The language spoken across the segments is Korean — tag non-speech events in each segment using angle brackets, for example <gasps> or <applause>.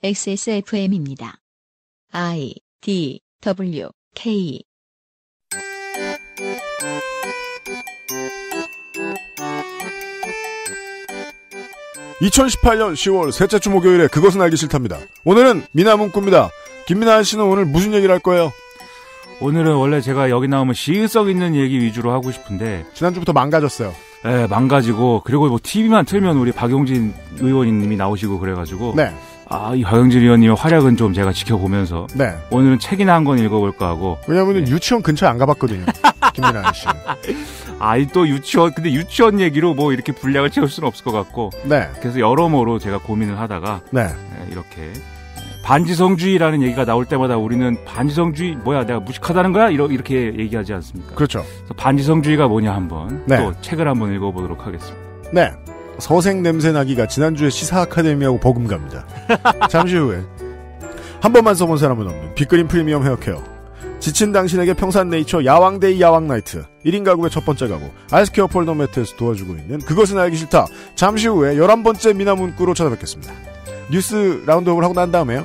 XSFM입니다. I D W K (2018년 10월) 셋째 주 목요일에 그것은 알기 싫답니다 오늘은 미나문구입니다 김민아 씨는 오늘 무슨 얘기를 할 거예요 오늘은 원래 제가 여기 나오면 시의성 있는 얘기 위주로 하고 싶은데 지난주부터 망가졌어요 예, 망가지고 그리고 뭐 TV만 틀면 우리 박용진 의원님이 나오시고 그래가지고 네. 아, 이허영진 의원님의 활약은 좀 제가 지켜보면서 네. 오늘은 책이나 한 권 읽어볼까 하고 왜냐면 네. 유치원 근처에 안 가봤거든요. <laughs> 김민아 씨. <laughs> 아이 또 유치원 근데 유치원 얘기로 뭐 이렇게 분량을 채울 수는 없을 것 같고 네. 그래서 여러모로 제가 고민을 하다가 네. 네 이렇게 반지성주의라는 얘기가 나올 때마다 우리는 반지성주의 뭐야 내가 무식하다는 거야 이러, 이렇게 얘기하지 않습니까? 그렇죠. 반지성주의가 뭐냐 한번 네. 또 책을 한번 읽어보도록 하겠습니다. 네. 서생 냄새나기가 지난주에 시사 아카데미하고 버금갑니다. <laughs> 잠시 후에 한 번만 써본 사람은 없는 빅그린 프리미엄 헤어케어 지친 당신에게 평산네이처 야왕데이 야왕나이트 1인 가구의 첫 번째 가구 아이스케어 폴더 매트에서 도와주고 있는 그것은 알기 싫다 잠시 후에 11번째 미나 문구로 찾아뵙겠습니다 뉴스 라운드업을 하고 난 다음에요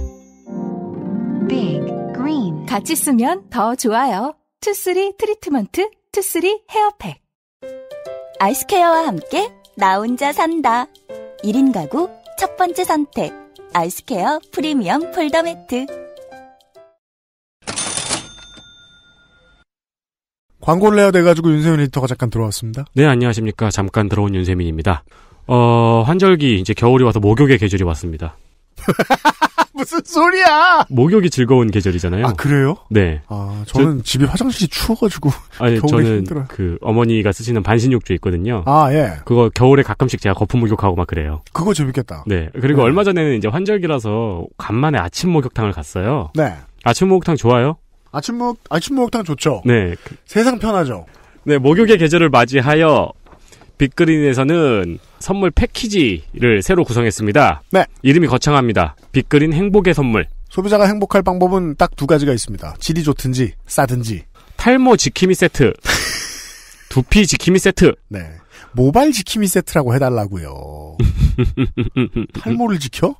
big, green. 같이 쓰면 더 좋아요. 투쓰리 트리트먼트, 투쓰리 헤어팩. 아이스케어와 함께 나 혼자 산다. 1인 가구 첫 번째 선택. 아이스케어 프리미엄 폴더 매트. 광고를 해야 돼가지고 윤세민 리터가 잠깐 들어왔습니다. 네, 안녕하십니까. 잠깐 들어온 윤세민입니다. 어, 환절기, 이제 겨울이 와서 목욕의 계절이 왔습니다. <laughs> <laughs> 무슨 소리야? 목욕이 즐거운 계절이잖아요. 아 그래요? 네. 아 저는 저, 집이 화장실이 추워가지고 <laughs> 아니, 저는 힘들어요. 그 어머니가 쓰시는 반신욕조 있거든요. 아 예. 그거 겨울에 가끔씩 제가 거품 목욕하고 막 그래요. 그거 재밌겠다. 네. 그리고 네. 얼마 전에는 이제 환절기라서 간만에 아침 목욕탕을 갔어요. 네. 아침 목욕탕 좋아요? 아침 목 아침 목욕탕 좋죠. 네. 세상 편하죠. 네 목욕의 계절을 맞이하여 빅그린에서는 선물 패키지를 새로 구성했습니다. 네. 이름이 거창합니다. 빅그린 행복의 선물. 소비자가 행복할 방법은 딱 두 가지가 있습니다. 질이 좋든지 싸든지. 탈모 지킴이 세트. 두피 지킴이 세트. 네. 모발 지킴이 세트라고 해달라고요. <laughs> 탈모를 지켜?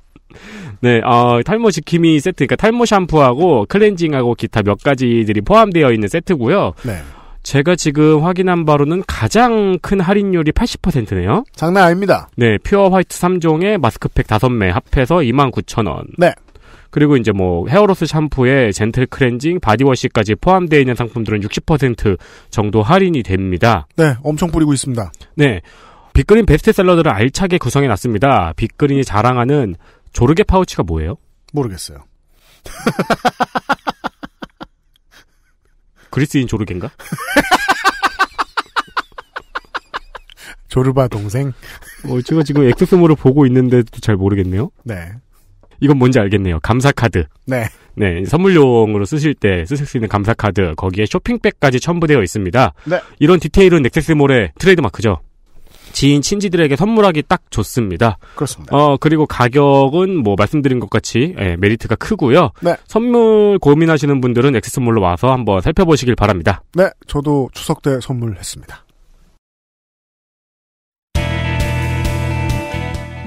네, 어, 탈모 지킴이 세트, 그러니까 탈모 샴푸하고 클렌징하고 기타 몇 가지들이 포함되어 있는 세트고요. 네. 제가 지금 확인한 바로는 가장 큰 할인율이 80%네요. 장난 아닙니다. 네, 퓨어 화이트 3종에 마스크팩 5매 합해서 29,000원. 네. 그리고 이제 뭐 헤어로스 샴푸에 젠틀 크렌징, 바디워시까지 포함되어 있는 상품들은 60% 정도 할인이 됩니다. 네, 엄청 뿌리고 있습니다. 네. 빅그린 베스트셀러들을 알차게 구성해 놨습니다. 빅그린이 자랑하는 조르게 파우치가 뭐예요? 모르겠어요. <laughs> 그리스인 조르겐가? <laughs> 조르바 동생? 어, 제가 지금 엑스스모를 보고 있는데도 잘 모르겠네요. 네. 이건 뭔지 알겠네요. 감사카드. 네. 네, 선물용으로 쓰실 때 쓰실 수 있는 감사카드, 거기에 쇼핑백까지 첨부되어 있습니다. 네. 이런 디테일은 넥세스몰의 트레이드마크죠. 지인 친지들에게 선물하기 딱 좋습니다. 그렇습니다. 어 그리고 가격은 뭐 말씀드린 것 같이 예, 메리트가 크고요. 네. 선물 고민하시는 분들은 액세스몰로 와서 한번 살펴보시길 바랍니다. 네, 저도 추석 때 선물했습니다.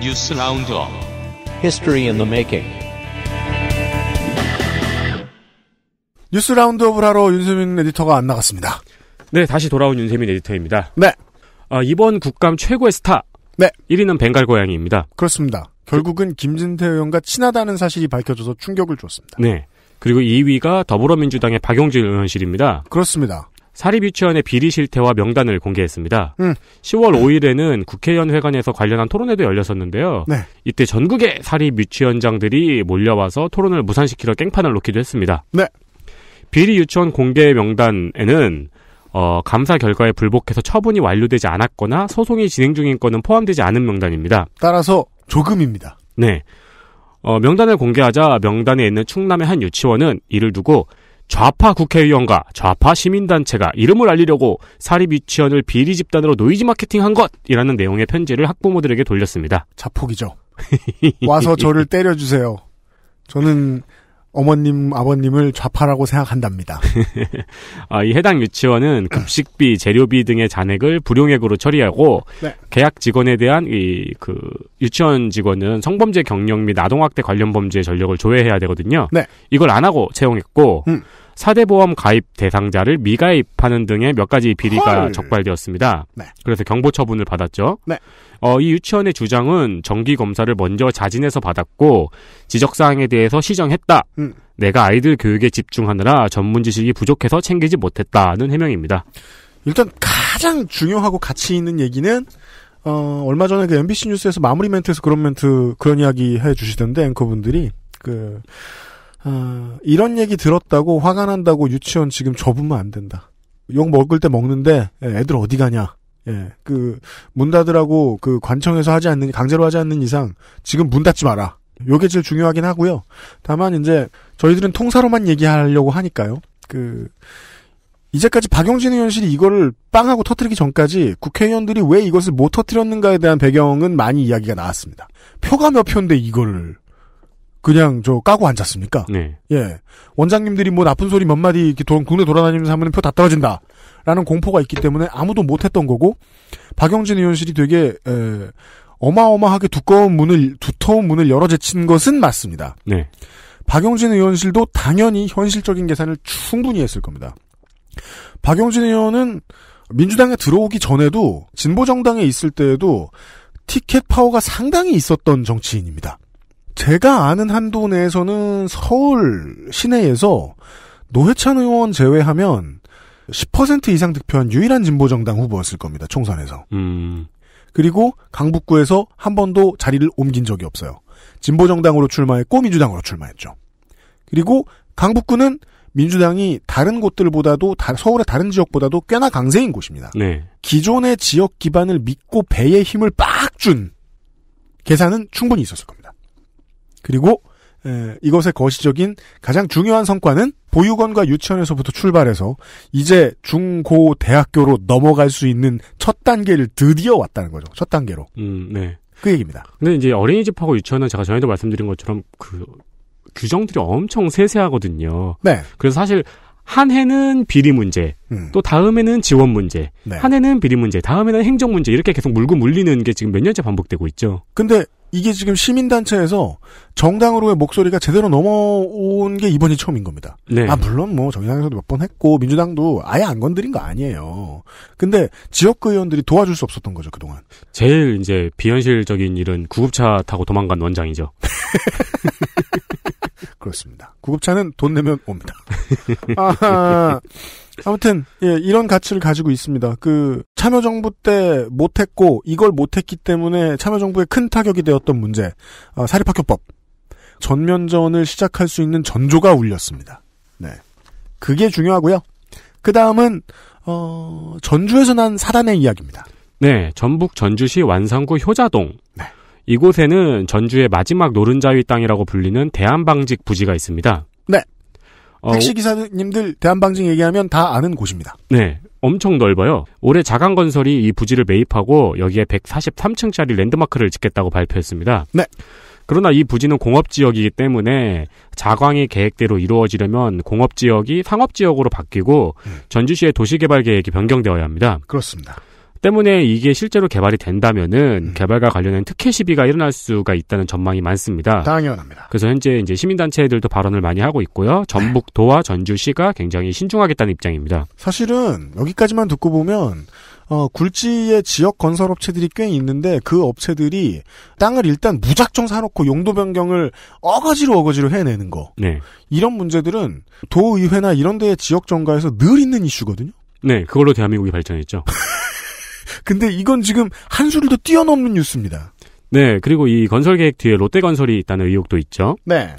뉴스 라운드업 History i 뉴스 라운드업을 하러 윤세민 에디터가 안 나갔습니다. 네, 다시 돌아온 윤세민 에디터입니다. 네. 아, 이번 국감 최고의 스타. 네. 1위는 벵갈 고양이입니다. 그렇습니다. 결국은 김진태 의원과 친하다는 사실이 밝혀져서 충격을 줬습니다. 네. 그리고 2위가 더불어민주당의 박용진 의원실입니다. 그렇습니다. 사립유치원의 비리 실태와 명단을 공개했습니다. 음. 10월 5일에는 국회의원 회관에서 관련한 토론회도 열렸었는데요. 네. 이때 전국의 사립유치원장들이 몰려와서 토론을 무산시키러 깽판을 놓기도 했습니다. 네. 비리 유치원 공개 명단에는 어, 감사 결과에 불복해서 처분이 완료되지 않았거나 소송이 진행 중인 건은 포함되지 않은 명단입니다. 따라서 조금입니다. 네. 어, 명단을 공개하자 명단에 있는 충남의 한 유치원은 이를 두고 좌파 국회의원과 좌파 시민단체가 이름을 알리려고 사립유치원을 비리 집단으로 노이즈 마케팅한 것이라는 내용의 편지를 학부모들에게 돌렸습니다. 자폭이죠. 와서 저를 때려주세요. 저는 어머님, 아버님을 좌파라고 생각한답니다. <laughs> 아, 이 해당 유치원은 급식비, 재료비 등의 잔액을 불용액으로 처리하고 네. 계약 직원에 대한 이 그 유치원 직원은 성범죄 경력 및 아동학대 관련 범죄 의 전력을 조회해야 되거든요. 네. 이걸 안 하고 채용했고 음. 사대보험 가입 대상자를 미가입하는 등의 몇 가지 비리가 헐. 적발되었습니다. 네. 그래서 경보 처분을 받았죠. 네. 어, 이 유치원의 주장은 정기 검사를 먼저 자진해서 받았고 지적 사항에 대해서 시정했다. 음. 내가 아이들 교육에 집중하느라 전문 지식이 부족해서 챙기지 못했다는 해명입니다. 일단 가장 중요하고 가치 있는 얘기는 어, 얼마 전에 그 MBC 뉴스에서 마무리 멘트에서 그런 멘트 그런 이야기 해 주시던데 앵커분들이 그 어, 이런 얘기 들었다고 화가 난다고 유치원 지금 접으면 안 된다. 욕 먹을 때 먹는데 애들 어디 가냐? 예, 그, 문 닫으라고 그 관청에서 하지 않는, 강제로 하지 않는 이상 지금 문 닫지 마라. 요게 제일 중요하긴 하고요. 다만 이제 저희들은 통사로만 얘기하려고 하니까요. 그, 이제까지 박영진 의원실이 이거를 빵하고 터트리기 전까지 국회의원들이 왜 이것을 못 터트렸는가에 대한 배경은 많이 이야기가 나왔습니다. 표가 몇 표인데 이거를 그냥 저 까고 앉았습니까? 네. 예. 원장님들이 뭐 나쁜 소리 몇 마디 이렇게 도, 국내 돌아다니면서 하면 표다 떨어진다. 라는 공포가 있기 때문에 아무도 못했던 거고 박영진 의원실이 되게 에, 어마어마하게 두꺼운 문을 두터운 문을 열어 제친 것은 맞습니다. 네. 박영진 의원실도 당연히 현실적인 계산을 충분히 했을 겁니다. 박영진 의원은 민주당에 들어오기 전에도 진보 정당에 있을 때에도 티켓 파워가 상당히 있었던 정치인입니다. 제가 아는 한도 내에서는 서울 시내에서 노회찬 의원 제외하면 10% 이상 득표한 유일한 진보정당 후보였을 겁니다. 총선에서. 음. 그리고 강북구에서 한 번도 자리를 옮긴 적이 없어요. 진보정당으로 출마했고 민주당으로 출마했죠. 그리고 강북구는 민주당이 다른 곳들보다도 서울의 다른 지역보다도 꽤나 강세인 곳입니다. 네. 기존의 지역 기반을 믿고 배에 힘을 빡 준 계산은 충분히 있었을 겁니다. 그리고 예, 이것의 거시적인 가장 중요한 성과는 보육원과 유치원에서부터 출발해서 이제 중고 대학교로 넘어갈 수 있는 첫 단계를 드디어 왔다는 거죠. 첫 단계로. 음, 네. 그 얘기입니다. 근데 이제 어린이집하고 유치원은 제가 전에도 말씀드린 것처럼 그 규정들이 엄청 세세하거든요. 네. 그래서 사실 한 해는 비리 문제, 음. 또 다음에는 지원 문제, 네. 한 해는 비리 문제, 다음에는 행정 문제 이렇게 계속 물고 물리는 게 지금 몇 년째 반복되고 있죠. 근데 이게 지금 시민단체에서 정당으로의 목소리가 제대로 넘어온 게 이번이 처음인 겁니다. 네. 아, 물론 뭐 정의당에서도 몇 번 했고, 민주당도 아예 안 건드린 거 아니에요. 근데 지역구 의원들이 도와줄 수 없었던 거죠, 그동안. 제일 이제 비현실적인 일은 구급차 타고 도망간 원장이죠. <laughs> 그렇습니다. 구급차는 돈 내면 옵니다. 아 아무튼 예, 이런 가치를 가지고 있습니다. 그 참여정부 때 못했고 이걸 못했기 때문에 참여정부에 큰 타격이 되었던 문제 아, 사립학교법 전면전을 시작할 수 있는 전조가 울렸습니다. 네, 그게 중요하고요. 그 다음은 어, 전주에서 난 사단의 이야기입니다. 네, 전북 전주시 완산구 효자동. 네. 이곳에는 전주의 마지막 노른자위 땅이라고 불리는 대한방직 부지가 있습니다. 네. 어, 택시 기사님들 대한방증 얘기하면 다 아는 곳입니다. 네. 엄청 넓어요. 올해 자강건설이 이 부지를 매입하고 여기에 143층짜리 랜드마크를 짓겠다고 발표했습니다. 네. 그러나 이 부지는 공업지역이기 때문에 자광이 계획대로 이루어지려면 공업지역이 상업지역으로 바뀌고 음. 전주시의 도시개발 계획이 변경되어야 합니다. 그렇습니다. 때문에 이게 실제로 개발이 된다면은 음. 개발과 관련된 특혜 시비가 일어날 수가 있다는 전망이 많습니다. 당연합니다. 그래서 현재 이제 시민단체들도 발언을 많이 하고 있고요. 전북도와 전주시가 굉장히 신중하겠다는 입장입니다. 사실은 여기까지만 듣고 보면 어, 굴지의 지역 건설 업체들이 꽤 있는데 그 업체들이 땅을 일단 무작정 사놓고 용도 변경을 어거지로 어거지로 해내는 거. 네. 이런 문제들은 도의회나 이런 데의 지역 정가에서 늘 있는 이슈거든요. 네, 그걸로 대한민국이 발전했죠. <laughs> 근데 이건 지금 한 수를 더 뛰어넘는 뉴스입니다. 네, 그리고 이 건설 계획 뒤에 롯데건설이 있다는 의혹도 있죠. 네.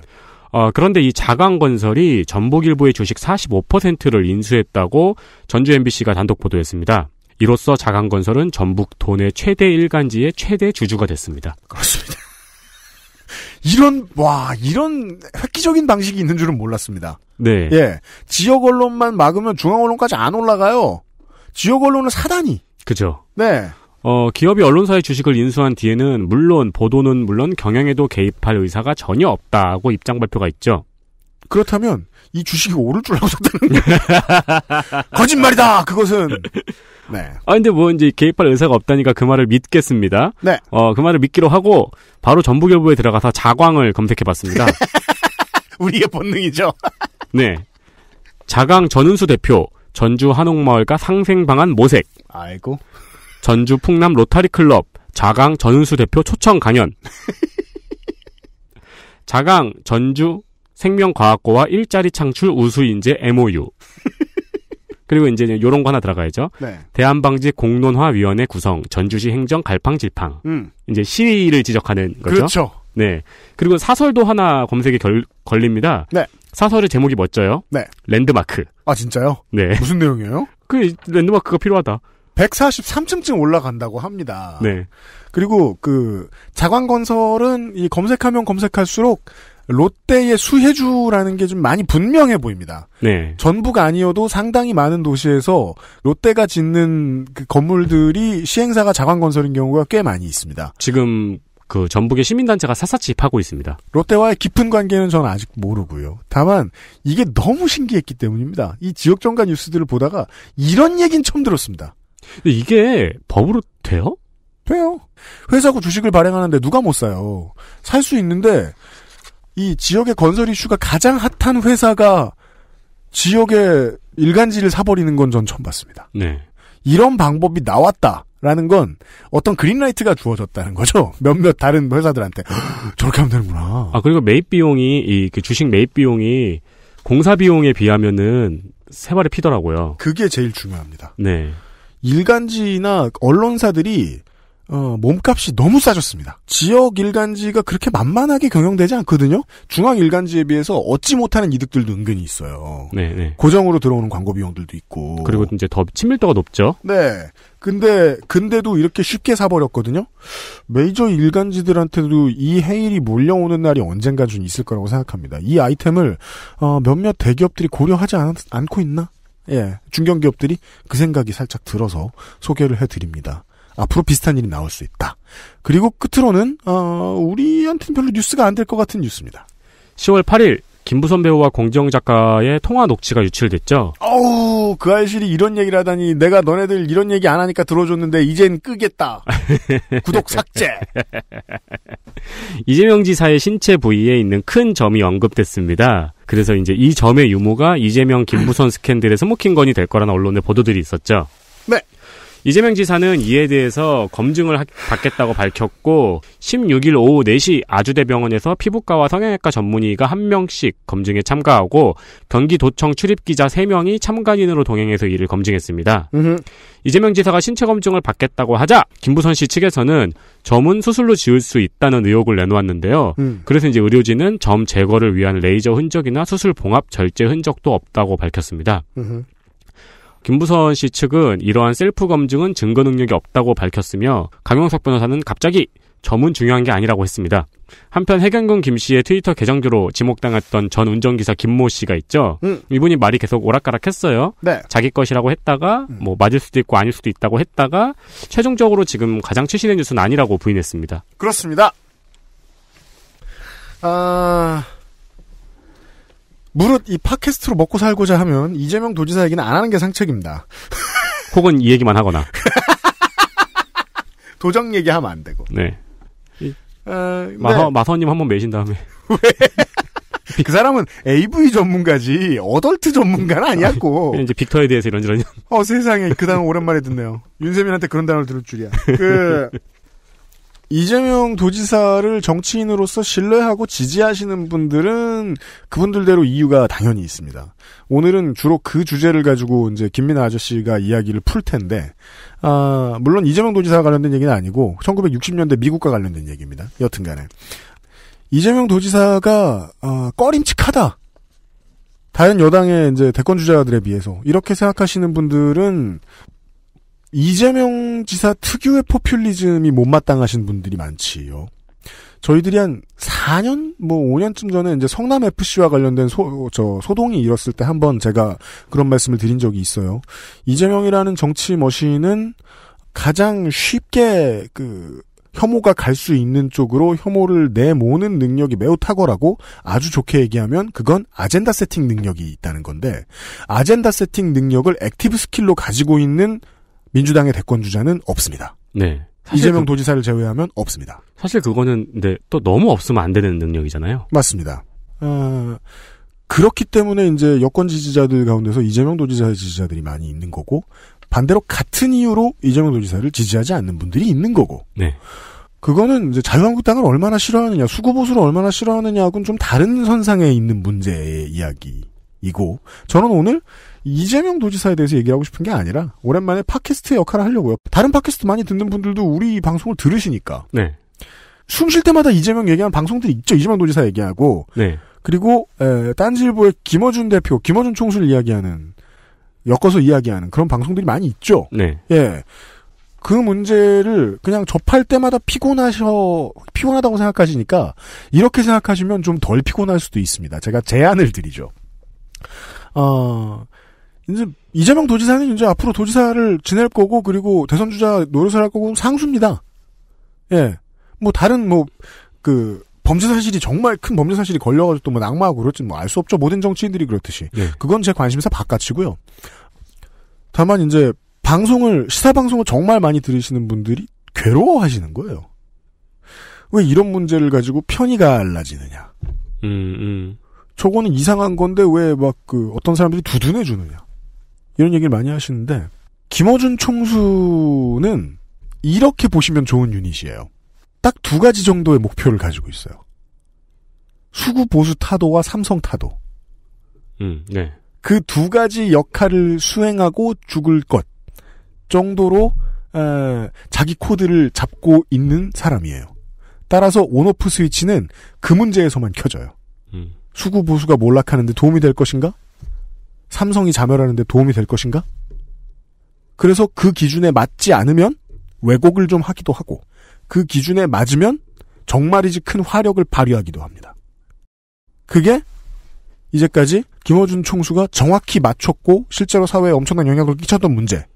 어, 그런데 이 자강건설이 전북일보의 주식 45%를 인수했다고 전주 MBC가 단독 보도했습니다. 이로써 자강건설은 전북 돈의 최대 일간지의 최대 주주가 됐습니다. 그렇습니다. 이런 와 이런 획기적인 방식이 있는 줄은 몰랐습니다. 네. 예. 지역 언론만 막으면 중앙 언론까지 안 올라가요. 지역 언론은 사단이 그죠. 네. 어, 기업이 언론사의 주식을 인수한 뒤에는 물론 보도는 물론 경영에도 개입할 의사가 전혀 없다고 입장 발표가 있죠. 그렇다면 이 주식이 오를 줄 알고 샀다는 <laughs> 거짓말이다. 그것은 네. 아 근데 뭐 이제 개입할 의사가 없다니까 그 말을 믿겠습니다. 네. 어그 말을 믿기로 하고 바로 전북일부에 들어가서 자광을 검색해봤습니다. <laughs> 우리의 본능이죠. 네. 자광 전은수 대표 전주 한옥마을과 상생 방안 모색 아이고. 전주 풍남 로타리 클럽 자강 전수 대표 초청 강연. <laughs> 자강 전주 생명과학고와 일자리 창출 우수인재 MOU. 그리고 이제 요런 거 하나 들어가야죠. 네. 대한방지 공론화위원회 구성, 전주시 행정 갈팡질팡. 음. 이제 시위를 지적하는 거죠. 그렇죠. 네. 그리고 사설도 하나 검색에 결, 걸립니다. 네. 사설의 제목이 멋져요. 네. 랜드마크. 아, 진짜요? 네. 무슨 내용이에요? 그 랜드마크가 필요하다. 143층쯤 올라간다고 합니다. 네. 그리고 그 자관건설은 이 검색하면 검색할수록 롯데의 수혜주라는 게 좀 많이 분명해 보입니다. 네. 전북 아니어도 상당히 많은 도시에서 롯데가 짓는 그 건물들이 시행사가 자관건설인 경우가 꽤 많이 있습니다. 지금 그 전북의 시민단체가 샅샅이 파고 있습니다. 롯데와의 깊은 관계는 저는 아직 모르고요. 다만 이게 너무 신기했기 때문입니다. 이 지역정가 뉴스들을 보다가 이런 얘기는 처음 들었습니다. 근데 이게 법으로 돼요? 돼요. 회사고 주식을 발행하는데 누가 못 사요. 살 수 있는데 이 지역의 건설 이슈가 가장 핫한 회사가 지역의 일간지를 사버리는 건 전 처음 봤습니다. 네. 이런 방법이 나왔다라는 건 어떤 그린라이트가 주어졌다는 거죠. <laughs> 몇몇 다른 회사들한테 <gasps> 저렇게 하면 되는구나. 아 그리고 매입 비용이 이 그 주식 매입 비용이 공사 비용에 비하면은 세발에 피더라고요. 그게 제일 중요합니다. 네. 일간지나 언론사들이 어, 몸값이 너무 싸졌습니다. 지역 일간지가 그렇게 만만하게 경영되지 않거든요. 중앙 일간지에 비해서 얻지 못하는 이득들도 은근히 있어요. 네, 네, 고정으로 들어오는 광고 비용들도 있고. 그리고 이제 더 친밀도가 높죠. 네. 근데 근데도 이렇게 쉽게 사버렸거든요. 메이저 일간지들한테도 이 해일이 몰려오는 날이 언젠가 좀 있을 거라고 생각합니다. 이 아이템을 어, 몇몇 대기업들이 고려하지 않, 않고 있나? 예, 중견기업들이 그 생각이 살짝 들어서 소개를 해드립니다. 앞으로 비슷한 일이 나올 수 있다. 그리고 끝으로는 어, 우리한테는 별로 뉴스가 안 될 것 같은 뉴스입니다. 10월 8일 김부선 배우와 공정 작가의 통화 녹취가 유출됐죠. 어우, 그 알실이 이런 얘기를 하다니 내가 너네들 이런 얘기 안 하니까 들어줬는데 이젠 끄겠다. <laughs> 구독 삭제. 이재명 지사의 신체 부위에 있는 큰 점이 언급됐습니다. 그래서 이제 이 점의 유무가 이재명 김부선 스캔들에 서모킹건이될 거라는 언론의 보도들이 있었죠. 네. 이재명 지사는 이에 대해서 검증을 하, 받겠다고 밝혔고 16일 오후 4시 아주대병원에서 피부과와 성형외과 전문의가 한 명씩 검증에 참가하고 경기도청 출입기자 3명이 참관인으로 동행해서 이를 검증했습니다. 이재명 지사가 신체 검증을 받겠다고 하자 김부선 씨 측에서는 점은 수술로 지울 수 있다는 의혹을 내놓았는데요. 음. 그래서 이제 의료진은 점 제거를 위한 레이저 흔적이나 수술 봉합 절제 흔적도 없다고 밝혔습니다. 으흠. 김부선 씨 측은 이러한 셀프 검증은 증거 능력이 없다고 밝혔으며 강용석 변호사는 갑자기 점은 중요한 게 아니라고 했습니다. 한편 해경군 김 씨의 트위터 계정주로 지목당했던 전 운전기사 김모 씨가 있죠. 음. 이분이 말이 계속 오락가락했어요. 네. 자기 것이라고 했다가 음. 뭐 맞을 수도 있고 아닐 수도 있다고 했다가 최종적으로 지금 가장 최신의 뉴스는 아니라고 부인했습니다. 그렇습니다. 아. 무릇 이 팟캐스트로 먹고 살고자 하면 이재명 도지사 얘기는 안 하는 게 상책입니다. <laughs> 혹은 이 얘기만 하거나. <laughs> 도정 얘기하면 안 되고. 네. 어, 마서, 네. 마서님 한 번 매신 다음에. <laughs> 왜? 그 사람은 AV 전문가지, 어덜트 전문가는 아니었고. 이제 빅터에 대해서 이런저런. 어, 세상에. 그 단어 오랜만에 듣네요. 윤세민한테 그런 단어를 들을 줄이야. 그, 이재명 도지사를 정치인으로서 신뢰하고 지지하시는 분들은 그분들대로 이유가 당연히 있습니다. 오늘은 주로 그 주제를 가지고 이제 김민아 아저씨가 이야기를 풀 텐데, 아, 물론 이재명 도지사 와 관련된 얘기는 아니고, 1960년대 미국과 관련된 얘기입니다. 여튼 간에. 이재명 도지사가, 아, 꺼림칙하다. 다른 여당의 이제 대권 주자들에 비해서 이렇게 생각하시는 분들은 이재명 지사 특유의 포퓰리즘이 못마땅하신 분들이 많지요. 저희들이 한 4년, 뭐 5년쯤 전에 이제 성남 FC와 관련된 소, 저, 소동이 일었을 때한번 제가 그런 말씀을 드린 적이 있어요. 이재명이라는 정치 머신은 가장 쉽게 그, 혐오가 갈 수 있는 쪽으로 혐오를 내모는 능력이 매우 탁월하고 아주 좋게 얘기하면 그건 아젠다 세팅 능력이 있다는 건데 아젠다 세팅 능력을 액티브 스킬로 가지고 있는 민주당의 대권 주자는 없습니다. 네. 이재명 그, 도지사를 제외하면 없습니다. 사실 그거는 근데 또 너무 없으면 안 되는 능력이잖아요. 맞습니다. 어, 그렇기 때문에 이제 여권 지지자들 가운데서 이재명 도지사의 지지자들이 많이 있는 거고 반대로 같은 이유로 이재명 도지사를 지지하지 않는 분들이 있는 거고. 네. 그거는 이제 자유한국당을 얼마나 싫어하느냐, 수구보수를 얼마나 싫어하느냐하고는 좀 다른 선상에 있는 문제의 이야기이고, 저는 오늘 이재명 도지사에 대해서 얘기하고 싶은 게 아니라 오랜만에 팟캐스트 역할을 하려고요. 다른 팟캐스트 많이 듣는 분들도 우리 방송을 들으시니까. 네. 숨 쉴 때마다 이재명 얘기하는 방송들이 있죠. 이재명 도지사 얘기하고. 네. 그리고 에, 딴지일보의 김어준 대표, 김어준 총수를 이야기하는 엮어서 이야기하는 그런 방송들이 많이 있죠. 네. 예. 그 문제를 그냥 접할 때마다 피곤하셔 피곤하다고 생각하시니까 이렇게 생각하시면 좀 덜 피곤할 수도 있습니다. 제가 제안을 드리죠. 어, 이제 이재명 도지사는 이제 앞으로 도지사를 지낼 거고 그리고 대선 주자 노릇을 할 거고 상수입니다. 예. 뭐 다른 뭐 그 범죄 사실이 정말 큰 범죄 사실이 걸려가지고 또 뭐 낙마하고 그렇지 뭐알 수 없죠 모든 정치인들이 그렇듯이 예. 그건 제 관심사 바깥이고요. 다만 이제 방송을 시사 방송을 정말 많이 들으시는 분들이 괴로워하시는 거예요. 왜 이런 문제를 가지고 편의가 갈라지느냐. 음, 음. 저거는 이상한 건데 왜 막 그 어떤 사람들이 두둔해 주느냐. 이런 얘기를 많이 하시는데 김어준 총수는 이렇게 보시면 좋은 유닛이에요. 딱 두 가지 정도의 목표를 가지고 있어요. 수구 보수 타도와 삼성 타도. 음, 네. 그 두 가지 역할을 수행하고 죽을 것 정도로 에, 자기 코드를 잡고 있는 사람이에요. 따라서 온오프 스위치는 그 문제에서만 켜져요. 음. 수구 보수가 몰락하는데 도움이 될 것인가? 삼성이 자멸하는데 도움이 될 것인가? 그래서 그 기준에 맞지 않으면 왜곡을 좀 하기도 하고 그 기준에 맞으면 정말이지 큰 화력을 발휘하기도 합니다. 그게 이제까지 김어준 총수가 정확히 맞췄고 실제로 사회에 엄청난 영향을 끼쳤던 문제,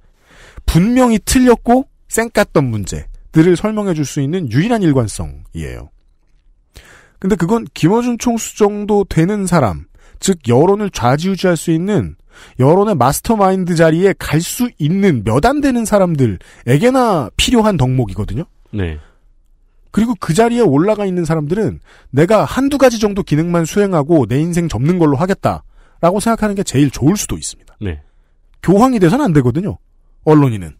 분명히 틀렸고 쌩깠던 문제들을 설명해 줄 수 있는 유일한 일관성이에요. 근데 그건 김어준 총수 정도 되는 사람, 즉 여론을 좌지우지할 수 있는 여론의 마스터마인드 자리에 갈 수 있는 몇 안 되는 사람들에게나 필요한 덕목이거든요. 네. 그리고 그 자리에 올라가 있는 사람들은 내가 한두 가지 정도 기능만 수행하고 내 인생 접는 걸로 하겠다라고 생각하는 게 제일 좋을 수도 있습니다. 네. 교황이 돼선안 되거든요. 언론인은.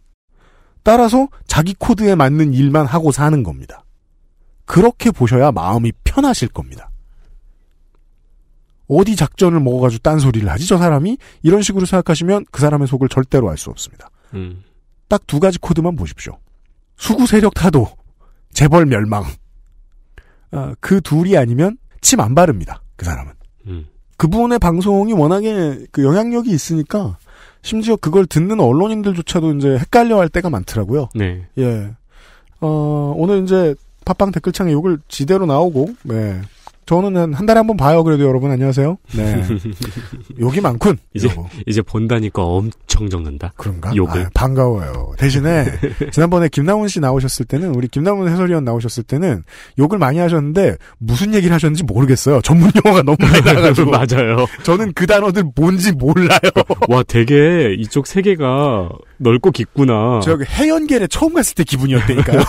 따라서 자기 코드에 맞는 일만 하고 사는 겁니다. 그렇게 보셔야 마음이 편하실 겁니다. 어디 작전을 먹어가지고 딴 소리를 하지 저 사람이 이런 식으로 생각하시면 그 사람의 속을 절대로 알 수 없습니다. 음. 딱두 가지 코드만 보십시오. 수구 세력 타도 재벌 멸망. 아, 그 둘이 아니면 침 안 바릅니다. 그 사람은. 음. 그분의 방송이 워낙에 그 영향력이 있으니까 심지어 그걸 듣는 언론인들조차도 이제 헷갈려할 때가 많더라고요. 네. 예. 어, 오늘 이제 팟빵 댓글창에 욕을 지대로 나오고, 네. 저는 한, 달에 한 번 봐요. 그래도 여러분 안녕하세요. 네. <laughs> 욕이 많군. 이제 이제 본다니까 엄청 적는다. 그런가? 욕을 아, 반가워요. 대신에 <laughs> 지난번에 김나훈씨 나오셨을 때는 우리 김나훈 해설위원 나오셨을 때는 욕을 많이 하셨는데 무슨 얘기를 하셨는지 모르겠어요. 전문 용어가 너무 많이 나가지고 <laughs> 맞아요. 저는 그 단어들 뭔지 몰라요. 와, 되게 이쪽 세계가 넓고 깊구나. 저기 해연계에 처음 갔을 때 기분이었다니까요.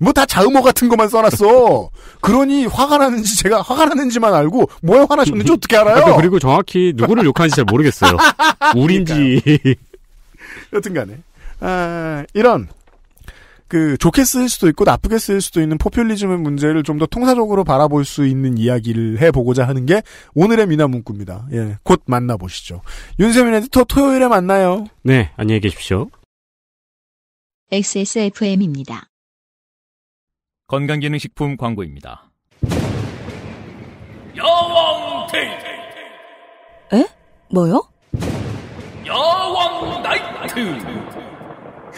뭐 다 자음어 같은 것만 써놨어. 그러니 화가 나는 화났는지 제가 화가 났는지만 알고 뭐에 화나셨는지 어떻게 알아요? 그 그리고 정확히 누구를 욕하는지 잘 모르겠어요. <laughs> 우린지. 여튼간에 아, 이런 그 좋게 쓰일 수도 있고 나쁘게 쓰일 수도 있는 포퓰리즘의 문제를 좀 더 통사적으로 바라볼 수 있는 이야기를 해보고자 하는 게 오늘의 미나 문구입니다. 예, 곧 만나보시죠. 윤세민 에디터 토요일에 만나요. 네, 안녕히 계십시오. XSFM입니다. 건강기능식품 광고입니다. 여왕 데이트. 에? 뭐요? 여왕 나이트.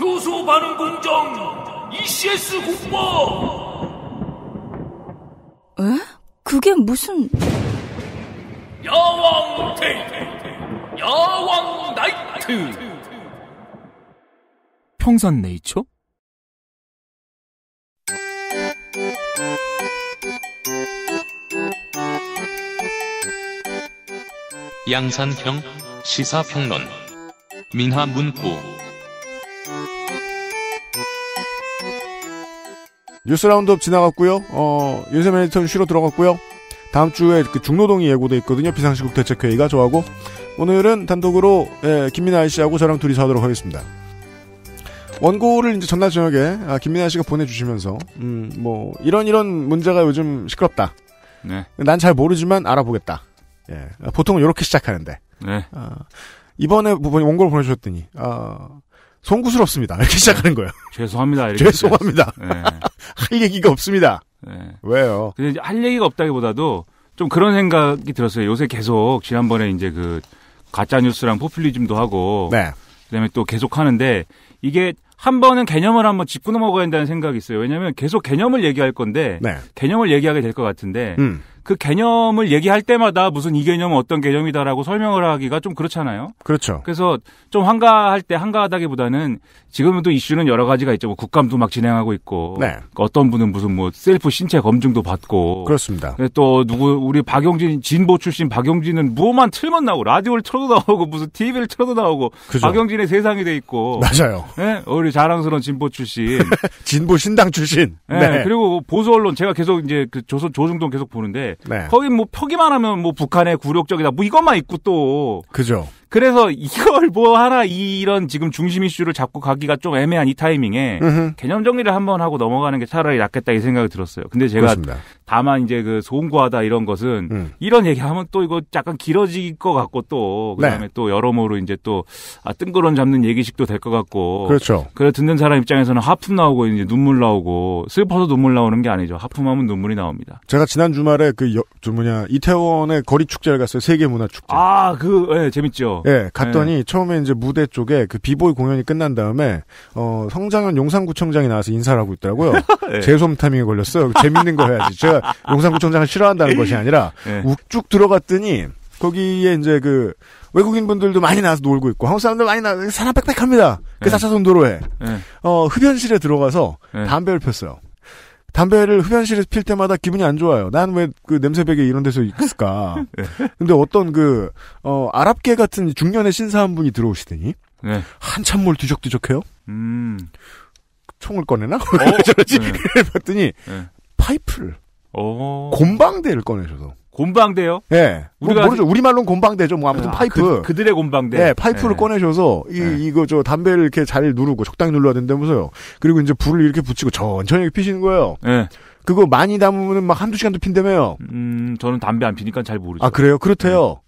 효소 반응 공정 ECS 공모. 에? 그게 무슨? 여왕 데이트. 여왕 나이트. 평산 네이처? 양산형 시사평론 민하문구 뉴스 라운드업 지나갔고요. 어, 윤세민 에디터는 쉬러 들어갔고요. 다음 주에 그 중노동이 예고돼 있거든요. 비상시국 대책회의가 저하고 오늘은 단독으로 예, 김민아 씨하고 저랑 둘이서 하도록 하겠습니다. 원고를 이제 전날 저녁에 아, 김민아 씨가 보내주시면서 음, 뭐 이런 이런 문제가 요즘 시끄럽다. 네. 난 잘 모르지만 알아보겠다. 예, 보통은 이렇게 시작하는데. 네. 어, 이번에 부분이 원고를 보내주셨더니 어, 송구스럽습니다. 이렇게 네. 시작하는 거예요. 죄송합니다. 죄송합니다. 네. <laughs> 할 얘기가 없습니다. 네. 왜요? 근데 할 얘기가 없다기보다도 좀 그런 생각이 들었어요. 요새 계속 지난번에 이제 그 가짜 뉴스랑 포퓰리즘도 하고 네. 그다음에 또 계속 하는데 이게 한 번은 개념을 한번 짚고 넘어가야 된다는 생각이 있어요. 왜냐하면 계속 개념을 얘기할 건데 네. 개념을 얘기하게 될 것 같은데 음. 그 개념을 얘기할 때마다 무슨 이 개념은 어떤 개념이다라고 설명을 하기가 좀 그렇잖아요. 그렇죠. 그래서 좀 한가할 때 한가하다기보다는 지금은 또 이슈는 여러 가지가 있죠. 뭐 국감도 막 진행하고 있고 네. 그러니까 어떤 분은 무슨 뭐 셀프 신체 검증도 받고 그렇습니다. 네, 또 누구 우리 박용진 진보 출신 박용진은 뭐만 틀면 나오고 라디오를 틀어도 나오고 무슨 TV를 틀어도 나오고 그죠. 박용진의 세상이 돼 있고 맞아요. 네? 우리 자랑스러운 진보 출신 <laughs> 진보 신당 출신. 네. 네. 그리고 보수 언론 제가 계속 이제 그 조선 조중동 계속 보는데 네. 거기 뭐 표기만 하면 뭐 북한의 굴욕적이다 뭐 이것만 있고 또 그죠. 그래서 이걸 <laughs> 뭐 하나 이런 지금 중심 이슈를 잡고 가기가 좀 애매한 이 타이밍에 으흠. 개념 정리를 한번 하고 넘어가는 게 차라리 낫겠다 이 생각이 들었어요. 근데 제가 그렇습니다. 다만 이제 그소원구하다 이런 것은 음. 이런 얘기하면 또 이거 약간 길어질 것 같고 또 그다음에 네. 또 여러모로 이제 또 아, 뜬구런 잡는 얘기식도 될 것 같고 그렇죠. 그래 듣는 사람 입장에서는 하품 나오고 이제 눈물 나오고 슬퍼서 눈물 나오는 게 아니죠. 하품하면 눈물이 나옵니다. 제가 지난 주말에 그 여, 그 뭐냐 이태원의 거리 축제를 갔어요. 세계 문화 축제. 아그 예, 재밌죠. 그렇죠. 예, 갔더니 네. 처음에 이제 무대 쪽에 그 비보이 공연이 끝난 다음에 어 성장현 용산구청장이 나와서 인사를 하고 있더라고요. 네. 제솜 타밍에 걸렸어요. 재밌는 거 해야지. 제가 용산구청장을 싫어한다는 것이 아니라 네. <laughs> 예. 쭉 들어갔더니 거기에 이제 그 외국인 분들도 많이 나와서 놀고 있고 한국 사람들 많이 나와서 사람 빽빽합니다. 그 4차선 예. 도로에 어 흡연실에 들어가서 담배를 폈어요. 담배를 흡연실에서 필 때마다 기분이 안 좋아요. 난 왜 그 냄새배게 이런 데서 있을까. <laughs> 네. 근데 어떤 그, 어, 아랍계 같은 중년의 신사 한 분이 들어오시더니, 네. 한참 뭘 뒤적뒤적해요? 음. 총을 꺼내나? 어? <laughs> 저러지? 네. 봤더니, 네. 파이프를, 오. 어. 곰방대를 꺼내셔서. 곰방대요? 예. 네. 우리가 모르죠. 우리말로는 곰방대죠. 뭐 아무튼 아, 파이프. 그, 들의 곰방대. 네, 예, 파이프를 네. 꺼내셔서 이 네. 이거 저 담배를 이렇게 잘 누르고 적당히 눌러야 된다면서요. 그리고 이제 불을 이렇게 붙이고 천천히 피시는 거예요. 예. 그거 많이 담으면 막 한두 시간도 핀대며요 음, 저는 담배 안 피니까 잘 모르죠. 아, 그래요? 그렇대요.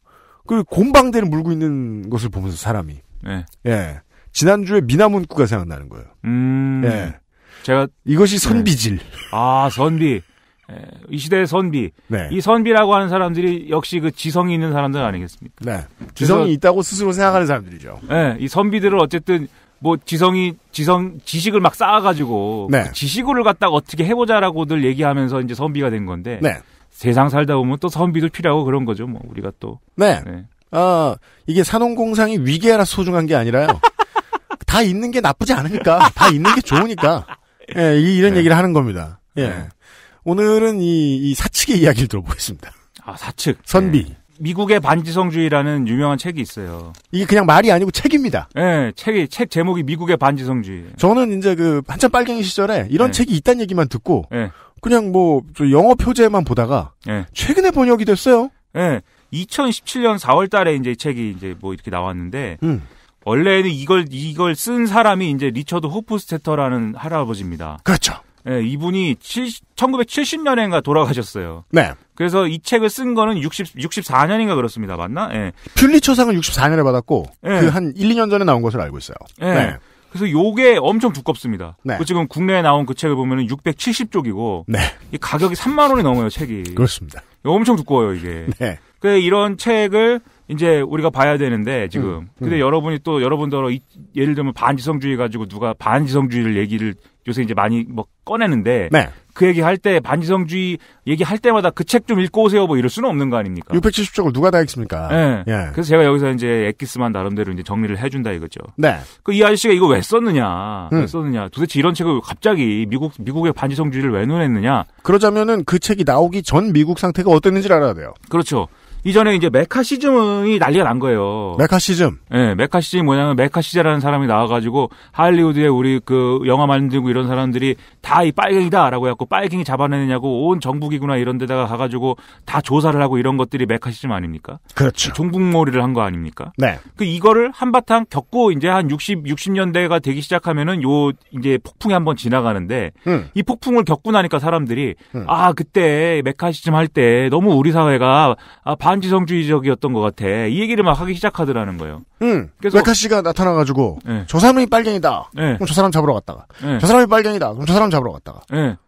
그리고 곰방대를 물고 있는 것을 보면서 사람이. 예. 예. 지난주에 미나문구가 생각나는 거예요. 음. 예. 제가 이것이 선비질. 아, 선비. 예, 이 시대의 선비. 네. 이 선비라고 하는 사람들이 역시 그 지성이 있는 사람들 아니겠습니까? 네. 지성이 있다고 스스로 생각하는 사람들이죠. 네. 이 선비들을 어쨌든 뭐 지성이 지성 지식을 막 쌓아가지고 네. 그 지식을 갖다가 어떻게 해보자라고들 얘기하면서 이제 선비가 된 건데 네. 세상 살다 보면 또 선비도 필요하고 그런 거죠. 뭐 우리가 또 네. 네. 아 이게 산업공상이 위계라 소중한 게 아니라요. <laughs> 다 있는 게 나쁘지 않으니까 다 있는 게 좋으니까 예, 이런 네. 얘기를 하는 겁니다. 예. 네. 오늘은 이, 이 사측의 이야기를 들어보겠습니다. 아, 사측. 선비. 네. 미국의 반지성주의라는 유명한 책이 있어요. 이게 그냥 말이 아니고 책입니다. 예, 네, 책이, 책 제목이 미국의 반지성주의. 저는 이제 그, 한참 빨갱이 시절에 이런 네. 책이 있다는 얘기만 듣고, 네. 그냥 뭐, 영어 표제만 보다가, 네. 최근에 번역이 됐어요. 예, 2017년 4월 달에 이제 책이 이제 뭐 이렇게 나왔는데, 음. 원래는 이걸, 이걸 쓴 사람이 이제 리처드 호프스테터라는 할아버지입니다. 그렇죠. 예, 이분이 70, 1970년에인가 돌아가셨어요. 네. 그래서 이 책을 쓴 거는 60, 64년인가 그렇습니다. 맞나? 예. 퓰리처상을 64년에 받았고 예. 그한 1, 2년 전에 나온 것을 알고 있어요. 예. 네. 그래서 요게 엄청 두껍습니다. 네. 그 지금 국내에 나온 그 책을 보면은 670쪽이고 네. 이 가격이 3만 원이 넘어요, 책이. 그렇습니다. 엄청 두꺼워요, 이게. 네. 그 이런 책을 이제 우리가 봐야 되는데 지금. 음, 음. 근데 여러분이 또여러분들러 예를 들면 반지성주의 가지고 누가 반지성주의를 얘기를 요새 이제 많이 뭐 꺼내는데 네. 그 얘기 할 때 반지성주의 얘기 할 때마다 그 책 좀 읽고 오세요 뭐 이럴 수는 없는 거 아닙니까? 670쪽을 누가 다 읽습니까? 네. 예. 그래서 제가 여기서 이제 엑기스만 나름대로 이제 정리를 해준다 이거죠. 네. 그이 아저씨가 이거 왜 썼느냐? 음. 왜 썼느냐? 도대체 이런 책을 갑자기 미국 미국의 반지성주의를 왜 논했느냐? 그러자면은 그 책이 나오기 전 미국 상태가 어땠는지를 알아야 돼요. 그렇죠. 이전에 이제 메카시즘이 난리가 난 거예요. 메카시즘? 예, 네, 메카시즘이 뭐냐면 메카시자라는 사람이 나와가지고 할리우드에 우리 그 영화 만들고 이런 사람들이 다 이 빨갱이다라고 해갖고 빨갱이 잡아내느냐고 온 정부기구나 이런 데다가 가가지고 다 조사를 하고 이런 것들이 메카시즘 아닙니까? 그렇죠. 종북몰이를 한 거 아닙니까? 네. 그 이거를 한바탕 겪고 이제 한 60, 60년대가 되기 시작하면은 요 이제 폭풍이 한 번 지나가는데 음. 이 폭풍을 겪고 나니까 사람들이 음. 아, 그때 메카시즘 할 때 너무 우리 사회가 아, 반지성주의적이었던 것 같아. 이 얘기를 막 하기 시작하더라는 거예요. 응. 그래서 메카 씨가 나타나가지고 네. 저 사람이 빨갱이다. 네. 그럼 저 사람 잡으러 갔다가 네. 저 사람이 빨갱이다. 그럼 저 사람 잡으러 갔다가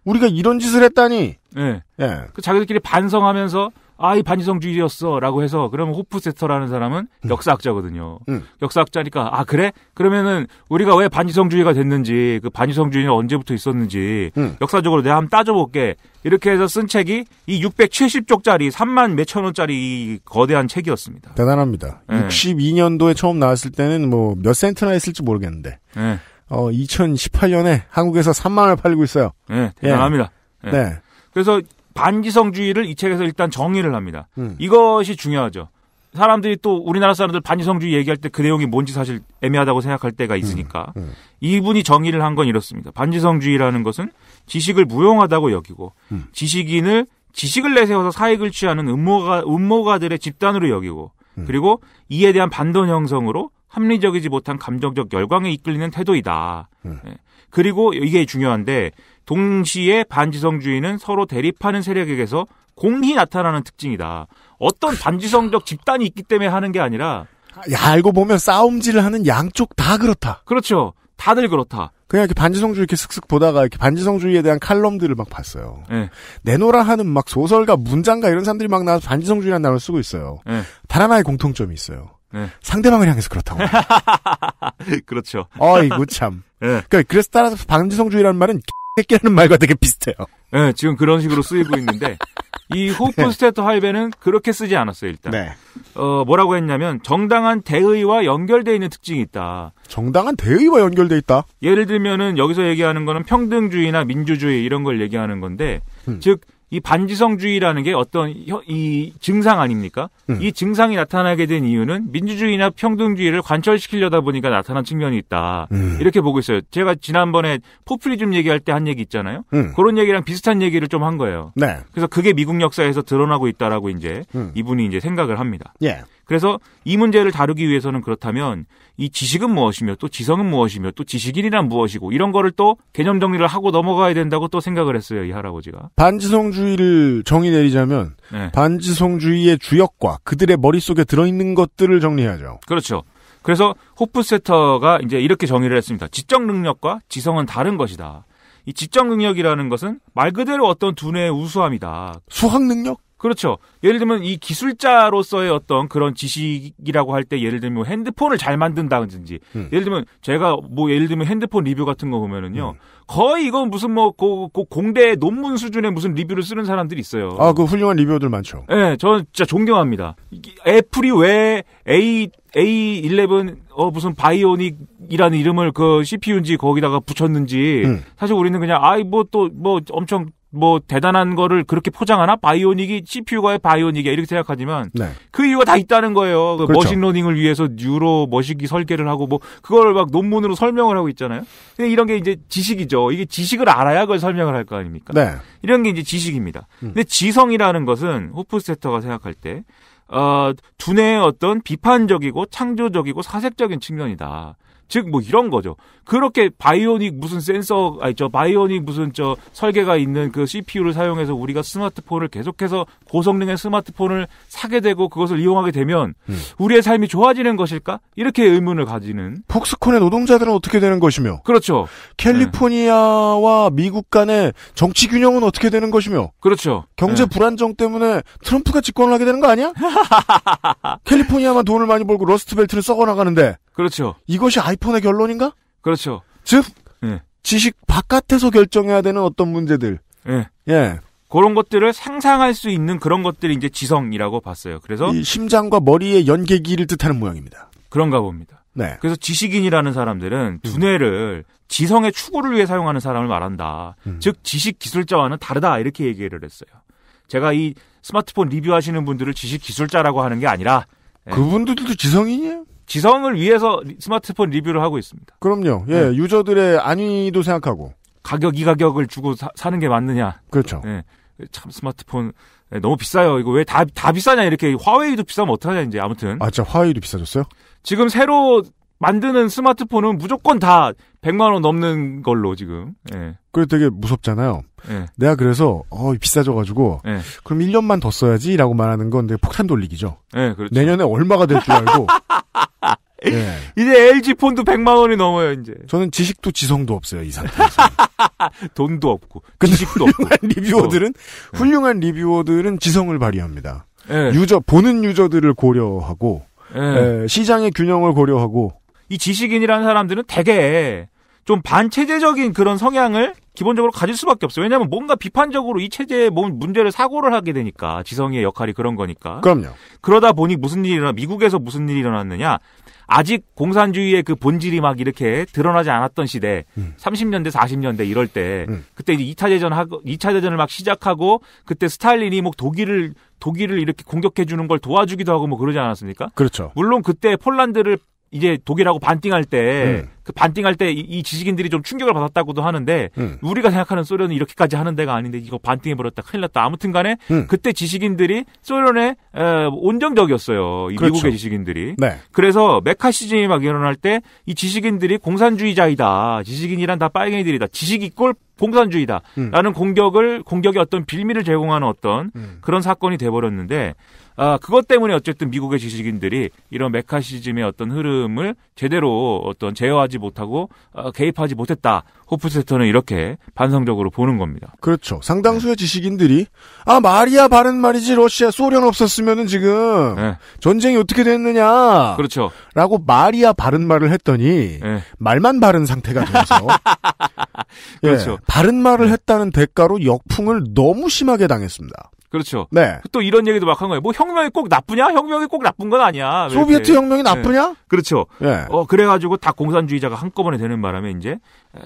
우리가 이런 짓을 했다니. 예. 그 자기들끼리 반성하면서 아, 이 반이성주의였어. 라고 해서, 그러면 호프세터라는 사람은 음. 역사학자거든요. 음. 역사학자니까, 아, 그래? 그러면은, 우리가 왜 반이성주의가 됐는지, 그 반이성주의는 언제부터 있었는지, 음. 역사적으로 내가 한번 따져볼게. 이렇게 해서 쓴 책이, 이 670쪽짜리, 3만 몇천 원짜리 거대한 책이었습니다. 대단합니다. 네. 62년도에 처음 나왔을 때는 뭐, 몇 센트나 했을지 모르겠는데, 네. 어, 2018년에 한국에서 3만을 팔고 리 있어요. 네, 대단합니다. 예. 네. 네. 그래서 반지성주의를이 책에서 일단 정의를 합니다. 음. 이것이 중요하죠. 사람들이 또 우리나라 사람들 반지성주의 얘기할 때 그 내용이 뭔지 사실 애매하다고 생각할 때가 있으니까 음, 음. 이분이 정의를 한 건 이렇습니다. 반지성주의라는 것은 지식을 무용하다고 여기고 음. 지식인을 지식을 내세워서 사익을 취하는 음모가 음모가들의 집단으로 여기고 음. 그리고 이에 대한 반돈 형성으로 합리적이지 못한 감정적 열광에 이끌리는 태도이다. 음. 네. 그리고 이게 중요한데 동시에 반지성주의는 서로 대립하는 세력에게서 공히 나타나는 특징이다. 어떤 반지성적 집단이 있기 때문에 하는 게 아니라 야, 알고 보면 싸움질을 하는 양쪽 다 그렇다. 그렇죠. 다들 그렇다. 그냥 이렇게 반지성주의 이렇게 슥슥 보다가 이렇게 반지성주의에 대한 칼럼들을 막 봤어요. 네. 예. 내노라 하는 막 소설가 문장가 이런 사람들이 막 나와서 반지성주의란는 단어를 쓰고 있어요. 네. 예. 단 하나의 공통점이 있어요. 네. 상대방을 향해서 그렇다고. <laughs> 그렇죠. 어이구 참. <laughs> 네. 그러니까 그래서 따라서 방지성주의라는 말은 새끼라는 <laughs> 말과 되게 비슷해요. 네, 지금 그런 식으로 쓰이고 있는데 이 호프 스테트 하이베는 그렇게 쓰지 않았어요 일단. 네. 어 뭐라고 했냐면 정당한 대의와 연결돼 있는 특징이 있다. 정당한 대의와 연결돼 있다. 예를 들면은 여기서 얘기하는 거는 평등주의나 민주주의 이런 걸 얘기하는 건데 음. 즉이 반지성주의라는 게 어떤 이 증상 아닙니까? 음. 이 증상이 나타나게 된 이유는 민주주의나 평등주의를 관철시키려다 보니까 나타난 측면이 있다. 음. 이렇게 보고 있어요. 제가 지난번에 포퓰리즘 얘기할 때 한 얘기 있잖아요. 음. 그런 얘기랑 비슷한 얘기를 좀 한 거예요. 네. 그래서 그게 미국 역사에서 드러나고 있다라고 이제 음. 이분이 이제 생각을 합니다. 예. 그래서 이 문제를 다루기 위해서는 그렇다면 이 지식은 무엇이며 또 지성은 무엇이며 또 지식인이란 무엇이고 이런 거를 또 개념 정리를 하고 넘어가야 된다고 또 생각을 했어요 이 할아버지가 반지성주의를 정의 내리자면 네. 반지성주의의 주역과 그들의 머릿속에 들어있는 것들을 정리하죠 그렇죠 그래서 호프세터가 이제 이렇게 정의를 했습니다 지적 능력과 지성은 다른 것이다 이 지적 능력이라는 것은 말 그대로 어떤 두뇌의 우수함이다. 수학 능력? 그렇죠. 예를 들면 이 기술자로서의 어떤 그런 지식이라고 할 때 예를 들면 뭐 핸드폰을 잘 만든다든지 음. 예를 들면 제가 뭐 예를 들면 핸드폰 리뷰 같은 거 보면은요 음. 거의 이건 무슨 뭐 고, 공대 논문 수준의 무슨 리뷰를 쓰는 사람들이 있어요. 아그 훌륭한 리뷰들 많죠. 네, 예, 저는 진짜 존경합니다. 애플이 왜 A A11 어 무슨 바이오닉이라는 이름을 그 CPU인지 거기다가 붙였는지 음. 사실 우리는 그냥 아이 뭐 또뭐 뭐 엄청 뭐 대단한 거를 그렇게 포장하나 바이오닉이 CPU가의 바이오닉이야 이렇게 생각하지만 네. 그 이유가 다 있다는 거예요. 그 그렇죠. 머신러닝을 위해서 뉴로 머시기 설계를 하고 뭐 그걸 막 논문으로 설명을 하고 있잖아요. 근데 이런 게 이제 지식이죠. 이게 지식을 알아야 그걸 설명을 할 거 아닙니까? 네. 이런 게 이제 지식입니다. 음. 근데 지성이라는 것은 호프스테터가 생각할 때 어, 두뇌의 어떤 비판적이고 창조적이고 사색적인 측면이다. 즉뭐 이런 거죠. 그렇게 바이오닉 무슨 센서 아니 죠 바이오닉 무슨 저 설계가 있는 그 CPU를 사용해서 우리가 스마트폰을 계속해서 고성능의 스마트폰을 사게 되고 그것을 이용하게 되면 음. 우리의 삶이 좋아지는 것일까? 이렇게 의문을 가지는 폭스콘의 노동자들은 어떻게 되는 것이며 그렇죠. 캘리포니아와 네. 미국 간의 정치 균형은 어떻게 되는 것이며 그렇죠. 경제 네. 불안정 때문에 트럼프가 집권을 하게 되는 거 아니야? <laughs> 캘리포니아만 돈을 많이 벌고 러스트벨트를 썩어 나가는데 그렇죠. 이것이 아이폰의 결론인가? 그렇죠. 즉 예. 지식 바깥에서 결정해야 되는 어떤 문제들. 예. 예. 그런 것들을 상상할 수 있는 그런 것들이 이제 지성이라고 봤어요. 그래서 심장과 머리의 연계기를 뜻하는 모양입니다. 그런가 봅니다. 네. 그래서 지식인이라는 사람들은 음. 두뇌를 지성의 추구를 위해 사용하는 사람을 말한다. 음. 즉 지식 기술자와는 다르다 이렇게 얘기를 했어요. 제가 이 스마트폰 리뷰하시는 분들을 지식 기술자라고 하는 게 아니라 예. 그분들도 지성인이에요? 지성을 위해서 스마트폰 리뷰를 하고 있습니다. 그럼요. 예, 네. 유저들의 안위도 생각하고 가격 이 가격을 주고 사, 는게 맞느냐. 그렇죠. 예. 참 스마트폰 예, 너무 비싸요. 이거 왜 다 다 비싸냐 이렇게 화웨이도 비싸면 어떡하냐 이제 아무튼. 아, 진짜 화웨이도 비싸졌어요? 지금 새로 만드는 스마트폰은 무조건 다 100만원 넘는 걸로 지금. 예. 그게 되게 무섭잖아요. 예. 내가 그래서, 어, 비싸져가지고, 예. 그럼 1년만 더 써야지 라고 말하는 건내 폭탄 돌리기죠. 예, 그렇죠. 내년에 얼마가 될 줄 알고. <laughs> 예. 이제 LG 폰도 100만원이 넘어요, 이제. 저는 지식도 지성도 없어요, 이 상태에서. <laughs> 돈도 없고, 지식도 없고. 리뷰어들은, 예. 훌륭한 리뷰어들은 지성을 발휘합니다. 예. 유저, 보는 유저들을 고려하고, 예. 예, 시장의 균형을 고려하고, 이 지식인이라는 사람들은 대개 좀 반체제적인 그런 성향을 기본적으로 가질 수밖에 없어요. 왜냐하면 뭔가 비판적으로 이 체제의 문제를 사고를 하게 되니까 지성의 역할이 그런 거니까. 그럼요. 그러다 보니 무슨 일이 일어나 미국에서 무슨 일이 일어났느냐? 아직 공산주의의 그 본질이 막 이렇게 드러나지 않았던 시대, 음. 30년대, 40년대 이럴 때, 음. 그때 이제 2차 대전 하고 2차 대전을 막 시작하고 그때 스탈린이 뭐 독일을 독일을 이렇게 공격해 주는 걸 도와주기도 하고 뭐 그러지 않았습니까? 그렇죠. 물론 그때 폴란드를 이제 독일하고 반띵할 때 음. 그 반띵할 때 이 지식인들이 좀 충격을 받았다고도 하는데 음. 우리가 생각하는 소련은 이렇게까지 하는 데가 아닌데 이거 반띵해 버렸다 큰일 났다 아무튼간에 음. 그때 지식인들이 소련의 에, 온정적이었어요 이 그렇죠. 미국의 지식인들이 네. 그래서 메카시즘이 막 일어날 때이 지식인들이 공산주의자이다 지식인이란 다 빨갱이들이다 지식 이꼴 공산주의다 음. 라는 공격을 공격의 어떤 빌미를 제공하는 어떤 음. 그런 사건이 돼버렸는데 아, 그것 때문에 어쨌든 미국의 지식인들이 이런 메카시즘의 어떤 흐름을 제대로 어떤 제어하지 개입하지 못하고 아, 개입하지 못했다. 호프스터는 이렇게 반성적으로 보는 겁니다. 그렇죠. 상당수의 네. 지식인들이 아 말이야 바른 말이지 러시아 소련 없었으면은 지금 네. 전쟁이 어떻게 됐느냐. 그렇죠. 라고 말이야 바른 말을 했더니 네. 말만 바른 상태가 돼서 <laughs> 예, 그렇죠. 바른 말을 네. 했다는 대가로 역풍을 너무 심하게 당했습니다. 그렇죠. 네. 또 이런 얘기도 막 한 거예요. 뭐 혁명이 꼭 나쁘냐? 혁명이 꼭 나쁜 건 아니야. 소비에트 혁명이 네. 나쁘냐? 네. 그렇죠. 네. 어 그래가지고 다 공산주의자가 한꺼번에 되는 바람에 이제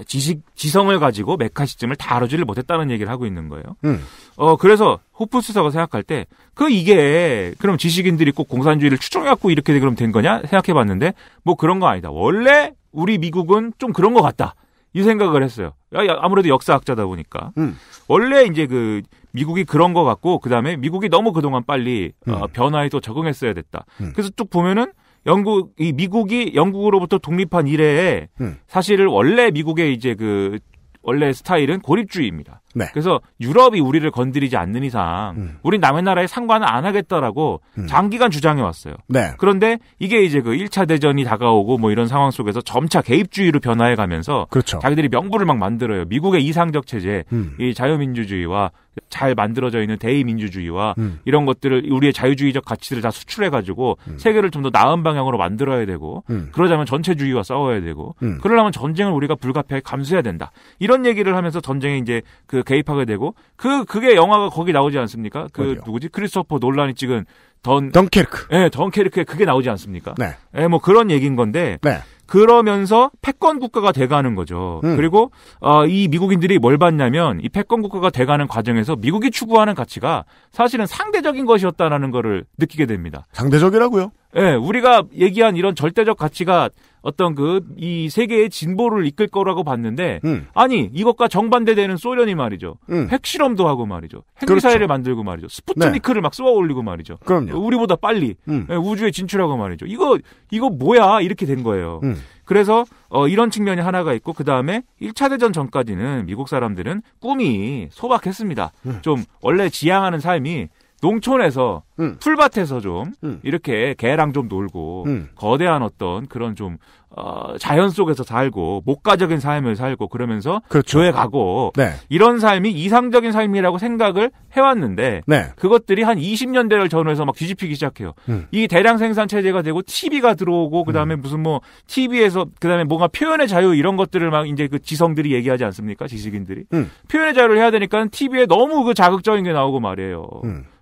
지식 지성을 가지고 메카시즘을 다루지를 못했다는 얘기를 하고 있는 거예요. 음. 어 그래서 호프스사가 생각할 때 그 이게 그럼 지식인들이 꼭 공산주의를 추종해갖고 이렇게 그럼 된 거냐 생각해봤는데 뭐 그런 거 아니다. 원래 우리 미국은 좀 그런 것 같다. 이 생각을 했어요. 아무래도 역사학자다 보니까 음. 원래 이제 그 미국이 그런 거 같고 그다음에 미국이 너무 그동안 빨리 어, 음. 어, 변화에 또 적응했어야 됐다. 음. 그래서 쭉 보면은 영국 이 미국이 영국으로부터 독립한 이래에 음. 사실 원래 미국의 이제 그 원래 스타일은 고립주의입니다. 네. 그래서 유럽이 우리를 건드리지 않는 이상 음. 우린 남의 나라에 상관을 안 하겠다라고 음. 장기간 주장해 왔어요. 네. 그런데 이게 이제 그 1차 대전이 다가오고 뭐 이런 상황 속에서 점차 개입주의로 변화해 가면서 그렇죠. 자기들이 명분을 막 만들어요. 미국의 이상적 체제, 음. 이 자유민주주의와 잘 만들어져 있는 대의민주주의와 음. 이런 것들을 우리의 자유주의적 가치들을 다 수출해 가지고 음. 세계를 좀 더 나은 방향으로 만들어야 되고 음. 그러자면 전체주의와 싸워야 되고 그러려면 전쟁을 우리가 불가피하게 감수해야 된다. 이런 얘기를 하면서 전쟁에 이제 그 개입하게 되고 그 그게 영화가 거기 나오지 않습니까? 그 어디요? 누구지? 크리스토퍼 논란이 찍은 던 던케르크. 예, 네, 던케르크에 그게 나오지 않습니까? 네. 예, 네, 뭐 그런 얘기인 건데. 네. 그러면서 패권 국가가 돼가는 거죠. 음. 그리고 어, 이 미국인들이 뭘 봤냐면 이 패권 국가가 돼가는 과정에서 미국이 추구하는 가치가 사실은 상대적인 것이었다라는 거를 느끼게 됩니다. 상대적이라고요? 예, 우리가 얘기한 이런 절대적 가치가 어떤 그 이 세계의 진보를 이끌 거라고 봤는데 음. 아니 이것과 정반대되는 소련이 말이죠 음. 핵실험도 하고 말이죠 핵미사일을 그렇죠. 만들고 말이죠 스푸트니크를 네. 막 쏘아 올리고 말이죠 그럼요. 우리보다 빨리 음. 예, 우주에 진출하고 말이죠 이거 이거 뭐야 이렇게 된 거예요 음. 그래서 어 이런 측면이 하나가 있고 그 다음에 1차 대전 전까지는 미국 사람들은 꿈이 소박했습니다 음. 좀 원래 지향하는 삶이 농촌에서 음. 풀밭에서 좀 음. 이렇게 개랑 좀 놀고 음. 거대한 어떤 그런 좀 어, 자연 속에서 살고 목가적인 삶을 살고 그러면서 그렇죠. 교회 가고 네. 이런 삶이 이상적인 삶이라고 생각을 해왔는데 네. 그것들이 한 20년대를 전후해서 막 뒤집히기 시작해요. 음. 이 대량 생산 체제가 되고 TV가 들어오고 그다음에 음. 무슨 뭐 TV에서 그다음에 뭔가 표현의 자유 이런 것들을 막 이제 그 지성들이 얘기하지 않습니까? 지식인들이 음. 표현의 자유를 해야 되니까 TV에 너무 그 자극적인 게 나오고 말이에요.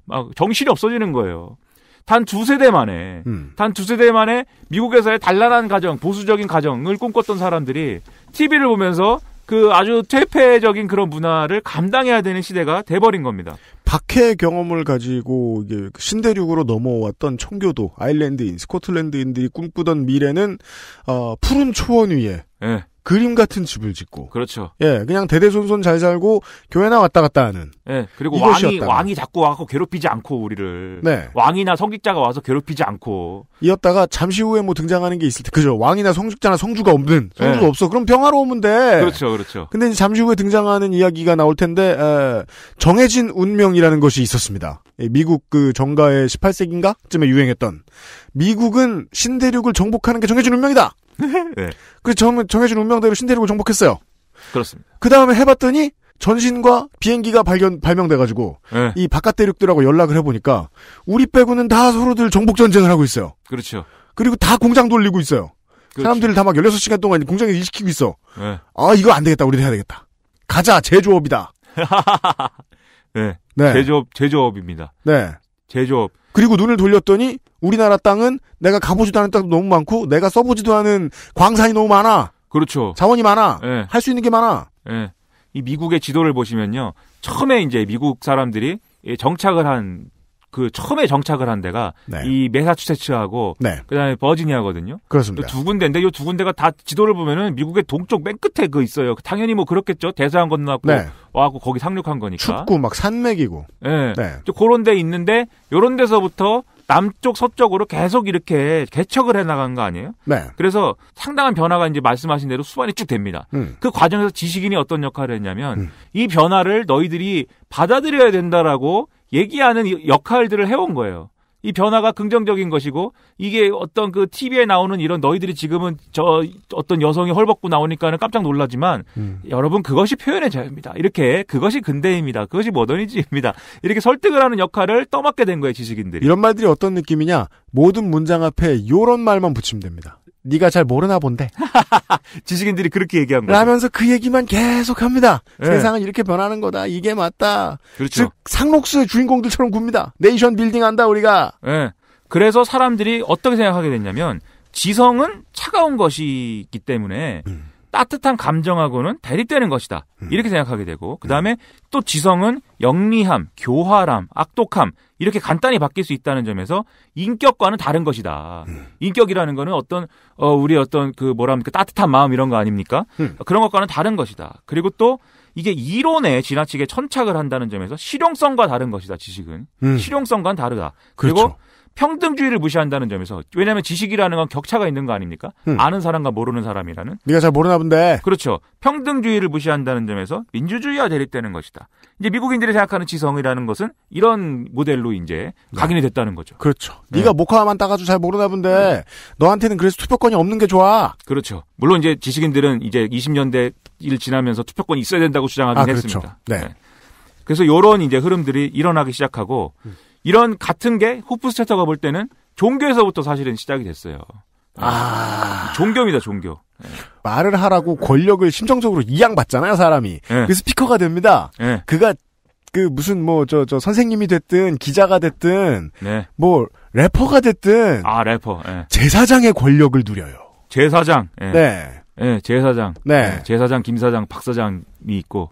막 정신이 없어지는 거예요. 단 두세 대 만에, 음. 단 두세 대 만에 미국에서의 단란한 가정, 보수적인 가정을 꿈꿨던 사람들이 TV를 보면서 그 아주 퇴폐적인 그런 문화를 감당해야 되는 시대가 돼버린 겁니다. 박해 경험을 가지고 신대륙으로 넘어왔던 청교도, 아일랜드인, 스코틀랜드인들이 꿈꾸던 미래는 어, 푸른 초원 위에 네. 그림 같은 집을 짓고. 그렇죠. 예, 그냥 대대손손 잘 살고 교회나 왔다 갔다 하는. 예, 그리고 이것이었다면. 왕이 왕이 자꾸 와서 괴롭히지 않고 우리를. 네. 왕이나 성직자가 와서 괴롭히지 않고. 이었다가 잠시 후에 뭐 등장하는 게 있을 때, 그죠? 왕이나 성직자나 성주가 없는 예. 성주가 예. 없어. 그럼 평화로우면 돼. 그렇죠, 그렇죠. 근데 잠시 후에 등장하는 이야기가 나올 텐데 에, 정해진 운명이라는 것이 있었습니다. 미국 그 정가의 18세기인가 쯤에 유행했던 미국은 신대륙을 정복하는 게 정해진 운명이다. 네. <laughs> 그래서 정, 정해진 운명대로 신대륙을 정복했어요. 그렇습니다. 그 다음에 해봤더니 전신과 비행기가 발견 발명돼가지고 네. 이 바깥 대륙들하고 연락을 해보니까 우리 빼고는 다 서로들 정복 전쟁을 하고 있어요. 그렇죠. 그리고 다 공장 돌리고 있어요. 그렇죠. 사람들을 다 막 16시간 동안 공장에 일시키고 있어. 네. 아, 이거 안 되겠다. 우리 해야 되겠다. 가자. 제조업이다. <laughs> 네. 네. 제조업, 제조업입니다. 네. 제조업. 그리고 눈을 돌렸더니 우리나라 땅은 내가 가보지도 않은 땅도 너무 많고 내가 써보지도 않은 광산이 너무 많아. 그렇죠. 자원이 많아. 예. 할수 있는 게 많아. 예. 이 미국의 지도를 보시면요. 처음에 이제 미국 사람들이 정착을 한그 처음에 정착을 한 데가 네. 이메사추세츠하고 네. 그다음에 버지니아거든요. 그렇습니다. 두 군데인데 이 두 군데가 다 지도를 보면은 미국의 동쪽 맨 끝에 그 있어요. 당연히 뭐 그렇겠죠. 대서양 건너고 네. 와고 거기 상륙한 거니까. 춥고 막 산맥이고. 예. 네. 그런 데 있는데 요런 데서부터 남쪽 서쪽으로 계속 이렇게 개척을 해 나간 거 아니에요? 네. 그래서 상당한 변화가 이제 말씀하신 대로 수반이 쭉 됩니다. 음. 그 과정에서 지식인이 어떤 역할을 했냐면 음. 이 변화를 너희들이 받아들여야 된다라고 얘기하는 역할들을 해온 거예요. 이 변화가 긍정적인 것이고 이게 어떤 그 TV에 나오는 이런 너희들이 지금은 저 어떤 여성이 헐벗고 나오니까는 깜짝 놀라지만 음. 여러분 그것이 표현의 자유입니다. 이렇게 그것이 근대입니다. 그것이 모더니즘입니다. 이렇게 설득을 하는 역할을 떠맡게 된 거예요 지식인들이. 이런 말들이 어떤 느낌이냐? 모든 문장 앞에 요런 말만 붙이면 됩니다. 네가 잘 모르나 본데. <laughs> 지식인들이 그렇게 얘기한 거예요. 라면서 그 얘기만 계속 합니다. 네. 세상은 이렇게 변하는 거다. 이게 맞다. 그렇죠. 즉 상록수의 주인공들처럼 굽니다. 네이션 빌딩 한다 우리가. 네. 그래서 사람들이 어떻게 생각하게 됐냐면 지성은 차가운 것이기 때문에 음. 따뜻한 감정하고는 대립되는 것이다. 음. 이렇게 생각하게 되고 음. 그 다음에 또 지성은 영리함, 교활함, 악독함 이렇게 간단히 바뀔 수 있다는 점에서 인격과는 다른 것이다. 음. 인격이라는 거는 어떤 어 우리 어떤 그 뭐랍니까 그 따뜻한 마음 이런 거 아닙니까? 음. 그런 것과는 다른 것이다. 그리고 또 이게 이론에 지나치게 천착을 한다는 점에서 실용성과 다른 것이다. 지식은 음. 실용성과는 다르다. 그리고 그렇죠. 평등주의를 무시한다는 점에서 왜냐하면 지식이라는 건 격차가 있는 거 아닙니까? 음. 아는 사람과 모르는 사람이라는. 네가 잘 모르나 본데. 그렇죠. 평등주의를 무시한다는 점에서 민주주의와 대립되는 것이다. 이제 미국인들이 생각하는 지성이라는 것은 이런 모델로 이제 네. 각인이 됐다는 거죠. 그렇죠. 네. 네가 모카만 따가지고 잘 모르나 본데 음. 너한테는 그래서 투표권이 없는 게 좋아. 그렇죠. 물론 이제 지식인들은 이제 2 0년대일 지나면서 투표권이 있어야 된다고 주장하긴 아, 그렇죠. 했습니다. 네. 네. 그래서 이런 이제 흐름들이 일어나기 시작하고 음. 이런 같은 게 호프스테터가 볼 때는 종교에서부터 사실은 시작이 됐어요. 아. 종교입니다, 종교. 네. 말을 하라고 권력을 심정적으로 이양받잖아요, 사람이. 네. 그 스피커가 됩니다. 네. 그가 그 무슨 뭐 저저 저 선생님이 됐든 기자가 됐든 네. 뭐 래퍼가 됐든 아 래퍼 예. 제사장의 권력을 누려요. 제사장. 네. 네. 제사장. 네. 제사장 김 사장 박 사장이 있고.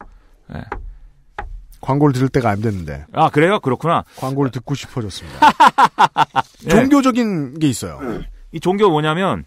광고를 들을 때가 안 됐는데. 아, 그래요? 그렇구나. 광고를 듣고 싶어졌습니다. 네. <laughs> 종교적인 게 있어요. 이 종교 뭐냐면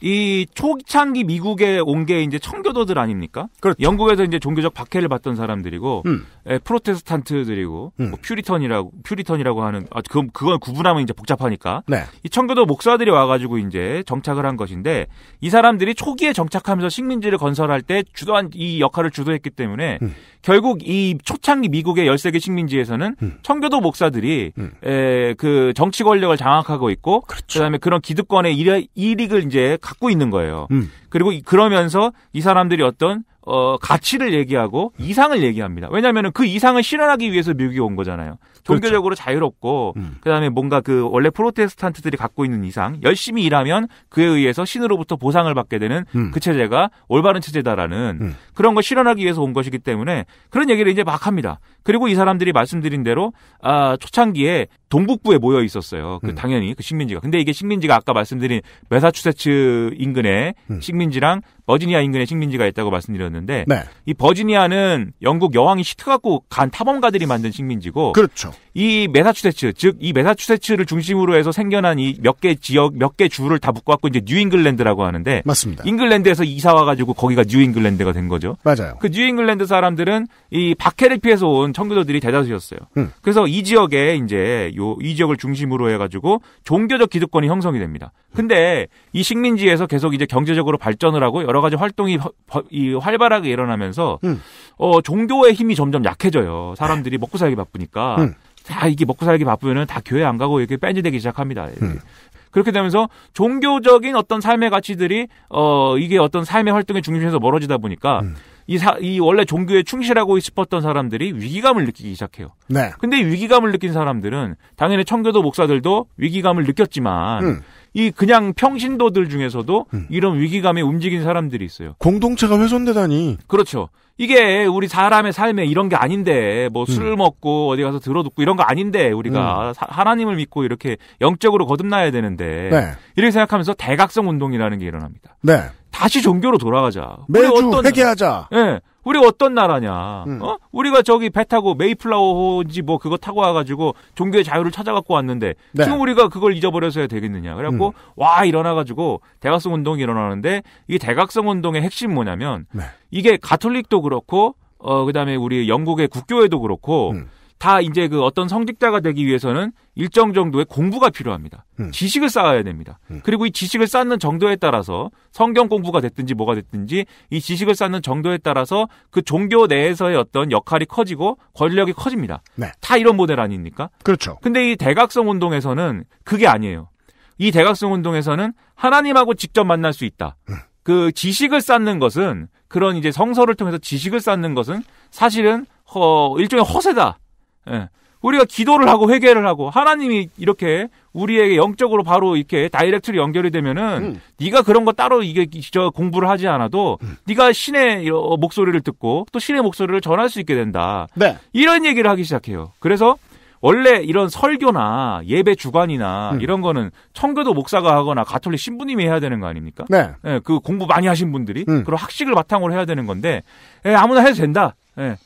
이 초창기 미국에 온 게 이제 청교도들 아닙니까? 그렇죠. 영국에서 이제 종교적 박해를 받던 사람들이고 음. 예, 프로테스탄트들이고 음. 뭐 퓨리턴이라고 퓨리턴이라고 하는 아, 그 그건 구분하면 이제 복잡하니까 네. 이 청교도 목사들이 와가지고 이제 정착을 한 것인데 이 사람들이 초기에 정착하면서 식민지를 건설할 때 주도한 이 역할을 주도했기 때문에 음. 결국 이 초창기 미국의 열세개 식민지에서는 음. 청교도 목사들이 에, 음. 예, 그 정치 권력을 장악하고 있고 그렇죠. 그다음에 그런 기득권의 이익을 이제 갖고 있는 거예요. 음. 그리고 그러면서 이 사람들이 어떤 어, 가치를 얘기하고 이상을 얘기합니다. 왜냐하면 그 이상을 실현하기 위해서 미국이 온 거잖아요. 그렇죠. 종교적으로 그렇죠. 자유롭고 음. 그다음에 뭔가 그 원래 프로테스탄트들이 갖고 있는 이상 열심히 일하면 그에 의해서 신으로부터 보상을 받게 되는 음. 그 체제가 올바른 체제다라는 음. 그런 걸 실현하기 위해서 온 것이기 때문에 그런 얘기를 이제 막 합니다. 그리고 이 사람들이 말씀드린 대로 아 초창기에 동북부에 모여 있었어요. 그 음. 당연히 그 식민지가. 근데 이게 식민지가 아까 말씀드린 메사추세츠 인근의 음. 식민지랑 버지니아 인근에 식민지가 있다고 말씀드렸는데 네. 이 버지니아는 영국 여왕이 시트 갖고 간 탐험가들이 만든 식민지고 그렇죠. 이 메사추세츠 즉 이 메사추세츠를 중심으로 해서 생겨난 이 몇 개 지역 몇 개 주를 다 묶어갖고 이제 뉴잉글랜드라고 하는데 맞습니다. 잉글랜드에서 이사 와가지고 거기가 뉴잉글랜드가 된 거죠. 맞아요. 그 뉴잉글랜드 사람들은 이 박해를 피해서 온 청교도들이 대다수였어요. 음. 그래서 이 지역에 이제 요 이 지역을 중심으로 해가지고 종교적 기득권이 형성이 됩니다. 근데 이 식민지에서 계속 이제 경제적으로 발전을 하고 여러 여러 가지 활동이 활발하게 일어나면서 음. 어 종교의 힘이 점점 약해져요. 사람들이 네. 먹고 살기 바쁘니까 음. 다 이게 먹고 살기 바쁘면은 다 교회 안 가고 이렇게 뺀지되기 시작합니다. 음. 그렇게 되면서 종교적인 어떤 삶의 가치들이 어 이게 어떤 삶의 활동의 중심에서 멀어지다 보니까 음. 이, 사, 이 원래 종교에 충실하고 싶었던 사람들이 위기감을 느끼기 시작해요. 네. 근데 위기감을 느낀 사람들은 당연히 청교도 목사들도 위기감을 느꼈지만 음. 이 그냥 평신도들 중에서도 음. 이런 위기감에 움직인 사람들이 있어요. 공동체가 훼손되다니. 그렇죠. 이게 우리 사람의 삶에 이런 게 아닌데 뭐술 음. 먹고 어디 가서 들어듣고 이런 거 아닌데 우리가 음. 사, 하나님을 믿고 이렇게 영적으로 거듭나야 되는데 네. 이렇게 생각하면서 대각성 운동이라는 게 일어납니다. 네. 다시 종교로 돌아가자. 매주 우리 어떤, 회개하자. 예. 네, 우리 어떤 나라냐. 음. 어? 우리가 저기 배 타고 메이플라워호지 뭐 그거 타고 와가지고 종교의 자유를 찾아갖고 왔는데 네. 지금 우리가 그걸 잊어버려서야 되겠느냐. 그래갖고 음. 와 일어나가지고 대각성 운동이 일어나는데 이 대각성 운동의 핵심 뭐냐면 네. 이게 가톨릭도 그렇고 어 그다음에 우리 영국의 국교회도 그렇고 음. 다 이제 그 어떤 성직자가 되기 위해서는 일정 정도의 공부가 필요합니다. 음. 지식을 쌓아야 됩니다. 음. 그리고 이 지식을 쌓는 정도에 따라서 성경 공부가 됐든지 뭐가 됐든지 이 지식을 쌓는 정도에 따라서 그 종교 내에서의 어떤 역할이 커지고 권력이 커집니다. 네. 다 이런 모델 아닙니까? 그렇죠. 근데 이 대각성 운동에서는 그게 아니에요. 이 대각성 운동에서는 하나님하고 직접 만날 수 있다. 음. 그 지식을 쌓는 것은 그런 이제 성서를 통해서 지식을 쌓는 것은 사실은 허, 일종의 허세다. 예. 우리가 기도를 하고 회개를 하고 하나님이 이렇게 우리에게 영적으로 바로 이렇게 다이렉트로 연결이 되면은 음. 네가 그런 거 따로 이게 저 공부를 하지 않아도 음. 네가 신의 어, 목소리를 듣고 또 신의 목소리를 전할 수 있게 된다. 네. 이런 얘기를 하기 시작해요. 그래서 원래 이런 설교나 예배 주관이나 음. 이런 거는 청교도 목사가 하거나 가톨릭 신부님이 해야 되는 거 아닙니까? 네. 예, 그 공부 많이 하신 분들이 음. 그런 학식을 바탕으로 해야 되는 건데 예, 아무나 해도 된다. 예,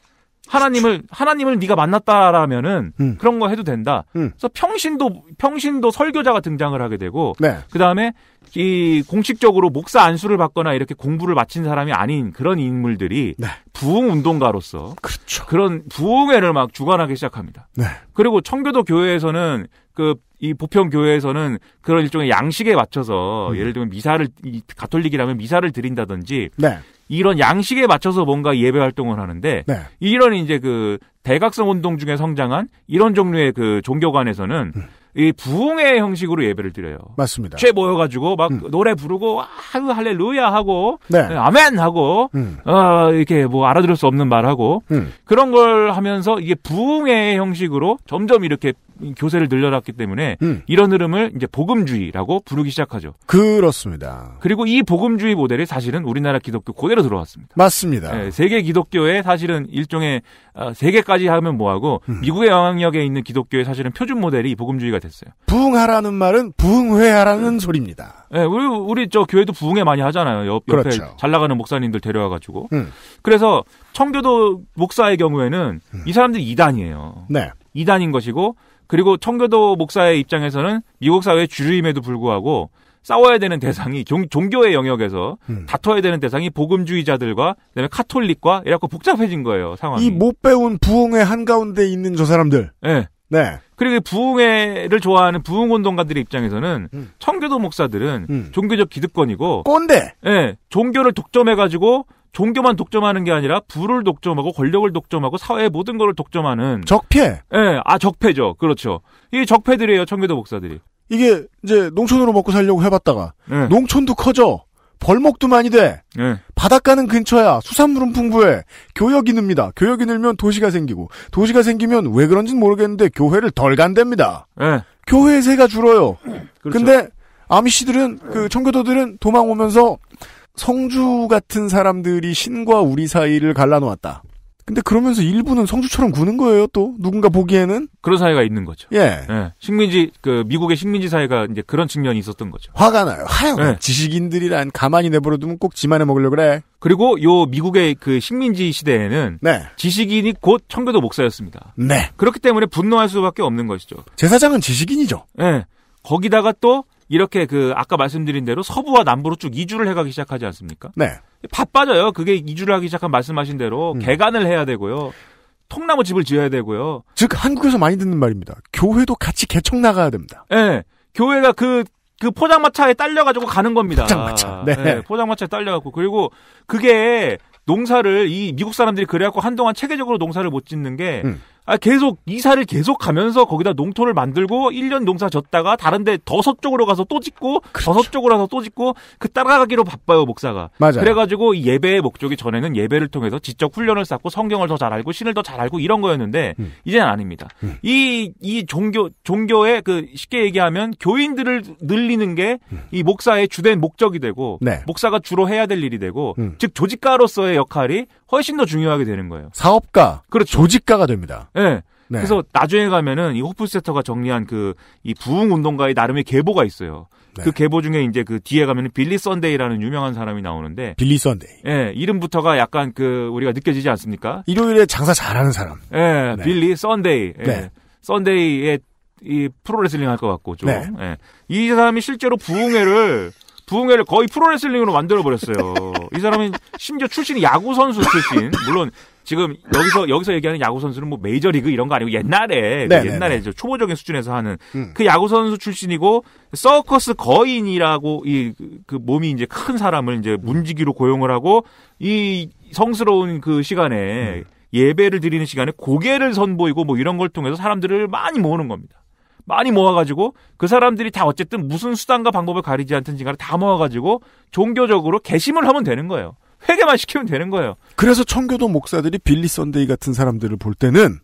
하나님을 하나님을 네가 만났다라면은 음. 그런 거 해도 된다. 음. 그래서 평신도 평신도 설교자가 등장을 하게 되고 네. 그다음에 이 공식적으로 목사 안수를 받거나 이렇게 공부를 마친 사람이 아닌 그런 인물들이 네. 부흥 운동가로서 그렇죠. 그런 부흥회를 막 주관하기 시작합니다. 네. 그리고 청교도 교회에서는 그 이 보편 교회에서는 그런 일종의 양식에 맞춰서 음. 예를 들면 미사를 가톨릭이라면 미사를 드린다든지 네. 이런 양식에 맞춰서 뭔가 예배 활동을 하는데 네. 이런 이제 그 대각성 운동 중에 성장한 이런 종류의 그 종교관에서는 음. 이 부흥의 형식으로 예배를 드려요. 맞습니다. 죄 모여가지고 막 음. 노래 부르고 아유 그 할렐루야 하고 네. 네. 아멘 하고 음. 어, 이렇게 뭐 알아들을 수 없는 말하고 음. 그런 걸 하면서 이게 부흥의 형식으로 점점 이렇게 교세를 늘려놨기 때문에 음. 이런 흐름을 이제 복음주의라고 부르기 시작하죠. 그렇습니다. 그리고 이 복음주의 모델이 사실은 우리나라 기독교 고대로 들어왔습니다. 맞습니다. 네, 세계 기독교의 사실은 일종의 어, 세계까지 하면 뭐하고 음. 미국의 영향력에 있는 기독교의 사실은 표준 모델이 복음주의가 됐어요. 부흥하라는 말은 부흥회하라는 네. 소리입니다. 네, 우리 우리 저 교회도 부흥회 많이 하잖아요. 옆, 옆에 그렇죠. 잘 나가는 목사님들 데려와가지고. 음. 그래서 청교도 목사의 경우에는 음. 이 사람들이 이단이에요. 네. 이단인 것이고 그리고 청교도 목사의 입장에서는 미국 사회의 주류임에도 불구하고 싸워야 되는 대상이 종, 교의 영역에서 음. 다퉈야 되는 대상이 복음주의자들과 그다음에 카톨릭과 이렇게 복잡해진 거예요 상황이. 이 못 배운 부흥의 한 가운데 있는 저 사람들. 네. 네. 그리고 부흥회를 좋아하는 부흥 운동가들의 입장에서는 음. 청교도 목사들은 음. 종교적 기득권이고 꼰대. 예. 네, 종교를 독점해 가지고 종교만 독점하는 게 아니라 부를 독점하고 권력을 독점하고 사회의 모든 것을 독점하는 적폐. 예. 네, 아 적폐죠. 그렇죠. 이게 적폐들이에요. 청교도 목사들이. 이게 이제 농촌으로 먹고 살려고 해봤다가 네. 농촌도 커져 벌목도 많이 돼. 네. 예. 바닷가는 근처야. 수산물은 풍부해. 교역이 늡니다. 교역이 늘면 도시가 생기고 도시가 생기면 왜 그런지는 모르겠는데 교회를 덜 간답니다. 네. 예. 교회의 새가 줄어요. 그렇 근데 아미씨들은 그 청교도들은 도망 오면서 성주 같은 사람들이 신과 우리 사이를 갈라놓았다. 근데 그러면서 일부는 성주처럼 구는 거예요, 또. 누군가 보기에는. 그런 사회가 있는 거죠. 예. 예. 식민지, 그, 미국의 식민지 사회가 이제 그런 측면이 있었던 거죠. 화가 나요. 하여 예. 지식인들이란 가만히 내버려두면 꼭지만에 먹으려 고 그래. 그리고 요 미국의 그 식민지 시대에는. 네. 지식인이 곧 청교도 목사였습니다. 네. 그렇기 때문에 분노할 수밖에 없는 것이죠. 제사장은 지식인이죠. 예. 거기다가 또 이렇게 그 아까 말씀드린 대로 서부와 남부로 쭉 이주를 해가기 시작하지 않습니까? 네. 바빠져요. 그게 이주를 하기 시작한 말씀하신 대로 음. 개간을 해야 되고요. 통나무 집을 지어야 되고요. 즉 한국에서 많이 듣는 말입니다. 교회도 같이 개척 나가야 됩니다. 예. 네. 교회가 그그 그 포장마차에 딸려가지고 가는 겁니다. 포장마차. 네. 네 포장마차에 딸려갖고. 그리고 그게 농사를 이 미국 사람들이 그래갖고 한동안 체계적으로 농사를 못 짓는 게 음. 아, 계속 이사를 계속 하면서 거기다 농토를 만들고 1년 농사 졌다가 다른데 더 서쪽으로 가서 또 짓고 그렇죠. 더 서쪽으로 가서 또 짓고 그 따라가기로 바빠요 목사가. 맞아. 그래가지고 예배의 목적이 전에는 예배를 통해서 지적 훈련을 쌓고 성경을 더 잘 알고 신을 더 잘 알고 이런 거였는데 음. 이제는 아닙니다. 이이 음. 종교 종교의 그 쉽게 얘기하면 교인들을 늘리는 게이 음. 목사의 주된 목적이 되고 네. 목사가 주로 해야 될 일이 되고 음. 즉 조직가로서의 역할이 훨씬 더 중요하게 되는 거예요. 사업가, 그렇죠. 조직가가 됩니다. 예. 네. 네. 그래서 나중에 가면은 이 호프세터가 정리한 그 이 부흥 운동가의 나름의 계보가 있어요. 네. 그 계보 중에 이제 그 뒤에 가면은 빌리 썬데이라는 유명한 사람이 나오는데 빌리 썬데이. 예, 이름부터가 약간 그 우리가 느껴지지 않습니까? 일요일에 장사 잘하는 사람. 예, 네. 빌리 썬데이. 예. 네. 썬데이의 이 프로레슬링 할 것 같고 좀. 네. 예. 이 사람이 실제로 부흥회를 부흥회를 거의 프로레슬링으로 만들어 버렸어요. <laughs> 이 사람은 심지어 출신이 야구 선수 출신. 물론 지금 여기서 여기서 얘기하는 야구 선수는 뭐 메이저리그 이런 거 아니고 옛날에 그 네, 네, 옛날에 네. 저 초보적인 수준에서 하는 음. 그 야구 선수 출신이고 서커스 거인이라고 이그 그 몸이 이제 큰 사람을 이제 문지기로 고용을 하고 이 성스러운 그 시간에 음. 예배를 드리는 시간에 고개를 선보이고 뭐 이런 걸 통해서 사람들을 많이 모으는 겁니다. 많이 모아가지고 그 사람들이 다 어쨌든 무슨 수단과 방법을 가리지 않든지 가에다 모아가지고 종교적으로 개심을 하면 되는 거예요. 회개만 시키면 되는 거예요. 그래서 청교도 목사들이 빌리 선데이 같은 사람들을 볼 때는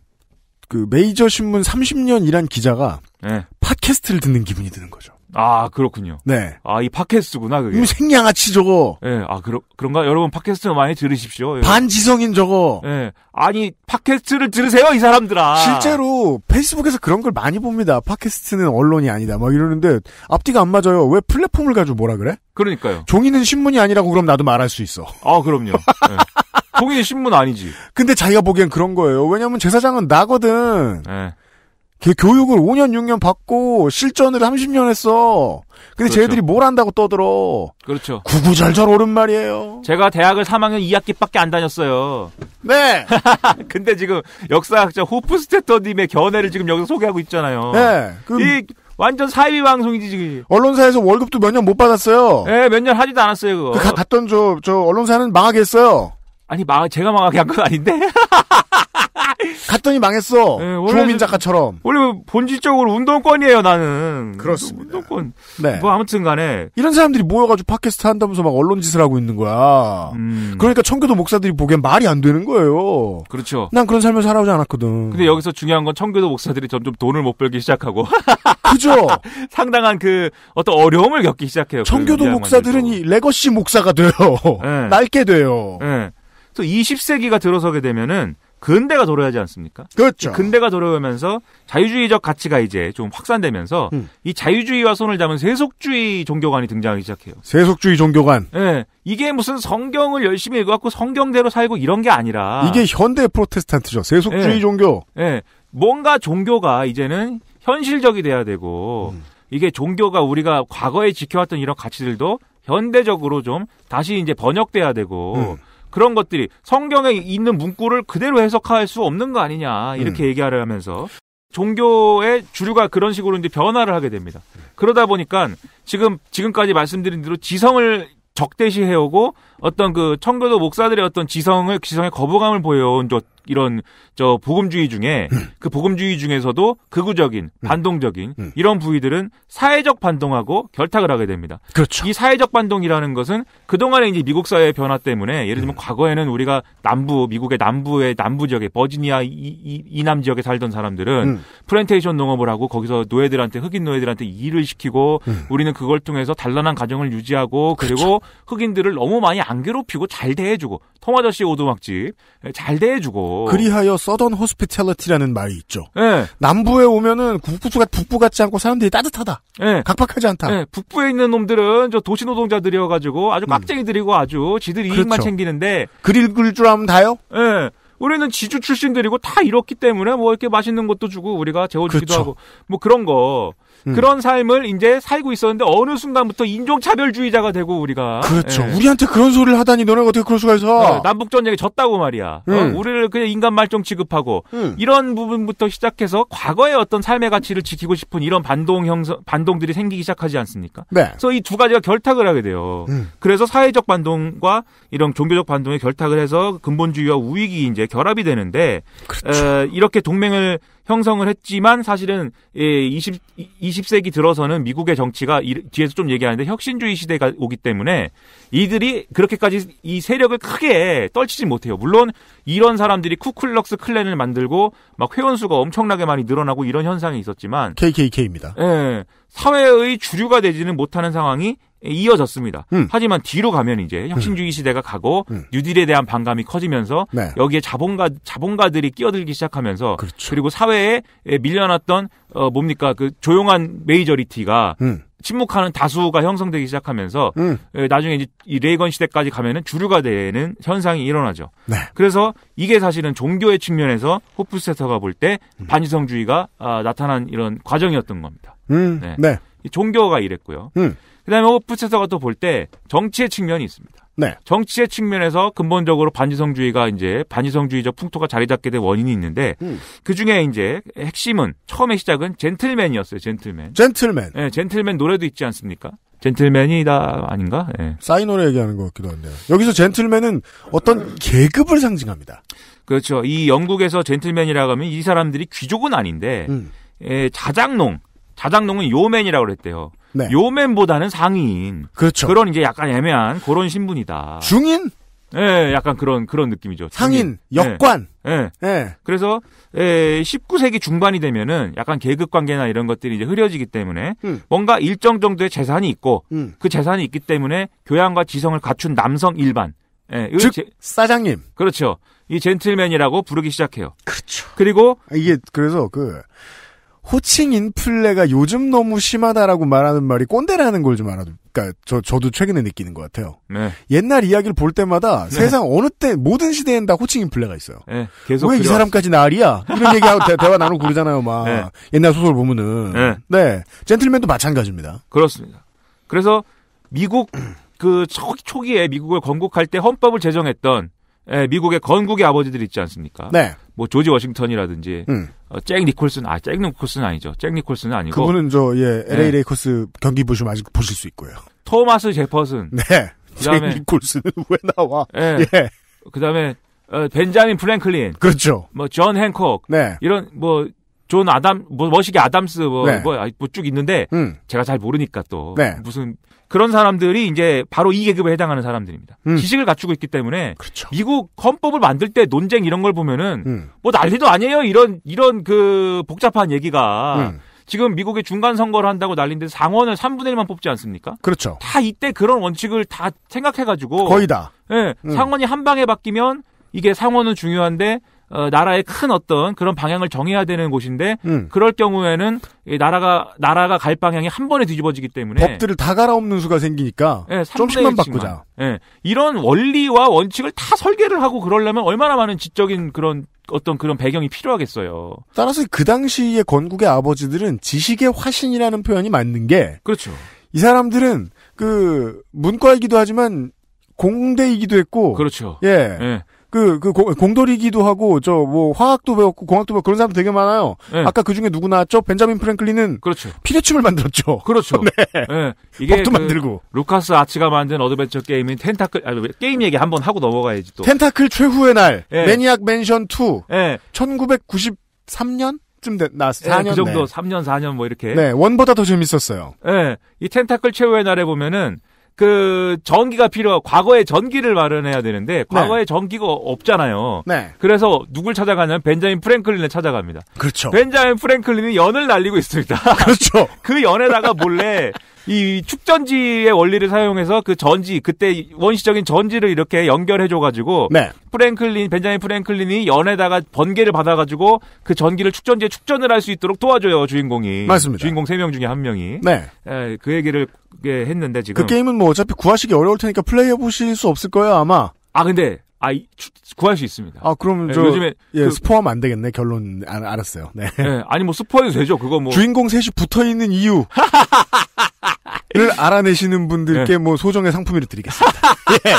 그 메이저 신문 30년 일한 기자가 네. 팟캐스트를 듣는 기분이 드는 거죠. 아 그렇군요. 네. 아이 팟캐스트구나 그게. 음, 생양아치 저거. 예. 네. 아 그러, 그런가 여러분 팟캐스트 많이 들으십시오. 예. 반지성인 저거. 예. 네. 아니 팟캐스트를 들으세요 이 사람들아. 실제로 페이스북에서 그런 걸 많이 봅니다. 팟캐스트는 언론이 아니다 막 이러는데 앞뒤가 안 맞아요. 왜 플랫폼을 가지고 뭐라 그래? 그러니까요. 종이는 신문이 아니라고 그럼 나도 말할 수 있어. 아 그럼요. 네. <laughs> 종이는 신문 아니지. 근데 자기가 보기엔 그런 거예요. 왜냐면 제사장은 나거든. 네. 그 교육을 5년, 6년 받고 실전을 30년 했어. 근데 그렇죠. 쟤들이 뭘 안다고 떠들어. 그렇죠. 구구절절 옳은 말이에요. 제가 대학을 3학년 2학기밖에 안 다녔어요. 네. <laughs> 근데 지금 역사학자 호프스테터님의 견해를 지금 여기서 소개하고 있잖아요. 네. 그... 이 완전 사이비 방송이지 지금. 언론사에서 월급도 몇 년 못 받았어요. 네, 예, 몇년 하지도 않았어요 그거. 그 가, 갔던 저저 언론사는 망하게 했어요. 아니 망 제가 망하게 한 건 아닌데. <laughs> <laughs> 갔더니 망했어. 네, 주호민 작가처럼. 원래 뭐 본질적으로 운동권이에요, 나는. 그렇습니다. 운동권. 네. 뭐 아무튼 간에. 이런 사람들이 모여가지고 팟캐스트 한다면서 막 언론 짓을 하고 있는 거야. 음. 그러니까 청교도 목사들이 보기엔 말이 안 되는 거예요. 그렇죠. 난 그런 삶을 살아오지 않았거든. 근데 여기서 중요한 건 청교도 목사들이 점점 돈을 못 벌기 시작하고. <laughs> 그죠? <laughs> 상당한 그 어떤 어려움을 겪기 시작해요. 그 청교도 목사들은 이 레거시 목사가 돼요. 네. 낡게 돼요. 네. 또 20세기가 들어서게 되면은 근대가 돌아하지 않습니까? 그렇죠. 근대가 돌아오면서 자유주의적 가치가 이제 좀 확산되면서 음. 이 자유주의와 손을 잡은 세속주의 종교관이 등장하기 시작해요. 세속주의 종교관. 예. 네, 이게 무슨 성경을 열심히 읽어갖고 성경대로 살고 이런 게 아니라 이게 현대 프로테스탄트죠. 세속주의 네, 종교. 예. 네, 뭔가 종교가 이제는 현실적이 돼야 되고 음. 이게 종교가 우리가 과거에 지켜왔던 이런 가치들도 현대적으로 좀 다시 이제 번역돼야 되고 음. 그런 것들이 성경에 있는 문구를 그대로 해석할 수 없는 거 아니냐 이렇게 음. 얘기하려 하면서 종교의 주류가 그런 식으로 이제 변화를 하게 됩니다. 그러다 보니까 지금 지금까지 말씀드린 대로 지성을 적대시해오고 어떤 그 청교도 목사들의 어떤 지성을 지성의 거부감을 보여온 저 이런 저 복음주의 중에 음. 그 복음주의 중에서도 극우적인 음. 반동적인 음. 이런 부위들은 사회적 반동하고 결탁을 하게 됩니다. 그렇죠. 이 사회적 반동이라는 것은 그동안에 이제 미국 사회의 변화 때문에 예를 들면 음. 과거에는 우리가 남부 미국의 남부의 남부 지역에 버지니아 이, 이, 이남 지역에 살던 사람들은 음. 프랜테이션 농업을 하고 거기서 노예들한테 흑인 노예들한테 일을 시키고 음. 우리는 그걸 통해서 단란한 가정을 유지하고 그리고 그렇죠. 흑인들을 너무 많이 안 괴롭히고 잘 대해주고 통화자씨 오두막집 예, 잘 대해주고 그리하여 서던 호스피탈리티라는 말이 있죠. 네. 남부에 오면은 북부가 북부 같지 않고 사람들이 따뜻하다. 네. 각박하지 않다. 네. 북부에 있는 놈들은 저 도시 노동자들이어 가지고 아주 음. 깍쟁이들이고 아주 지들이 그렇죠. 챙기는데 그릴 글줄 알면 다요. 예. 우리는 지주 출신들이고 다 이렇기 때문에 뭐 이렇게 맛있는 것도 주고 우리가 재워주기도 그렇죠. 하고 뭐 그런 거 음. 그런 삶을 이제 살고 있었는데 어느 순간부터 인종차별주의자가 되고 우리가 그렇죠. 예. 우리한테 그런 소리를 하다니 너네가 어떻게 그럴 수가 있어? 예. 어, 남북전쟁에 졌다고 말이야. 어, 음. 어? 우리를 그냥 인간 말종 취급하고 음. 이런 부분부터 시작해서 과거의 어떤 삶의 가치를 지키고 싶은 이런 반동 형성 반동들이 생기기 시작하지 않습니까? 네. 그래서 이 두 가지가 결탁을 하게 돼요. 음. 그래서 사회적 반동과 이런 종교적 반동에 결탁을 해서 근본주의와 우익이 이제 결합이 되는데 그렇죠. 에, 이렇게 동맹을 형성을 했지만 사실은 예, 20, 20세기 들어서는 미국의 정치가 이, 뒤에서 좀 얘기하는데 혁신주의 시대가 오기 때문에 이들이 그렇게까지 이 세력을 크게 떨치지 못해요. 물론 이런 사람들이 쿠클럭스 클랜을 만들고 막 회원수가 엄청나게 많이 늘어나고 이런 현상이 있었지만 KKK입니다. 예. 사회의 주류가 되지는 못하는 상황이 이어졌습니다. 음. 하지만 뒤로 가면 이제 혁신주의 음. 시대가 가고 음. 뉴딜에 대한 반감이 커지면서 네. 여기에 자본가 자본가들이 끼어들기 시작하면서 그렇죠. 그리고 사회에 밀려났던 어 뭡니까 그 조용한 메이저리티가 음. 침묵하는 다수가 형성되기 시작하면서 음. 나중에 이제 이 레이건 시대까지 가면은 주류가 되는 현상이 일어나죠. 네. 그래서 이게 사실은 종교의 측면에서 호프스터가 볼때 음. 반지성주의가 아, 나타난 이런 과정이었던 겁니다. 음. 네. 네. 종교가 이랬고요. 음. 그다음에 오프스터가또 볼 때 정치의 측면이 있습니다. 네. 정치의 측면에서 근본적으로 반지성주의가 이제 반지성주의적 풍토가 자리 잡게 된 원인이 있는데 음. 그 중에 이제 핵심은 처음에 시작은 젠틀맨이었어요. 젠틀맨. 젠틀맨. 네, 젠틀맨 노래도 있지 않습니까? 젠틀맨이다 아닌가? 예. 네. 싸이 노래 얘기하는 것 같기도 한데요. 여기서 젠틀맨은 어떤 계급을 상징합니다. 그렇죠. 이 영국에서 젠틀맨이라고 하면 이 사람들이 귀족은 아닌데 음. 예, 자작농, 자작농은 요맨이라고 그랬대요. 네. 요맨보다는 상인. 그렇죠. 그런 이제 약간 애매한 그런 신분이다. 중인? 예, 네, 약간 그런 그런 느낌이죠. 상인, 중인. 예. 역관. 예. 네. 네. 그래서 에, 예, 19세기 중반이 되면은 약간 계급 관계나 이런 것들이 이제 흐려지기 때문에 음. 뭔가 일정 정도의 재산이 있고 음. 그 재산이 있기 때문에 교양과 지성을 갖춘 남성 일반. 예. 즉 제, 사장님. 그렇죠. 이 젠틀맨이라고 부르기 시작해요. 그렇죠. 그리고 아, 이게 그래서 그 호칭 인플레가 요즘 너무 심하다라고 말하는 말이 꼰대라는 걸 좀 알아도 그니까저 저도 최근에 느끼는 것 같아요. 네. 옛날 이야기를 볼 때마다 네. 세상 어느 때 모든 시대엔 다 호칭 인플레가 있어요. 네, 계속 왜이 사람까지 나리야 이런 얘기하고 대, 화 나누고 그러잖아요. 막 네. 옛날 소설 보면은 네. 네. 젠틀맨도 마찬가지입니다. 그렇습니다. 그래서 미국 <clears throat> 그 초, 초기에 미국을 건국할 때 헌법을 제정했던 예, 미국의 건국의 아버지들 있지 않습니까? 네. 뭐 조지 워싱턴이라든지 음. 어, 잭 니콜슨 아 잭 니콜슨 아니죠. 잭 니콜슨은 아니고 그분은 저예 LA 네. 레이커스 경기 보시면 아직 보실 수 있고요. 토마스 제퍼슨. 네. 그다음에 잭 니콜슨은 <laughs> 왜 나와? 예. 예. 그다음에 어, 벤자민 프랭클린. 그렇죠. 뭐존 행콕. 네. 이런 뭐존 아담 뭐 머시기 아담스 뭐뭐쭉 뭐, 네. 뭐 있는데 음. 제가 잘 모르니까 또 네. 무슨 그런 사람들이 이제 바로 이 계급에 해당하는 사람들입니다. 음. 지식을 갖추고 있기 때문에 그렇죠. 미국 헌법을 만들 때 논쟁 이런 걸 보면은 음. 뭐 난리도 아니에요. 이런 이런 그 복잡한 얘기가 음. 지금 미국의 중간 선거를 한다고 난리인데 상원을 3분의 1만 뽑지 않습니까? 그렇죠. 다 이때 그런 원칙을 다 생각해 가지고 거의 다. 예. 음. 상원이 한 방에 바뀌면 이게 상원은 중요한데 어, 나라의 큰 어떤 그런 방향을 정해야 되는 곳인데 음. 그럴 경우에는 나라가 나라가 갈 방향이 한 번에 뒤집어지기 때문에 법들을 다 갈아엎는 수가 생기니까 네, 예, 좀씩만 바꾸자. 네, 이런 원리와 원칙을 다 설계를 하고 그러려면 얼마나 많은 지적인 그런 어떤 그런 배경이 필요하겠어요. 따라서 그 당시의 건국의 아버지들은 지식의 화신이라는 표현이 맞는 게 그렇죠. 이 사람들은 그 문과이기도 하지만 공대이기도 했고 그렇죠. 예. 예. 그, 그, 고, 공돌이기도 하고, 저, 뭐, 화학도 배웠고, 공학도 배웠고, 그런 사람 되게 많아요. 네. 아까 그 중에 누구 나왔죠? 벤자민 프랭클린은. 그렇죠. 피레춤을 만들었죠. 그렇죠. <laughs> 네. 네. 이게. 그 만들고. 루카스 아치가 만든 어드벤처 게임인 텐타클, 아니, 게임 얘기 한번 하고 넘어가야지 또. 텐타클 최후의 날. 네. 매니악 맨션2. 네. 1993년? 쯤 되, 나, 4년. 네, 그 정도, 네. 3년, 4년 뭐 이렇게. 네, 원보다 더 재밌었어요. 네. 이 텐타클 최후의 날에 보면은, 그 전기가 필요 과거의 전기를 마련해야 되는데 과거에 네. 전기가 없잖아요. 네. 그래서 누굴 찾아가냐면 벤자민 프랭클린을 찾아갑니다. 그렇죠. 벤자민 프랭클린이 연을 날리고 있습니다. <laughs> 그렇죠. 그 연에다가 몰래 이 축전지의 원리를 사용해서 그 전지 그때 원시적인 전지를 이렇게 연결해줘가지고 네. 프랭클린 벤자민 프랭클린이 연에다가 번개를 받아가지고 그 전기를 축전지에 축전을 할 수 있도록 도와줘요 주인공이 맞습니다. 주인공 세 명 중에 한 명이 네. 예, 그 얘기를 했는데 지금 그 게임은 뭐 어차피 구하시기 어려울 테니까 플레이해 보실 수 없을 거예요 아마 아 근데 아, 구할 수 있습니다. 아, 그럼 네, 요즘에 예, 그, 스포하면 안 되겠네. 결론 아, 알았어요. 네. 네. 아니 뭐 스포해도 되죠. 그거 뭐 주인공 셋이 붙어 있는 이유. <laughs> 를 알아내시는 분들께 네. 뭐 소정의 상품을 드리겠습니다. <laughs> 예.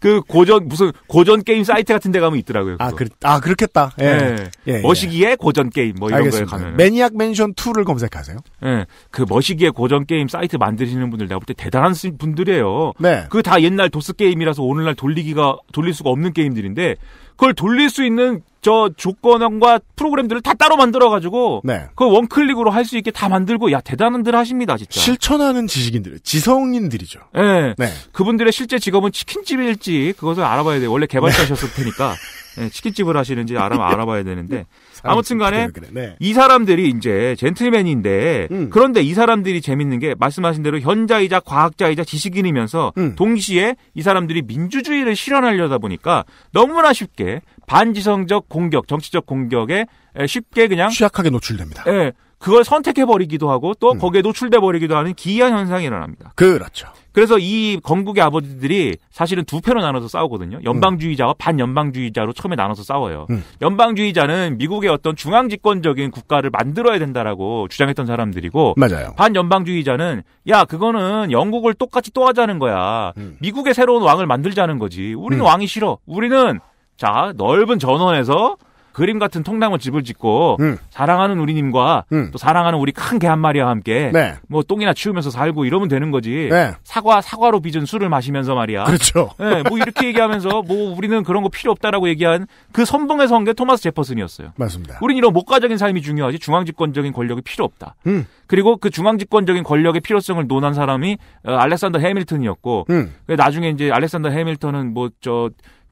그 고전 무슨 고전 게임 사이트 같은 데 가면 있더라고요. 아, 그, 아 그렇겠다. 예. 예. 예. 예. 머시기의 고전 게임 뭐 이런 알 거에 가면 매니악 맨션 2를 검색하세요. 예. 그 머시기의 고전 게임 사이트 만드시는 분들 내가 볼 때 대단한 분들이에요. 네. 그 다 옛날 도스 게임이라서 오늘날 돌리기가 돌릴 수가 없는 게임들인데 그걸 돌릴 수 있는 저 조건과 프로그램들을 다 따로 만들어가지고 네. 그 원클릭으로 할 수 있게 다 만들고 야 대단한들 하십니다 진짜 실천하는 지식인들 지성인들이죠. 네. 네. 그분들의 실제 직업은 치킨집일지 그것을 알아봐야 돼요. 원래 개발자셨을 네. 테니까 네, 치킨집을 하시는지 알아 알아봐야 되는데 아, 아무튼간에 그래, 그래, 네. 이 사람들이 이제 젠틀맨인데 음. 그런데 이 사람들이 재밌는 게 말씀하신 대로 현자이자 과학자이자 지식인이면서 음. 동시에 이 사람들이 민주주의를 실현하려다 보니까 너무나 쉽게 반지성적 공격, 정치적 공격에 쉽게 그냥 취약하게 노출됩니다. 예. 그걸 선택해 버리기도 하고 또 음. 거기에 노출돼 버리기도 하는 기이한 현상이 일어납니다. 그렇죠. 그래서 이 건국의 아버지들이 사실은 두 패로 나눠서 싸우거든요. 음. 연방주의자와 음. 반연방주의자로 처음에 나눠서 싸워요. 음. 연방주의자는 미국의 어떤 중앙 집권적인 국가를 만들어야 된다라고 주장했던 사람들이고 맞아요. 반연방주의자는 야 그거는 영국을 똑같이 또 하자는 거야. 음. 미국의 새로운 왕을 만들자는 거지. 우리는 음. 왕이 싫어. 우리는 자 넓은 전원에서 그림 같은 통나무 집을 짓고 음. 사랑하는 우리님과 음. 또 사랑하는 우리 큰 개 한 마리와 함께 네. 뭐 똥이나 치우면서 살고 이러면 되는 거지. 네. 사과 사과로 빚은 술을 마시면서 말이야. 그렇죠. 네, 뭐 이렇게 얘기하면서 뭐 우리는 그런 거 필요 없다라고 얘기한 그 선봉에서 온게 토마스 제퍼슨이었어요. 맞습니다. 우린 이런 목가적인 삶이 중요하지 중앙집권적인 권력이 필요 없다. 음. 그리고 그 중앙집권적인 권력의 필요성을 논한 사람이 어, 알렉산더 해밀턴이었고 음. 그 나중에 이제 알렉산더 해밀턴은 뭐저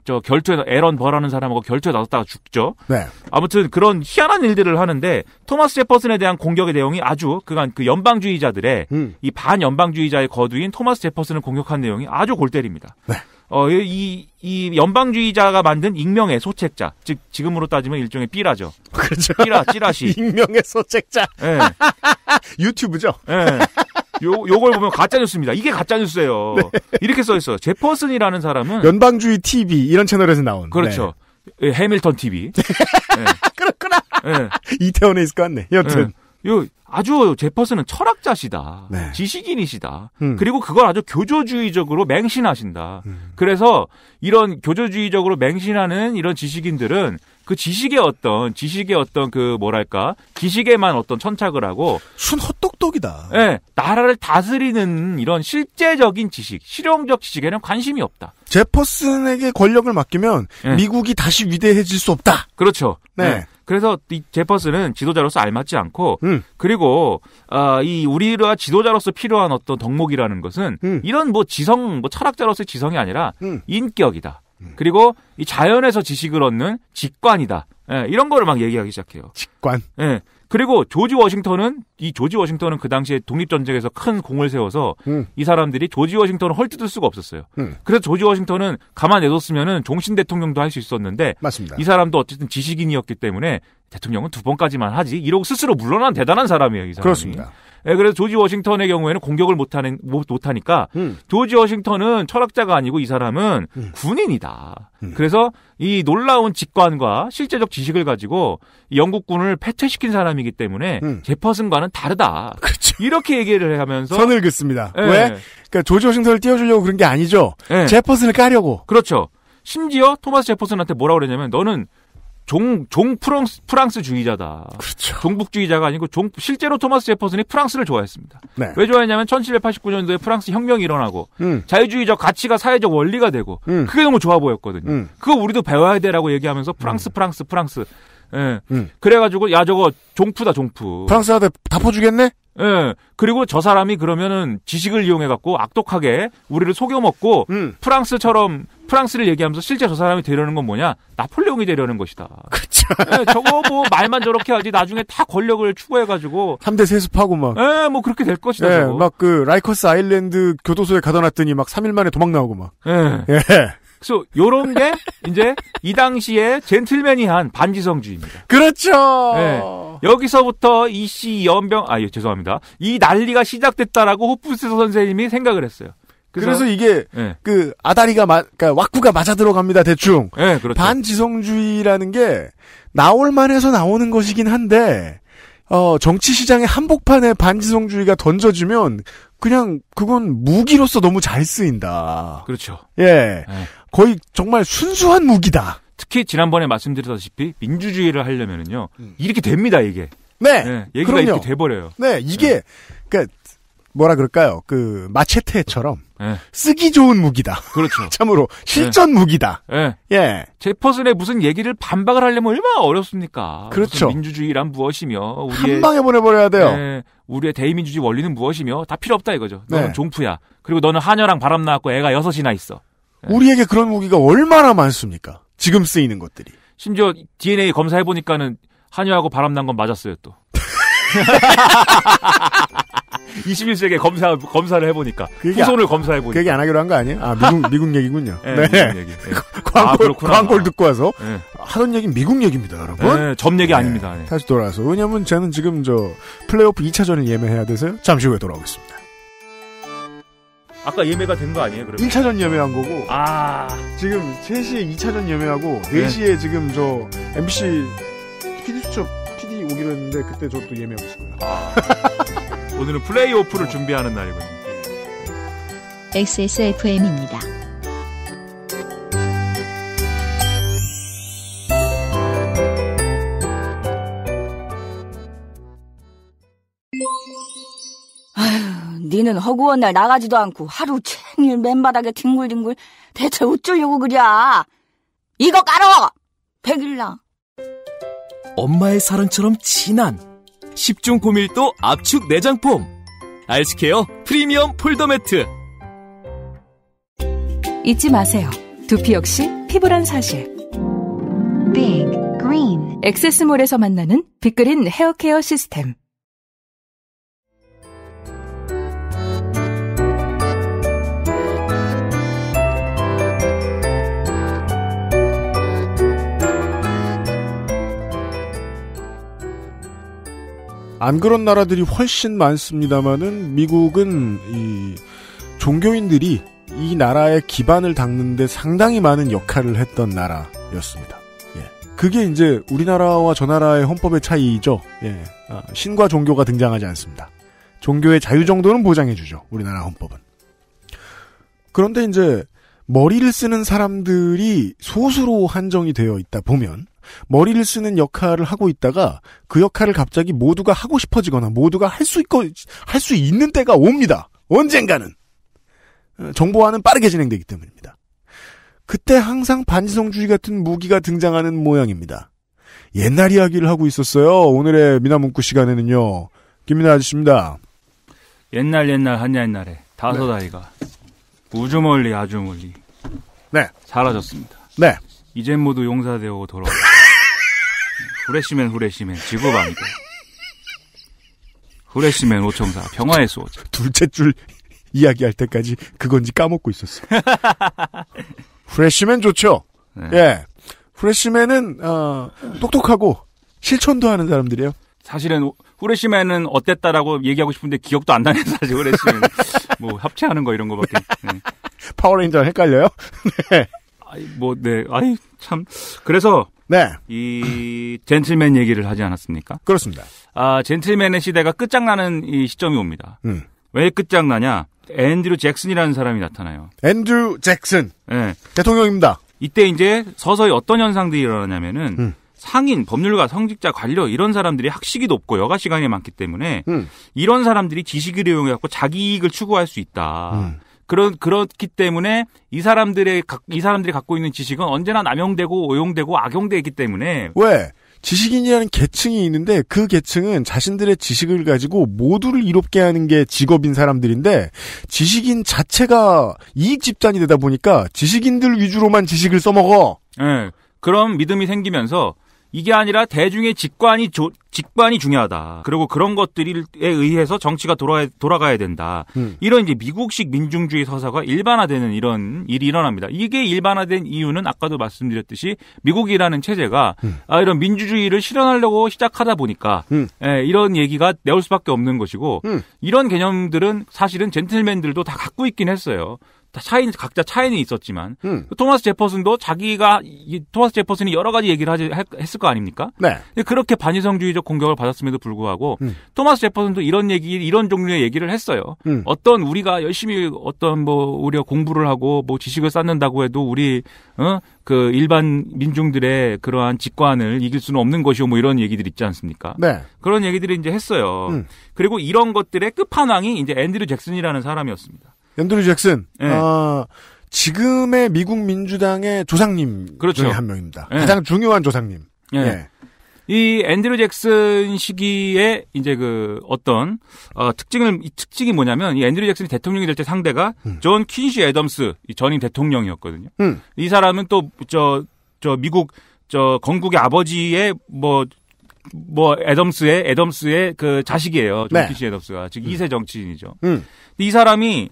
저 결투에 에런 버라는 사람하고 결투에 나섰다가 죽죠. 네. 아무튼 그런 희한한 일들을 하는데 토마스 제퍼슨에 대한 공격의 내용이 아주 그간 그 연방주의자들의 음. 이 반연방주의자의 거두인 토마스 제퍼슨을 공격한 내용이 아주 골때립니다. 네. 어, 이, 이 연방주의자가 만든 익명의 소책자. 즉, 지금으로 따지면 일종의 삐라죠. 그렇죠. 삐라, 찌라시. <laughs> 익명의 소책자. 네. <laughs> 유튜브죠? 네. 요 요걸 보면 가짜 뉴스입니다. 이게 가짜 뉴스예요. <laughs> 네. 이렇게 써 있어요. 제퍼슨이라는 사람은 연방주의 TV 이런 채널에서 나온 그렇죠. 네. 예, 해밀턴 TV. 네. <laughs> 예. 그렇구나. 네. 예. <laughs> 이태원에 있을 것 같네. 여튼 요 아주 제퍼슨은 철학자시다. 네. 지식인이시다. 음. 그리고 그걸 아주 교조주의적으로 맹신하신다. 음. 그래서 이런 교조주의적으로 맹신하는 이런 지식인들은 그 지식의 어떤 지식의 어떤 그 뭐랄까 지식에만 어떤 천착을 하고 순 헛똑똑이다. 예, 네, 나라를 다스리는 이런 실제적인 지식, 실용적 지식에는 관심이 없다. 제퍼슨에게 권력을 맡기면 네. 미국이 다시 위대해질 수 없다. 그렇죠. 네. 예. 그래서 이 제퍼슨은 지도자로서 알맞지 않고 음. 그리고 아, 이 우리가 지도자로서 필요한 어떤 덕목이라는 것은 음. 이런 뭐 지성 뭐 철학자로서의 지성이 아니라 음. 인격이다. 음. 그리고 이 자연에서 지식을 얻는 직관이다. 예, 이런 거를 막 얘기하기 시작해요. 직관. 예. 그리고 조지 워싱턴은 이 조지 워싱턴은 그 당시에 독립 전쟁에서 큰 공을 세워서 음. 이 사람들이 조지 워싱턴을 헐뜯을 수가 없었어요. 음. 그래서 조지 워싱턴은 가만 내뒀으면은 종신 대통령도 할 수 있었는데 맞습니다. 이 사람도 어쨌든 지식인이었기 때문에 대통령은 두 번까지만 하지 이러고 스스로 물러난 대단한 사람이에요. 이 사람이. 그렇습니다. 예, 그래서 조지 워싱턴의 경우에는 공격을 못하는 못하니까 음. 조지 워싱턴은 철학자가 아니고 이 사람은 음. 군인이다. 음. 그래서 이 놀라운 직관과 실제적 지식을 가지고 영국군을 패퇴시킨 사람이기 때문에 제퍼슨과는 음. 다르다. 그렇죠. 이렇게 얘기를 하면서 선을 긋습니다. 네. 왜? 그러니까 조지 워싱턴을 띄워주려고 그런 게 아니죠. 네. 예. 제퍼슨을 까려고. 그렇죠. 심지어 토마스 제퍼슨한테 뭐라 고 그랬냐면 너는 종, 종 프랑스, 프랑스 주의자다. 그렇죠. 종북주의자가 아니고 종, 실제로 토마스 제퍼슨이 프랑스를 좋아했습니다. 네. 왜 좋아했냐면 1789년도에 프랑스 혁명이 일어나고 음. 자유주의적 가치가 사회적 원리가 되고 음. 그게 너무 좋아 보였거든요. 음. 그거 우리도 배워야 돼라고 얘기하면서 프랑스, 음. 프랑스, 프랑스. 예. 음. 그래가지고 야 저거 종프다 종프. 프랑스한테 다 퍼주겠네? 예. 그리고 저 사람이 그러면은 지식을 이용해 갖고 악독하게 우리를 속여 먹고 음. 프랑스처럼 프랑스를 얘기하면서 실제 저 사람이 되려는 건 뭐냐? 나폴레옹이 되려는 것이다. 그쵸. 그렇죠. 네, 저거 뭐 말만 저렇게 하지 나중에 다 권력을 추구해가지고. 3대 세습하고 막. 예, 네, 뭐 그렇게 될 것이다. 예, 네, 막그 라이커스 아일랜드 교도소에 가둬놨더니 막 3일 만에 도망 나오고 막. 예. 예. 그래서 요런 게 이제 이 당시에 젠틀맨이한 반지성주의입니다. 그렇죠. 네. 여기서부터 이씨 연병 아 예, 죄송합니다. 이 난리가 시작됐다라고 호프스 선생님이 생각을 했어요. 그래서, 이게 네. 그 아다리가 맞, 그러니까 왁구가 맞아 들어갑니다 대충. 네, 그렇죠. 반지성주의라는 게 나올만해서 나오는 것이긴 한데 어, 정치 시장의 한복판에 반지성주의가 던져지면 그냥 그건 무기로서 너무 잘 쓰인다. 그렇죠. 예. 네. 거의 정말 순수한 무기다. 특히 지난번에 말씀드렸다시피 민주주의를 하려면은요 음. 이렇게 됩니다 이게. 네. 네 얘기가 그럼요. 이렇게 돼버려요. 네 이게 네. 그러니까 뭐라 그럴까요? 그 마체테처럼 네. 쓰기 좋은 무기다. 그렇죠. <laughs> 참으로 예. 실전 네. 무기다. 네. 예. 제퍼슨의 무슨 얘기를 반박을 하려면 얼마나 어렵습니까? 그렇죠. 민주주의란 무엇이며 우리의 한 방에 보내버려야 돼요. 네. 우리의 대의민주주의 원리는 무엇이며 다 필요 없다 이거죠. 네. 너는 종프야. 그리고 너는 하녀랑 바람 나왔고 애가 여섯이나 있어. 우리에게 그런 무기가 얼마나 많습니까? 지금 쓰이는 것들이. 심지어 DNA 검사해 보니까는 한여하고 바람 난 건 맞았어요 또. <laughs> 21세기에 검사, 검사를 해보니까. 후손을 아, 검사해보니까. 그 얘기 안 하기로 한 거 아니에요? 아, 미국, <laughs> 미국 얘기군요. 네. 네. 미국 얘기. 네. 예. <laughs> 광고를, 아, 광고를 듣고 와서 네. 하던 얘기는 미국 얘기입니다, 여러분. 네, 점 얘기 아닙니다. 다시 돌아와서. 왜냐면 저는 지금 저 플레이오프 2차전을 예매해야 돼서요. 잠시 후에 돌아오겠습니다. 아까 예매가 된 거 아니에요, 그러면? 1차전 예매한 거고. 아. 지금 3시에 2차전 예매하고 4시에 지금 저 MBC PD수첩 PD 오기로 했는데 그때 저도 예매하고 있을 거예요. 아. 오늘은 플레이오프를 준비하는 날이거든요. XSFM입니다. 니는 허구한 날 나가지도 않고 하루 챙일 맨바닥에 뒹굴뒹굴 대체 어쩌려고 그랴? 이거 깔어! 백일랑. 엄마의 사랑처럼 진한 10중 고밀도 압축 내장폼 알스케어 프리미엄 폴더매트 잊지 마세요. 두피 역시 피부란 사실. 빅 그린 엑세스몰에서 만나는 빅그린 헤어케어 시스템 안 그런 나라들이 훨씬 많습니다만은 미국은 이 종교인들이 이 나라의 기반을 닦는데 상당히 많은 역할을 했던 나라였습니다. 예. 그게 이제 우리나라와 저 나라의 헌법의 차이죠. 예. 아, 신과 종교가 등장하지 않습니다. 종교의 자유 정도는 보장해주죠. 우리나라 헌법은. 그런데 이제 머리를 쓰는 사람들이 소수로 한정이 되어 있다 보면 머리를 쓰는 역할을 하고 있다가 그 역할을 갑자기 모두가 하고 싶어지거나 모두가 할 수 있고 할 수 있는 때가 옵니다. 언젠가는 어, 정보화는 빠르게 진행되기 때문입니다. 그때 항상 반지성주의 같은 무기가 등장하는 모양입니다. 옛날 이야기를 하고 있었어요. 오늘의 미나문구 시간에는요. 김민아 아저씨입니다. 옛날 옛날 한야 옛날에 다섯 네. 아이가 우주 멀리 아주 멀리 네 사라졌습니다. 네 이젠 모두 용사되어 돌아왔습니다. <laughs> 후레시맨 후레시맨 지구방이다 후레시맨 오청사 평화의 수호자 둘째 줄 이야기할 때까지 그건지 까먹고 있었어 <laughs> 후레시맨 좋죠 네. 예 후레시맨은 어, 똑똑하고 실천도 하는 사람들이에요 사실은 후레시맨은 어땠다라고 얘기하고 싶은데 기억도 안 나네 사실 후레시맨 <laughs> 뭐 합체하는 거 이런 거밖에 네. 파워레인저랑 헷갈려요? <laughs> 네. 아이, 뭐, 네. 아이, 참. 그래서 네. 이 젠틀맨 얘기를 하지 않았습니까? 그렇습니다. 아, 젠틀맨의 시대가 끝장나는 이 시점이 옵니다. 음. 왜 끝장나냐? 앤드류 잭슨이라는 사람이 나타나요. 앤드류 잭슨. 네. 대통령입니다. 이때 이제 서서히 어떤 현상들이 일어나냐면은 음. 상인, 법률가, 성직자, 관료 이런 사람들이 학식이 높고 여가 시간이 많기 때문에 음. 이런 사람들이 지식을 이용해갖고 자기 이익을 추구할 수 있다. 음. 그런 그렇기 때문에 이 사람들의 이 사람들이 갖고 있는 지식은 언제나 남용되고 오용되고 악용되기 때문에 왜 지식인이라는 계층이 있는데 그 계층은 자신들의 지식을 가지고 모두를 이롭게 하는 게 직업인 사람들인데 지식인 자체가 이익 집단이 되다 보니까 지식인들 위주로만 지식을 써먹어. 예. 네, 그런 믿음이 생기면서 이게 아니라 대중의 직관이 조, 직관이 중요하다. 그리고 그런 것들에 의해서 정치가 돌아 돌아가야 된다. 음. 이런 이제 미국식 민중주의 서사가 일반화되는 이런 일이 일어납니다. 이게 일반화된 이유는 아까도 말씀드렸듯이 미국이라는 체제가 음. 아, 이런 민주주의를 실현하려고 시작하다 보니까 음. 예, 이런 얘기가 나올 수밖에 없는 것이고 음. 이런 개념들은 사실은 젠틀맨들도 다 갖고 있긴 했어요. 차이는 각자 차이는 있었지만 음. 그 토마스 제퍼슨도 자기가 이, 토마스 제퍼슨이 여러 가지 얘기를 하지 했을 거 아닙니까? 네. 그렇게 반이성주의적 공격을 받았음에도 불구하고 음. 토마스 제퍼슨도 이런 얘기 이런 종류의 얘기를 했어요. 음. 어떤 우리가 열심히 어떤 뭐 우리가 공부를 하고 뭐 지식을 쌓는다고 해도 우리 어? 그 일반 민중들의 그러한 직관을 이길 수는 없는 것이오 뭐 이런 얘기들 있지 않습니까? 네. 그런 얘기들을 이제 했어요. 음. 그리고 이런 것들의 끝판왕이 이제 앤드류 잭슨이라는 사람이었습니다. 앤드류 잭슨. 네. 어, 지금의 미국 민주당의 조상님 그렇죠. 중에 한 명입니다. 네. 가장 중요한 조상님. 네. 네. 이 앤드류 잭슨 시기에 이제 그 어떤 어, 특징을 이 특징이 뭐냐면 이 앤드류 잭슨이 대통령이 될 때 상대가 음. 존 퀸시 애덤스 전임 대통령이었거든요. 음. 이 사람은 또저저 저 미국 저 건국의 아버지의 뭐뭐 뭐 애덤스의 애덤스의 그 자식이에요. 존 네. 퀸시 애덤스가 즉 음. 2세 정치인이죠. 음. 이 사람이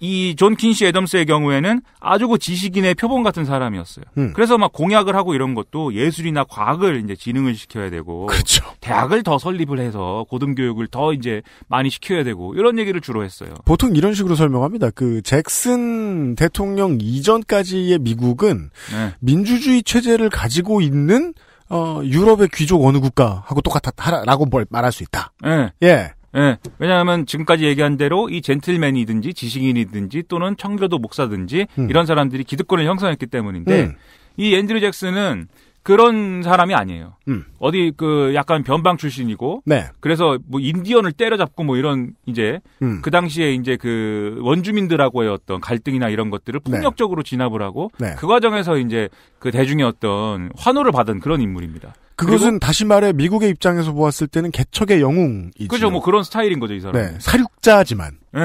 이존 킨시 애덤스의 경우에는 아주 그 지식인의 표본 같은 사람이었어요. 음. 그래서 막 공약을 하고 이런 것도 예술이나 과학을 이제 진흥을 시켜야 되고 그렇죠. 대학을 더 설립을 해서 고등 교육을 더 이제 많이 시켜야 되고 이런 얘기를 주로 했어요. 보통 이런 식으로 설명합니다. 그 잭슨 대통령 이전까지의 미국은 네. 민주주의 체제를 가지고 있는 어, 유럽의 귀족 어느 국가하고 똑같다라고 았뭘 말할 수 있다. 네. 예. 예. 왜냐하면 지금까지 얘기한 대로 이 젠틀맨이든지 지식인이든지 또는 청교도 목사든지 음. 이런 사람들이 기득권을 형성했기 때문인데 음. 이 앤드류 잭슨은 그런 사람이 아니에요. 음. 어디 그 약간 변방 출신이고, 네. 그래서 뭐 인디언을 때려잡고 뭐 이런 이제 음. 그 당시에 이제 그 원주민들하고의 어떤 갈등이나 이런 것들을 네. 폭력적으로 네. 진압을 하고 네. 그 과정에서 이제 그 대중의 어떤 환호를 받은 그런 인물입니다. 그것은 다시 말해 미국의 입장에서 보았을 때는 개척의 영웅이죠. 그죠, 뭐 그런 스타일인 거죠 이 사람. 네, 사륙자지만 네.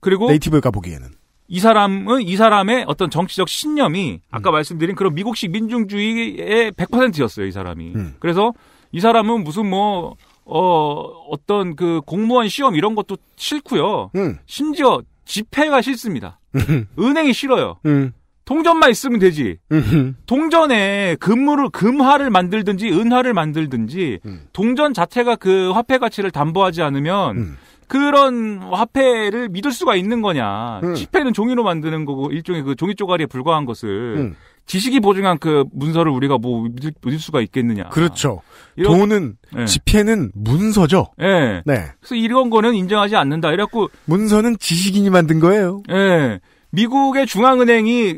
그리고 네이티브가 보기에는 이사람은이 사람의 어떤 정치적 신념이 아까 음. 말씀드린 그런 미국식 민중주의의 100%였어요, 이 사람이. 음. 그래서 이 사람은 무슨 뭐 어, 어떤 그 공무원 시험 이런 것도 싫고요. 음. 심지어 집회가 싫습니다. 음. 은행이 싫어요. 음. 동전만 있으면 되지. 음. 동전에 금물을 금화를 만들든지 은화를 만들든지 동전 자체가 그 화폐 가치를 담보하지 않으면 그런 화폐를 믿을 수가 있는 거냐. 음. 지폐는 종이로 만드는 거고 일종의 그 종이 쪼가리에 불과한 것을 음. 지식이 보증한 그 문서를 우리가 뭐 믿을, 믿을 수가 있겠느냐. 그렇죠. 이런, 돈은 네. 지폐는 문서죠. 네. 네. 그래서 이런 거는 인정하지 않는다. 이래갖고 문서는 지식인이 만든 거예요. 예. 네. 미국의 중앙은행이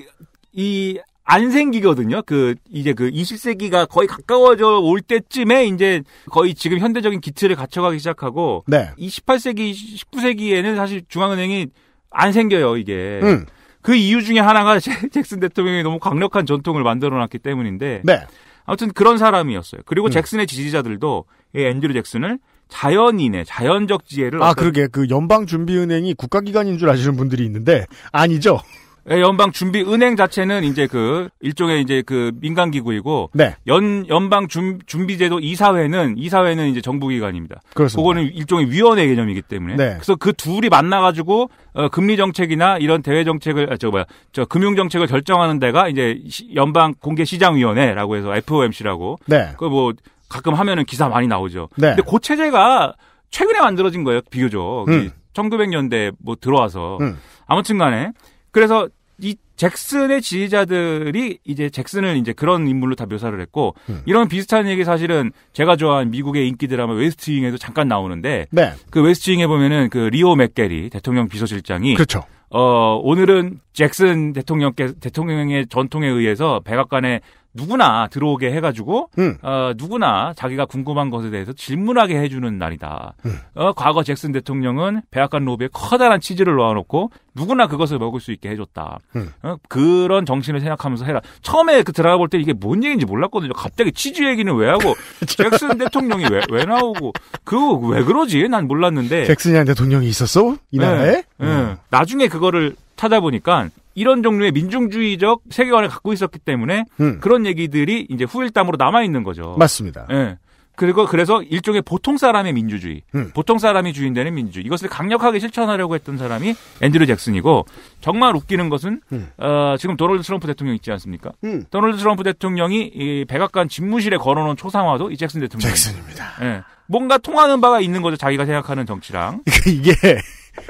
이안 생기거든요. 그 이제 그 20세기가 거의 가까워져 올 때쯤에 이제 거의 지금 현대적인 기틀을 갖춰가기 시작하고 네. 28세기, 19세기에는 사실 중앙은행이 안 생겨요 이게. 음. 그 이유 중에 하나가 <laughs> 잭슨 대통령이 너무 강력한 전통을 만들어놨기 때문인데 네. 아무튼 그런 사람이었어요. 그리고 음. 잭슨의 지지자들도 이 예, 앤드류 잭슨을 자연인의 자연적 지혜를 아 어떤... 그러게 그 연방준비은행이 국가기관인 줄 아시는 분들이 있는데 아니죠. 예, 연방 준비 은행 자체는 이제 그 일종의 이제 그 민간 기구이고 네. 연 연방 준, 비제도 이사회는 이사회는 이제 정부 기관입니다. 그렇습니다. 그거는 일종의 위원회 개념이기 때문에 네. 그래서 그 둘이 만나 가지고 어, 금리 정책이나 이런 대외 정책을 아, 저 뭐야 저 금융 정책을 결정하는 데가 이제 연방 공개 시장 위원회라고 해서 FOMC라고 네. 그뭐 가끔 하면은 기사 많이 나오죠. 네. 근데 그 체제가 최근에 만들어진 거예요, 비교적. 음. 1900년대 뭐 들어와서. 음. 아무튼 간에 그래서 이 잭슨의 지지자들이 이제 잭슨을 이제 그런 인물로 다 묘사를 했고 음. 이런 비슷한 얘기 사실은 제가 좋아하는 미국의 인기 드라마 웨스트윙에도 잠깐 나오는데 네. 그 웨스트윙에 보면은 그 리오 맥게리 대통령 비서실장이 그렇죠. 어 오늘은 잭슨 대통령께 대통령의 전통에 의해서 백악관에 누구나 들어오게 해가지고 음. 어, 누구나 자기가 궁금한 것에 대해서 질문하게 해주는 날이다. 음. 어, 과거 잭슨 대통령은 백악관 로비에 커다란 치즈를 놓아놓고 누구나 그것을 먹을 수 있게 해줬다. 음. 어, 그런 정신을 생각하면서 해라. 처음에 그 드라마 볼때 이게 뭔 얘기인지 몰랐거든요. 갑자기 치즈 얘기는 왜 하고 <laughs> 잭슨 대통령이 왜, 왜 나오고 그왜 그러지? 난 몰랐는데 잭슨이란 대통령이 있었어? 이 나라에? 네, 네. 음. 나중에 그거를 찾아보니까 이런 종류의 민중주의적 세계관을 갖고 있었기 때문에 음. 그런 얘기들이 이제 후일담으로 남아 있는 거죠. 맞습니다. 예. 그리고 그래서 일종의 보통 사람의 민주주의, 음. 보통 사람이 주인되는 민주주의 이것을 강력하게 실천하려고 했던 사람이 앤드류 잭슨이고 정말 웃기는 것은 음. 어, 지금 도널드 트럼프 대통령 있지 않습니까? 음. 도널드 트럼프 대통령이 이 백악관 집무실에 걸어놓은 초상화도 이 잭슨 대통령 잭슨입니다. 예. 뭔가 통하는 바가 있는 거죠. 자기가 생각하는 정치랑 <laughs> 이게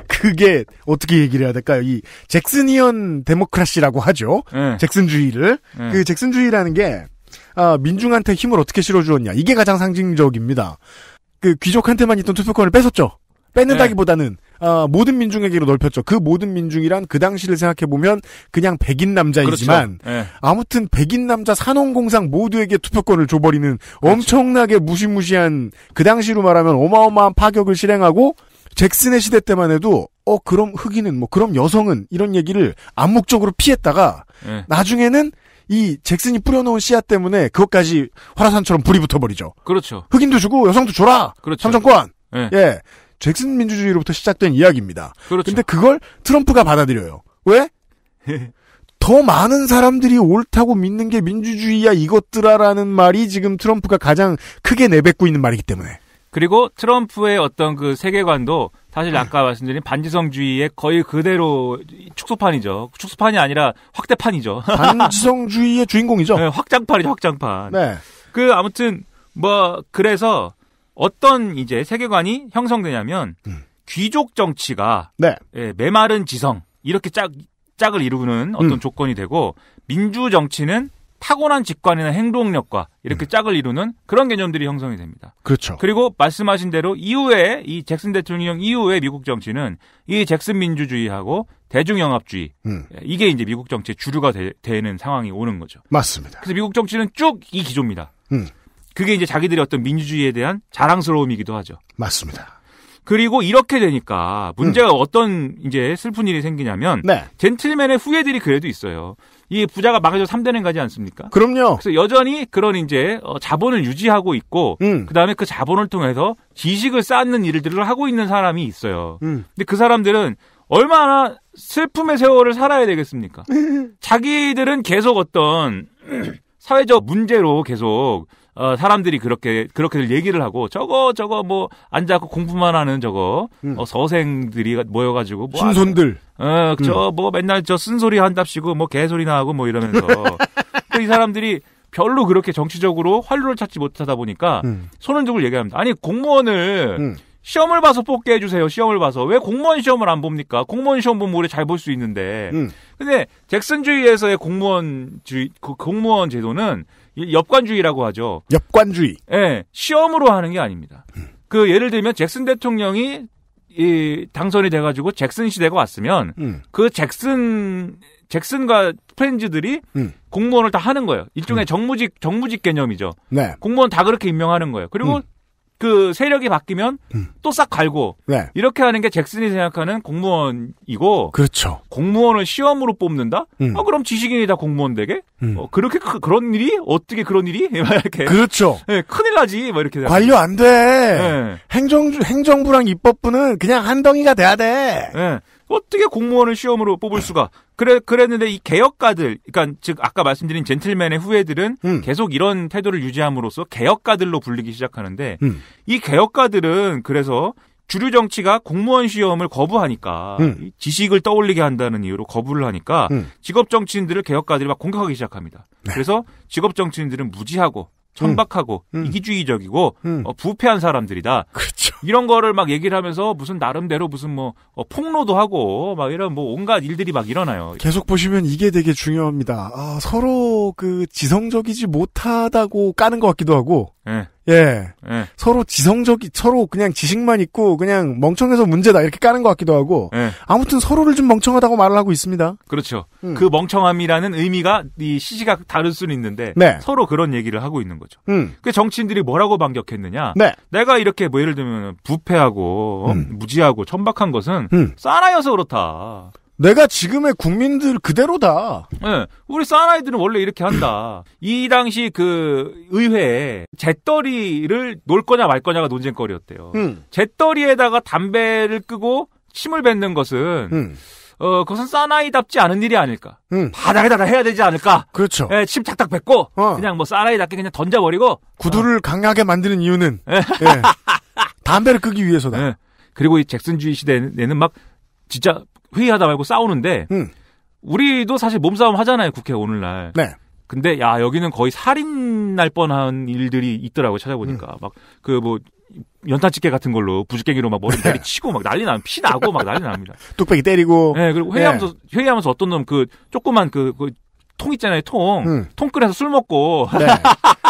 그게 어떻게 얘기를 해야 될까요? 이 잭슨이언 데모크라시라고 하죠. 네. 잭슨주의를. 네. 그 잭슨주의라는 게 아, 민중한테 힘을 어떻게 실어주었냐. 이게 가장 상징적입니다. 그 귀족한테만 있던 투표권을 뺏었죠. 뺏는다기보다는 아, 모든 민중에게로 넓혔죠. 그 모든 민중이란 그 당시를 생각해 보면 그냥 백인 남자이지만 그렇죠. 네. 아무튼 백인 남자 산업공상 모두에게 투표권을 줘버리는 그렇죠. 엄청나게 무시무시한 그 당시로 말하면 어마어마한 파격을 실행하고 잭슨의 시대 때만 해도 어 그럼 흑인은 뭐 그럼 여성은 이런 얘기를 암묵적으로 피했다가 네. 나중에는 이 잭슨이 뿌려놓은 씨앗 때문에 그것까지 화라산처럼 불이 붙어버리죠. 그렇죠. 흑인도 주고 여성도 줘라. 그렇죠. 삼정권. 네. 예. 잭슨 민주주의로부터 시작된 이야기입니다. 그렇죠. 근데 그걸 트럼프가 받아들여요. 왜? <laughs> 더 많은 사람들이 옳다고 믿는 게 민주주의야 이것들아라는 말이 지금 트럼프가 가장 크게 내뱉고 있는 말이기 때문에. 그리고 트럼프의 어떤 그 세계관도 사실 네. 아까 말씀드린 반지성주의의 거의 그대로 축소판이죠. 축소판이 아니라 확대판이죠. <laughs> 반지성주의의 주인공이죠. 네, 확장판이죠, 확장판. 네. 그 아무튼 뭐 그래서 어떤 이제 세계관이 형성되냐면 음. 귀족 정치가 네. 예, 메마른 지성 이렇게 짝 짝을 이루는 어떤 음. 조건이 되고 민주 정치는 타고난 직관이나 행동력과 이렇게 음. 짝을 이루는 그런 개념들이 형성이 됩니다. 그렇죠. 그리고 말씀하신 대로 이후에 이 잭슨 대통령 이후에 미국 정치는 이 잭슨 민주주의하고 대중영합주의 음. 예, 이게 이제 미국 정치의 주류가 되, 는 상황이 오는 거죠. 맞습니다. 그래서 미국 정치는 쭉 이 기조입니다. 음. 그게 이제 자기들이 어떤 민주주의에 대한 자랑스러움이기도 하죠. 맞습니다. 그리고 이렇게 되니까 문제가 음. 어떤 이제 슬픈 일이 생기냐면 네. 젠틀맨의 후예들이 그래도 있어요. 이 부자가 망해져 3대는 가지 않습니까? 그럼요. 그래서 여전히 그런 이제 어, 자본을 유지하고 있고 음. 그다음에 그 자본을 통해서 지식을 쌓는 일들을 하고 있는 사람이 있어요. 음. 근데 그 사람들은 얼마나 슬픔의 세월을 살아야 되겠습니까? <laughs> 자기들은 계속 어떤 사회적 문제로 계속 어, 사람들이 그렇게 그렇게들 얘기를 하고 저거 저거 뭐 앉아서 공부만 하는 저거 음. 어, 서생들이 모여가지고 뭐 신손들 어, 저뭐 음. 뭐 맨날 저 쓴소리 한답시고 뭐 개소리나 하고 뭐 이러면서 또이 <laughs> 사람들이 별로 그렇게 정치적으로 활로를 찾지 못하다 보니까 음. 손은족을 얘기합니다. 아니 공무원을 음. 시험을 봐서 뽑게 해주세요. 시험을 봐서 왜 공무원 시험을 안 봅니까? 공무원 시험 보면 우리 잘볼 수 있는데. 음. 근데 잭슨주의에서의 공무원주의 그 공무원 제도는 엽관주의라고 하죠. 엽관주의. 예, 네, 시험으로 하는 게 아닙니다. 음. 그 예를 들면 잭슨 대통령이 이 당선이 돼가지고 잭슨 시대가 왔으면 음. 그 잭슨 잭슨과 프렌즈들이 음. 공무원을 다 하는 거예요. 일종의 음. 정무직 정무직 개념이죠. 네. 공무원 다 그렇게 임명하는 거예요. 그리고 음. 그 세력이 바뀌면 음. 또싹 갈고 네. 이렇게 하는 게 잭슨이 생각하는 공무원이고 그렇죠. 공무원을 시험으로 뽑는다? 음. 아 그럼 지식인이 다 공무원 되게? 음. 어, 그렇게 크, 그런 일이 어떻게 그런 일이? <laughs> 이렇게 그렇죠. 네, 큰일 나지. 뭐 이렇게 관료 안 돼. 네. 예. 행정 행정부랑 입법부는 그냥 한 덩이가 돼야 돼. 네. 어떻게 공무원을 시험으로 뽑을 수가? 그래 그랬는데 이 개혁가들, 그러니까 즉 아까 말씀드린 젠틀맨의 후예들은 음. 계속 이런 태도를 유지함으로써 개혁가들로 불리기 시작하는데 음. 이 개혁가들은 그래서 주류 정치가 공무원 시험을 거부하니까 음. 지식을 떠올리게 한다는 이유로 거부를 하니까 음. 직업 정치인들을 개혁가들이 막 공격하기 시작합니다. 네. 그래서 직업 정치인들은 무지하고 천박하고 음. 음. 이기주의적이고 음. 어, 부패한 사람들이다. 그렇죠. 이런 거를 막 얘기를 하면서 무슨 나름대로 무슨 뭐 어, 폭로도 하고 막 이런 뭐 온갖 일들이 막 일어나요. 계속 보시면 이게 되게 중요합니다. 아, 서로 그 지성적이지 못하다고 까는 것 같기도 하고. 네. 예. 예. 서로 지성적이 서로 그냥 지식만 있고 그냥 멍청해서 문제다 이렇게 까는 것 같기도 하고 예. 아무튼 서로를 좀 멍청하다고 말을 하고 있습니다. 그렇죠. 음. 그 멍청함이라는 의미가 이 시시각 다를 수는 있는데 네. 서로 그런 얘기를 하고 있는 거죠. 음. 그 정치인들이 뭐라고 반격했느냐? 네. 내가 이렇게 뭐 예를 들면 부패하고 음. 무지하고 천박한 것은 사나여서 음. 그렇다. 내가 지금의 국민들 그대로다. 네, 우리 사나이들은 원래 이렇게 한다. 이 당시 그 의회에 잿더리를 놓을 거냐 말 거냐가 논쟁거리였대요. 음. 재떨이에다가 담배를 끄고 침을 뱉는 것은 음. 어, 그것은 사나이답지 않은 일이 아닐까. 응. 음. 바닥에다가 해야 되지 않을까. 그렇죠. 예, 침 착착 뱉고, 어. 그냥 뭐 사나이답게 그냥 던져버리고. 구두를 어. 강하게 만드는 이유는, <laughs> 예. 예. 담배를 끄기 위해서다. 예. 그리고 이 잭슨주의 시대에는 막, 진짜 회의하다 말고 싸우는데 음. 우리도 사실 몸싸움 하잖아요 국회 오늘날. 네. 근데 야 여기는 거의 살인 날 뻔한 일들이 있더라고요 찾아보니까 음. 막그 뭐 연탄집게 같은 걸로 부주깽이로 막 머리 때 치고 막 난리 나면 피 나고 막 난리 납니다. <laughs> 뚝배기 때리고. 네 그리고 회의하면서 네. 회의하면서 어떤 놈 그 조그만 그, 그 통 있잖아요 통. 음. 통 끓여서 술 먹고. 네.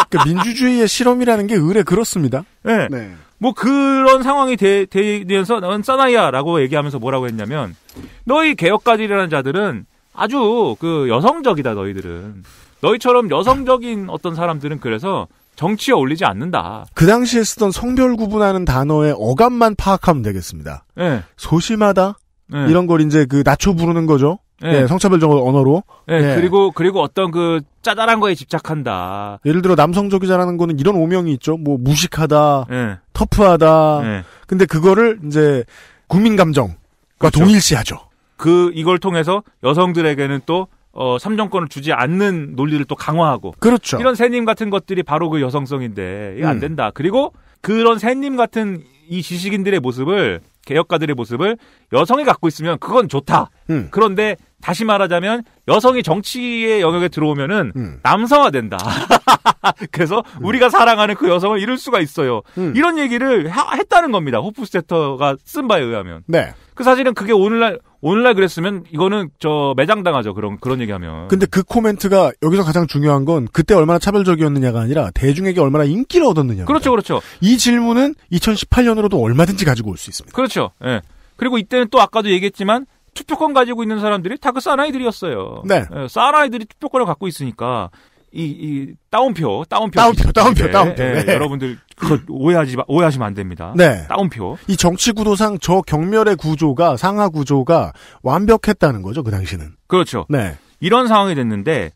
그 민주주의의 실험이라는 게 의례 그렇습니다. 네. 네. 뭐 그런 상황이 되, 되면서 넌 사나이야라고 얘기하면서 뭐라고 했냐면 너희 개혁가들이라는 자들은 아주 그 여성적이다 너희들은 너희처럼 여성적인 어떤 사람들은 그래서 정치에 올리지 않는다. 그 당시에 쓰던 성별 구분하는 단어의 어감만 파악하면 되겠습니다. 네. 소심하다 네. 이런 걸 이제 그 낮춰 부르는 거죠. 네. 예. 네, 성차별적 언어로. 네, 네, 그리고 그리고 어떤 그 짜잘한 거에 집착한다. 예를 들어 남성적이자라는 거는 이런 오명이 있죠. 뭐 무식하다, 네. 터프하다. 네. 근데 그거를 이제 국민 감정과 그렇죠. 동일시하죠. 그 이걸 통해서 여성들에게는 또 어, 삼정권을 주지 않는 논리를 또 강화하고. 그렇죠. 이런 새님 같은 것들이 바로 그 여성성인데, 이거 음. 안 된다. 그리고 그런 새님 같은 이 지식인들의 모습을 개혁가들의 모습을 여성이 갖고 있으면 그건 좋다. 음. 그런데 다시 말하자면 여성이 정치의 영역에 들어오면은 음. 남성화된다. <laughs> 그래서 우리가 사랑하는 그 여성을 잃을 수가 있어요. 음. 이런 얘기를 하, 했다는 겁니다. 호프스테터가 쓴 바에 의하면. 네. 그 사실은 그게 오늘날 오늘날 그랬으면 이거는 저 매장 당하죠 그런 그런 얘기하면. 근데 그 코멘트가 여기서 가장 중요한 건 그때 얼마나 차별적이었느냐가 아니라 대중에게 얼마나 인기를 얻었느냐. 그렇죠, 그렇죠. 이 질문은 2018년으로도 얼마든지 가지고 올 수 있습니다. 그렇죠. 예. 네. 그리고 이때는 또 아까도 얘기했지만 투표권 가지고 있는 사람들이 다 그 사나이들이었어요. 네. 사나이들이 예, 투표권을 갖고 있으니까 이, 이 따옴표, 따옴표, 따옴표, 따옴표, 따옴표. 네. 네. 여러분들 그 오해하지 오해하시면 안 됩니다. 네. 따옴표. 이 정치 구도상 저 경멸의 구조가 상하 구조가 완벽했다는 거죠 그 당시는. 그렇죠. 네. 이런 상황이 됐는데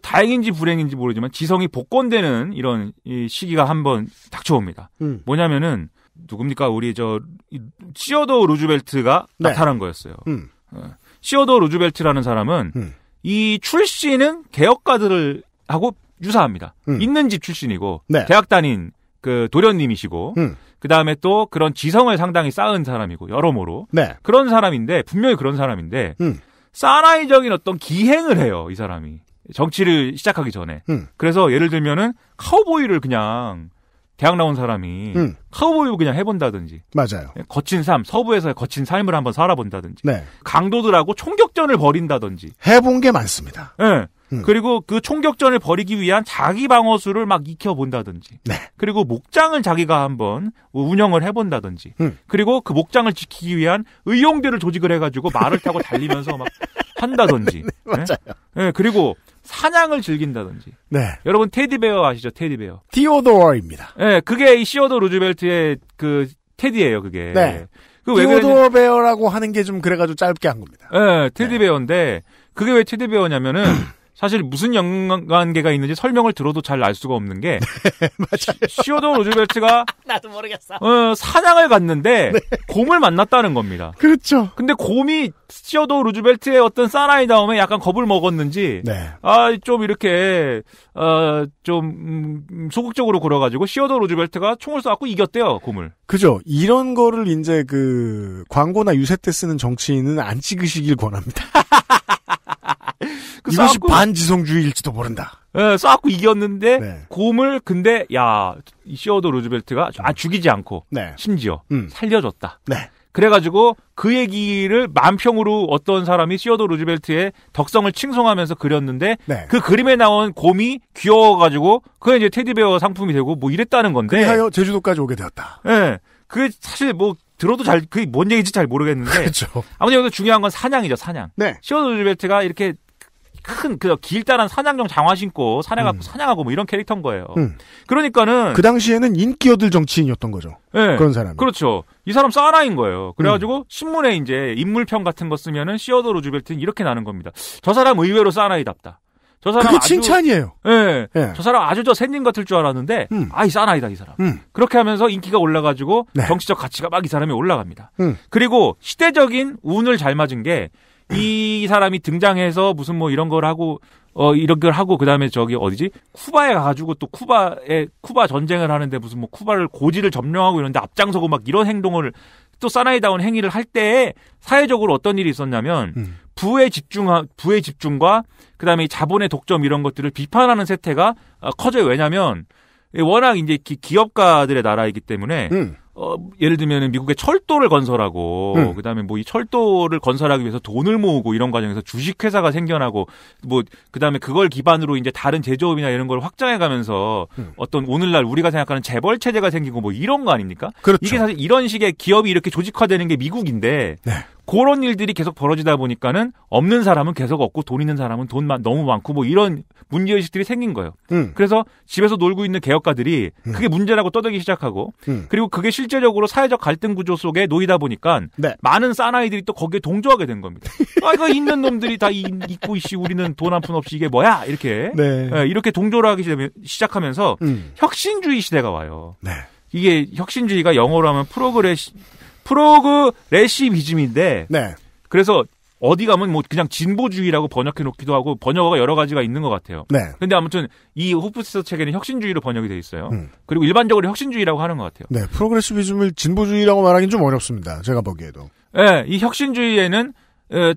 다행인지 불행인지 모르지만 지성이 복권되는 이런 이 시기가 한번 닥쳐옵니다. 음. 뭐냐면은 누굽니까 우리 저 시어도 루즈벨트가 네. 나타난 거였어요. 음. 어, 시어도 루즈벨트라는 사람은 음. 이 출신은 개혁가들을 하고 유사합니다. 음. 있는 집 출신이고 네. 대학 다닌 그 도련님이시고 음. 그 다음에 또 그런 지성을 상당히 쌓은 사람이고 여러모로 네. 그런 사람인데 분명히 그런 사람인데 음. 사나이적인 어떤 기행을 해요 이 사람이 정치를 시작하기 전에 음. 그래서 예를 들면은 카우보이를 그냥 대학 나온 사람이 음. 카우보이로 그냥 해본다든지 맞아요 예, 거친 삶 서부에서의 거친 삶을 한번 살아본다든지 네. 강도들하고 총격전을 벌인다든지 해본 게 많습니다 네. 음. 그리고 그 총격전을 벌이기 위한 자기 방어술을막 익혀본다든지 네. 그리고 목장을 자기가 한번 운영을 해본다든지 음. 그리고 그 목장을 지키기 위한 의용대를 조직을 해가지고 말을 타고 달리면서 막 <laughs> 한다든지 네, 맞아요 네. 그리고 사냥을 즐긴다든지. 네. 여러분 테디베어 아시죠? 테디베어. 디오도어입니다. 네, 그게 이 시어도 루즈벨트의 그 테디예요, 그게. 네. 그 디오도어 베어라고 하는 게 좀 그래가지고 짧게 한 겁니다. 예, 네, 테디베어인데 그게 왜 테디베어냐면은 <clears throat> 사실 무슨 연관계가 있는지 설명을 들어도 잘 알 수가 없는 게 네, <laughs> 시어도 로즈벨트가 <laughs> 나도 모르겠어. 어, 사냥을 갔는데 네. 곰을 만났다는 겁니다. 그렇죠. 근데 곰이 시어도 로즈벨트의 어떤 사나이 다음에 약간 겁을 먹었는지 네. 아좀 이렇게 어좀 음, 소극적으로 굴어가지고 시어도 로즈벨트가 총을 쏴갖고 이겼대요 곰을. 그죠. 이런 거를 이제 그 광고나 유세 때 쓰는 정치인은 안 찍으시길 권합니다. <laughs> <laughs> 그 이것이 반지성주의일지도 모른다. 예, 싸갖고 이겼는데 네. 곰을 근데 야 시어도 로즈벨트가아 음. 죽이지 않고 네. 심지어 음. 살려줬다. 네. 그래가지고 그 얘기를 만평으로 어떤 사람이 시어도 로즈벨트의 덕성을 칭송하면서 그렸는데 네. 그 그림에 나온 곰이 귀여워가지고 그게 이제 테디베어 상품이 되고 뭐 이랬다는 건데. 그하여 제주도까지 오게 되었다. 예. 그게 사실 뭐 들어도 잘 그게 뭔 얘기인지 잘 모르겠는데 그렇죠. 아무튼 여기서 중요한 건 사냥이죠 사냥. 네. 시어드 루즈벨트가 이렇게 큰 그 길다란 사냥용 장화 신고 사냥하고 음. 사냥하고 뭐 이런 캐릭터인 거예요. 음. 그러니까는 그 당시에는 인기어들 정치인이었던 거죠. 네. 그런 사람. 그렇죠. 이 사람 사나인 거예요. 음. 그래가지고 음. 신문에 이제 인물평 같은 거 쓰면은 시어드 루즈벨트는 이렇게 나는 겁니다. 저 사람 의외로 사나이답다. 저 사람 그게 아주, 칭찬이에요. 예, 예. 저 사람 아주 저 샌님 같을 줄 알았는데 음. 아이 사나이다 이 사람. 음. 그렇게 하면서 인기가 올라가지고 네. 정치적 가치가 막 이 사람이 올라갑니다. 음. 그리고 시대적인 운을 잘 맞은 게 이 사람이 등장해서 무슨 뭐 이런 걸 하고 어 이런 걸 하고 그다음에 저기 어디지 쿠바에 가가지고 또 쿠바에 쿠바 전쟁을 하는데 무슨 뭐 쿠바를 고지를 점령하고 이런데 앞장서고 막 이런 행동을 또 사나이다운 행위를 할 때에 사회적으로 어떤 일이 있었냐면 음. 부의 집중 부의 집중과 그다음에 자본의 독점 이런 것들을 비판하는 세태가 어, 커져요. 왜냐하면 워낙 이제 기, 업가들의 나라이기 때문에 음. 어, 예를 들면 미국의 철도를 건설하고 음. 그다음에 뭐 이 철도를 건설하기 위해서 돈을 모으고 이런 과정에서 주식 회사가 생겨나고 뭐 그다음에 그걸 기반으로 이제 다른 제조업이나 이런 걸 확장해 가면서 음. 어떤 오늘날 우리가 생각하는 재벌 체제가 생기고 뭐 이런 거 아닙니까? 그렇죠. 이게 사실 이런 식의 기업이 이렇게 조직화되는 게 미국인데 네. 그런 일들이 계속 벌어지다 보니까는 없는 사람은 계속 없고 돈 있는 사람은 돈만 너무 많고 뭐 이런 문제 의식들이 생긴 거예요. 음. 그래서 집에서 놀고 있는 개혁가들이 음. 그게 문제라고 떠들기 시작하고 음. 그리고 그게 실제적으로 사회적 갈등 구조 속에 놓이다 보니까 네. 많은 싼아이들이또 거기에 동조하게 된 겁니다. 아 이거 있는 놈들이 다 있고 이씨 우리는 돈 한 푼 없이 이게 뭐야 이렇게 네. 네, 이렇게 동조를 하기 시작하면서 음. 혁신주의 시대가 와요. 네. 이게 혁신주의가 영어로 하면 프로그레시 프로그 레시비즘인데 네. 그래서 어디 가면 뭐 그냥 진보주의라고 번역해 놓기도 하고 번역어가 여러 가지가 있는 것 같아요. 네. 근데 아무튼 이 호프스터 책에는 혁신주의로 번역이 돼 있어요. 음. 그리고 일반적으로 혁신주의라고 하는 것 같아요. 네, 프로그레시비즘을 진보주의라고 말하기는 좀 어렵습니다. 제가 보기에도. 네, 이 혁신주의에는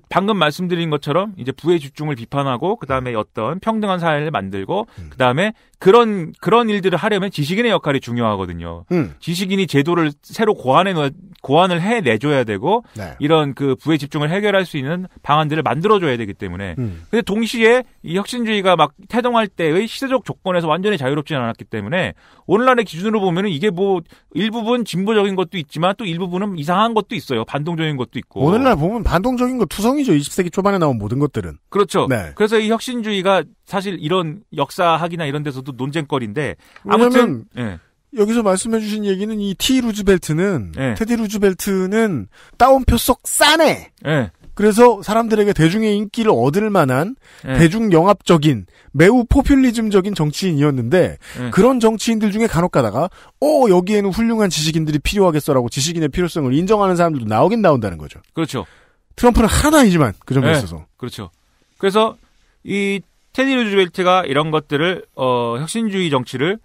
방금 말씀드린 것처럼 이제 부의 집중을 비판하고 그다음에 어떤 평등한 사회를 만들고 음. 그다음에 그런 그런 일들을 하려면 지식인의 역할이 중요하거든요. 음. 지식인이 제도를 새로 고안해 고안을 해 내줘야 되고 네. 이런 그 부의 집중을 해결할 수 있는 방안들을 만들어 줘야 되기 때문에 음. 근데 동시에 이 혁신주의가 막 태동할 때의 시대적 조건에서 완전히 자유롭지는 않았기 때문에 오늘날의 기준으로 보면은 이게 뭐 일부분 진보적인 것도 있지만 또 일부분은 이상한 것도 있어요. 반동적인 것도 있고. 오늘날 보면 반동적인 거 투성이죠. 20세기 초반에 나온 모든 것들은. 그렇죠. 네. 그래서 이 혁신주의가 사실 이런 역사학이나 이런 데서도 논쟁거리인데 아무튼 네. 여기서 말씀해주신 얘기는 이 티 루즈벨트는 네. 테디 루즈벨트는 따옴표 속 싸네. 네. 그래서 사람들에게 대중의 인기를 얻을 만한 네. 대중 영합적인 매우 포퓰리즘적인 정치인이었는데 네. 그런 정치인들 중에 간혹가다가 오 어, 여기에는 훌륭한 지식인들이 필요하겠어라고 지식인의 필요성을 인정하는 사람들도 나오긴 나온다는 거죠. 그렇죠. 트럼프는 하나이지만그 점에 네. 있어서. 그렇죠. 그래서 이 테디 루즈벨트가 이런 것들을 어, 혁신주의 정치를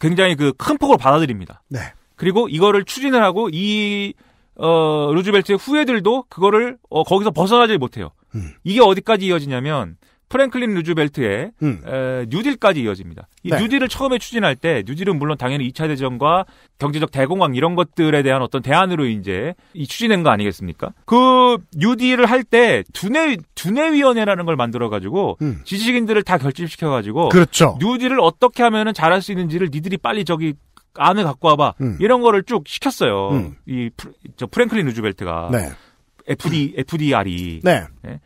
굉장히 그 큰 폭으로 받아들입니다. 네. 그리고 이거를 추진을 하고 이 어, 루즈벨트의 후예들도 그거를 어, 거기서 벗어나질 못해요. 음. 이게 어디까지 이어지냐면 프랭클린 루즈벨트의 음. 에, 뉴딜까지 이어집니다. 이 네. 뉴딜을 처음에 추진할 때 뉴딜은 물론 당연히 2차 대전과 경제적 대공황 이런 것들에 대한 어떤 대안으로 이제 이 추진한 거 아니겠습니까? 그 뉴딜을 할 때 두뇌 두뇌위원회라는 걸 만들어 가지고 음. 지식인들을 다 결집시켜 가지고 그렇죠. 뉴딜을 어떻게 하면은 잘할 수 있는지를 니들이 빨리 저기 안에 갖고 와봐 음. 이런 거를 쭉 시켰어요. 음. 이저 프랭클린 루즈벨트가 네. FD FDR이 네. 네.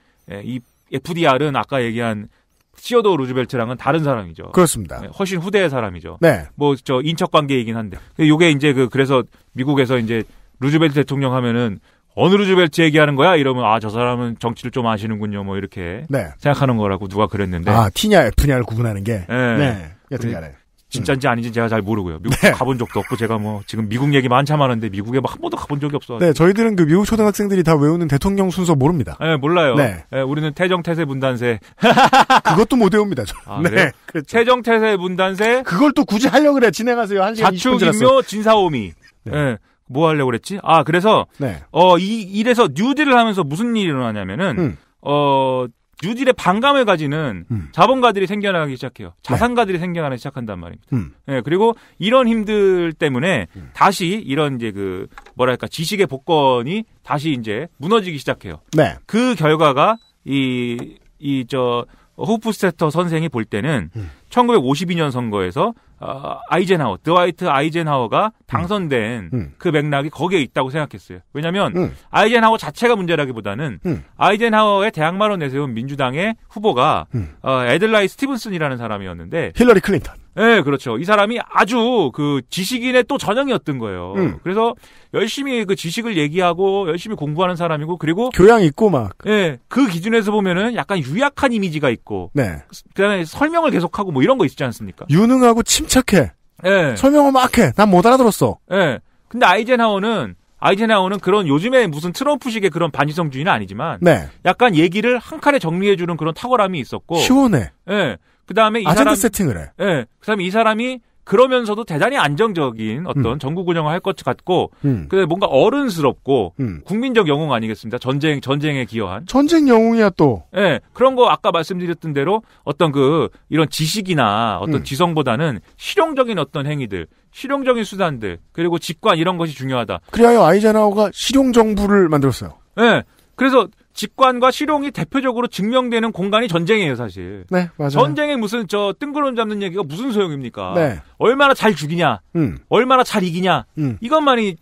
이 FDR은 아까 얘기한 시어도 루즈벨트랑은 다른 사람이죠. 그렇습니다. 네, 훨씬 후대의 사람이죠. 네. 뭐저 인척 관계이긴 한데. 요게 이제 그 그래서 미국에서 이제 루즈벨트 대통령 하면은 어느 루즈벨트 얘기하는 거야? 이러면 아저 사람은 정치를 좀 아시는군요. 뭐 이렇게 네. 생각하는 거라고 누가 그랬는데. 아 T냐 F냐를 구분하는 게. 네. 네. 여튼간에. 진짜인지 음. 아닌지 제가 잘 모르고요. 미국 네. 가본 적도 없고 제가 뭐 지금 미국 얘기 많참 하는데 미국에 뭐한 번도 가본 적이 없어. 네, 저희들은 그 미국 초등학생들이 다 외우는 대통령 순서 모릅니다. 네, 몰라요. 네, 네 우리는 태정 태세 분단세. <laughs> 그것도 못 외웁니다. 저. 아, 네, 그렇죠 태정 태세 분단세. 그걸 또 굳이 하려 고 그래 진행하세요 한 시간 자축인묘 진사오미. 네. 네. 뭐 하려고 그랬지? 아, 그래서 네. 어, 이이래서 뉴딜을 하면서 무슨 일이 일어나냐면은 음. 어, 뉴딜의 반감을 가지는 음. 자본가들이 생겨나기 시작해요. 네. 자산가들이 네. 생겨나기 시작한단 말입니다. 음. 네, 그리고 이런 힘들 때문에 음. 다시 이런 이제 그 뭐랄까 지식의 복권이 다시 이제 무너지기 시작해요. 네. 그 결과가 이이저 호프스테터 선생이 볼 때는 음. 1952년 선거에서 어, 아이젠하워, 드와이트 아이젠하워가 음. 당선된 음. 그 맥락이 거기에 있다고 생각했어요. 왜냐하면 음. 아이젠하워 자체가 문제라기보다는 음. 아이젠하워의 대항마로 내세운 민주당의 후보가 음. 어, 에들라이 스티븐슨이라는 사람이었는데 힐러리 클린턴. 예, 네, 그렇죠. 이 사람이 아주 그 지식인의 또 전형이었던 거예요. 음. 그래서 열심히 그 지식을 얘기하고 열심히 공부하는 사람이고 그리고 교양 있고 막. 예, 네, 그 기준에서 보면은 약간 유약한 이미지가 있고. 네. 그다음에 설명을 계속하고 뭐 이런 거 있지 않습니까? 유능하고 침착해. 예. 네. 설명을 막 해. 난 못 알아들었어. 예. 근데 아이젠하워는 아이젠하워는 그런 요즘에 무슨 트럼프식의 그런 반지성주의는 아니지만 네. 약간 얘기를 한 칸에 정리해주는 그런 탁월함이 있었고 시원해. 예. 그 다음에 이 사람 세팅을 해. 예. 그다음에 이 사람이 그러면서도 대단히 안정적인 어떤 음. 전국 운영을 할 것 같고, 음. 근데 그 뭔가 어른스럽고 음. 국민적 영웅 아니겠습니까? 전쟁 전쟁에 기여한 전쟁 영웅이야 또. 예, 네, 그런 거 아까 말씀드렸던 대로 어떤 그 이런 지식이나 어떤 음. 지성보다는 실용적인 어떤 행위들, 실용적인 수단들 그리고 직관 이런 것이 중요하다. 그래야 아이젠하워가 실용 정부를 만들었어요. 예, 네, 그래서 직관과 실용이 대표적으로 증명되는 공간이 전쟁이에요, 사실. 네, 맞아요. 전쟁에 무슨 저 뜬구름 잡는 얘기가 무슨 소용입니까? 네. 얼마나 잘 죽이냐, 음. 얼마나 잘 이기냐, 음. 이것만이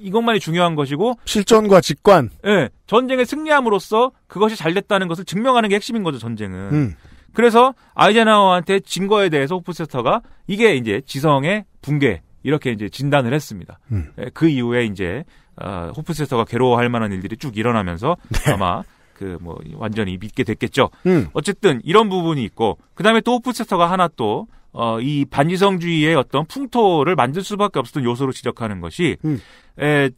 이것만이 중요한 것이고 실전과 직관. 예, 네, 전쟁에 승리함으로써 그것이 잘 됐다는 것을 증명하는 게 핵심인 거죠, 전쟁은. 음. 그래서 아이젠하워한테 진 거에 대해서 호프스터가 이게 이제 지성의 붕괴 이렇게 이제 진단을 했습니다. 음. 예, 그 이후에 이제 어, 아, 호프스터가 괴로워할 만한 일들이 쭉 일어나면서 <laughs> 네. 아마 그뭐 완전히 믿게 됐겠죠. 음. 어쨌든 이런 부분이 있고 그다음에 또 호프스터가 하나 또 어, 이 반지성주의의 어떤 풍토를 만들 수밖에 없었던 요소로 지적하는 것이 음. 에,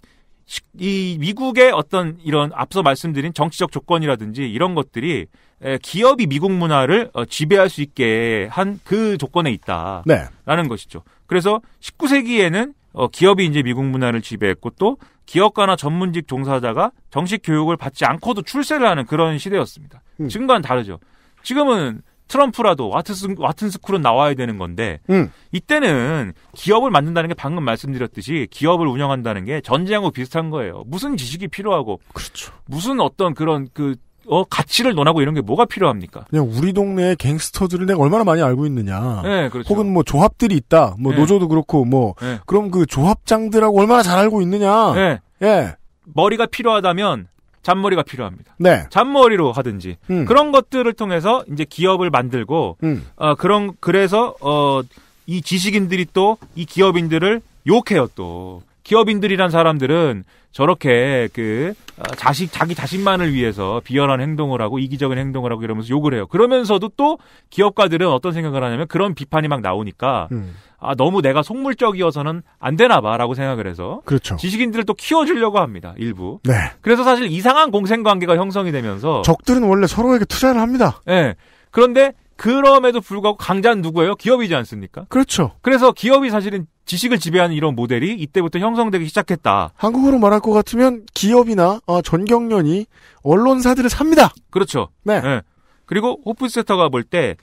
이 미국의 어떤 이런 앞서 말씀드린 정치적 조건이라든지 이런 것들이 에, 기업이 미국 문화를 어, 지배할 수 있게 한 그 조건에 있다라는 네. 것이죠. 그래서 19세기에는 어, 기업이 이제 미국 문화를 지배했고 또 기업가나 전문직 종사자가 정식 교육을 받지 않고도 출세를 하는 그런 시대였습니다. 음. 지금과는 다르죠. 지금은 트럼프라도 와트 와튼스쿨은 나와야 되는 건데 음. 이때는 기업을 만든다는 게 방금 말씀드렸듯이 기업을 운영한다는 게 전쟁하고 비슷한 거예요. 무슨 지식이 필요하고 그렇죠. 무슨 어떤 그런 그 어, 가치를 논하고 이런 게 뭐가 필요합니까? 그냥 우리 동네의 갱스터들을 내가 얼마나 많이 알고 있느냐. 네, 그렇죠. 혹은 뭐 조합들이 있다. 뭐 네. 노조도 그렇고 뭐 네. 그럼 그 조합장들하고 얼마나 잘 알고 있느냐. 네. 예. 머리가 필요하다면 잔머리가 필요합니다. 네. 잔머리로 하든지 음. 그런 것들을 통해서 이제 기업을 만들고 음. 어, 그런 그래서 어, 이 지식인들이 또 이 기업인들을 욕해요 또 기업인들이란 사람들은 저렇게 그 어, 자식 자기 자신만을 위해서 비열한 행동을 하고 이기적인 행동을 하고 이러면서 욕을 해요. 그러면서도 또 기업가들은 어떤 생각을 하냐면 그런 비판이 막 나오니까 음. 아 너무 내가 속물적이어서는 안 되나 봐라고 생각을 해서 그렇죠. 지식인들을 또 키워주려고 합니다 일부. 네. 그래서 사실 이상한 공생 관계가 형성이 되면서 적들은 원래 서로에게 투자를 합니다. 예. 네. 그런데 그럼에도 불구하고 강자는 누구예요? 기업이지 않습니까? 그렇죠. 그래서 기업이 사실은 지식을 지배하는 이런 모델이 이때부터 형성되기 시작했다. 한국어로 말할 것 같으면 기업이나 어, 전경련이 언론사들을 삽니다. 그렇죠. 네. 네. 그리고 호프스터가 볼 때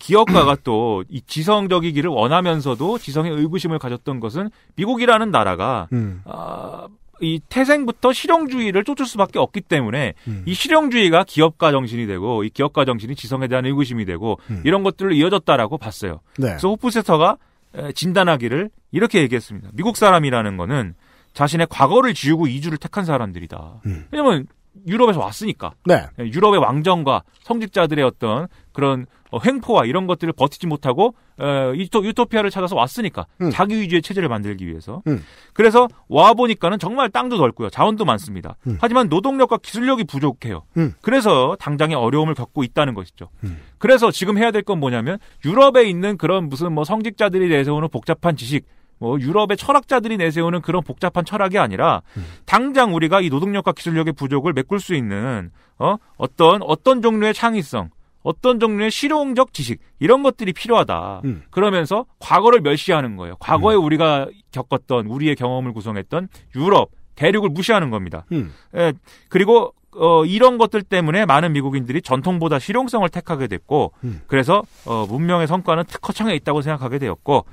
기업가가 또이 지성적이기를 원하면서도 지성의 의구심을 가졌던 것은 미국이라는 나라가 음. 어, 이 태생부터 실용주의를 쫓을 수밖에 없기 때문에 음. 이 실용주의가 기업가 정신이 되고 이 기업가 정신이 지성에 대한 의구심이 되고 음. 이런 것들로 이어졌다라고 봤어요. 네. 그래서 호프세터가 진단하기를 이렇게 얘기했습니다. 미국 사람이라는 거는 자신의 과거를 지우고 이주를 택한 사람들이다. 음. 왜냐면 유럽에서 왔으니까. 네. 예, 유럽의 왕정과 성직자들의 어떤 그런 어, 횡포와 이런 것들을 버티지 못하고 어, 유토피아를 찾아서 왔으니까 음. 자기 위주의 체제를 만들기 위해서 음. 그래서 와 보니까는 정말 땅도 넓고요 자원도 많습니다 음. 하지만 노동력과 기술력이 부족해요 음. 그래서 당장의 어려움을 겪고 있다는 것이죠 음. 그래서 지금 해야 될 건 뭐냐면 유럽에 있는 그런 무슨 뭐 성직자들이 내세우는 복잡한 지식 뭐 유럽의 철학자들이 내세우는 그런 복잡한 철학이 아니라 음. 당장 우리가 이 노동력과 기술력의 부족을 메꿀 수 있는 어 어떤 어떤 종류의 창의성 어떤 종류의 실용적 지식 이런 것들이 필요하다. 음. 그러면서 과거를 멸시하는 거예요. 과거에 음. 우리가 겪었던 우리의 경험을 구성했던 유럽 대륙을 무시하는 겁니다. 음. 예, 그리고 어, 이런 것들 때문에 많은 미국인들이 전통보다 실용성을 택하게 됐고 음. 그래서 어, 문명의 성과는 특허청에 있다고 생각하게 되었고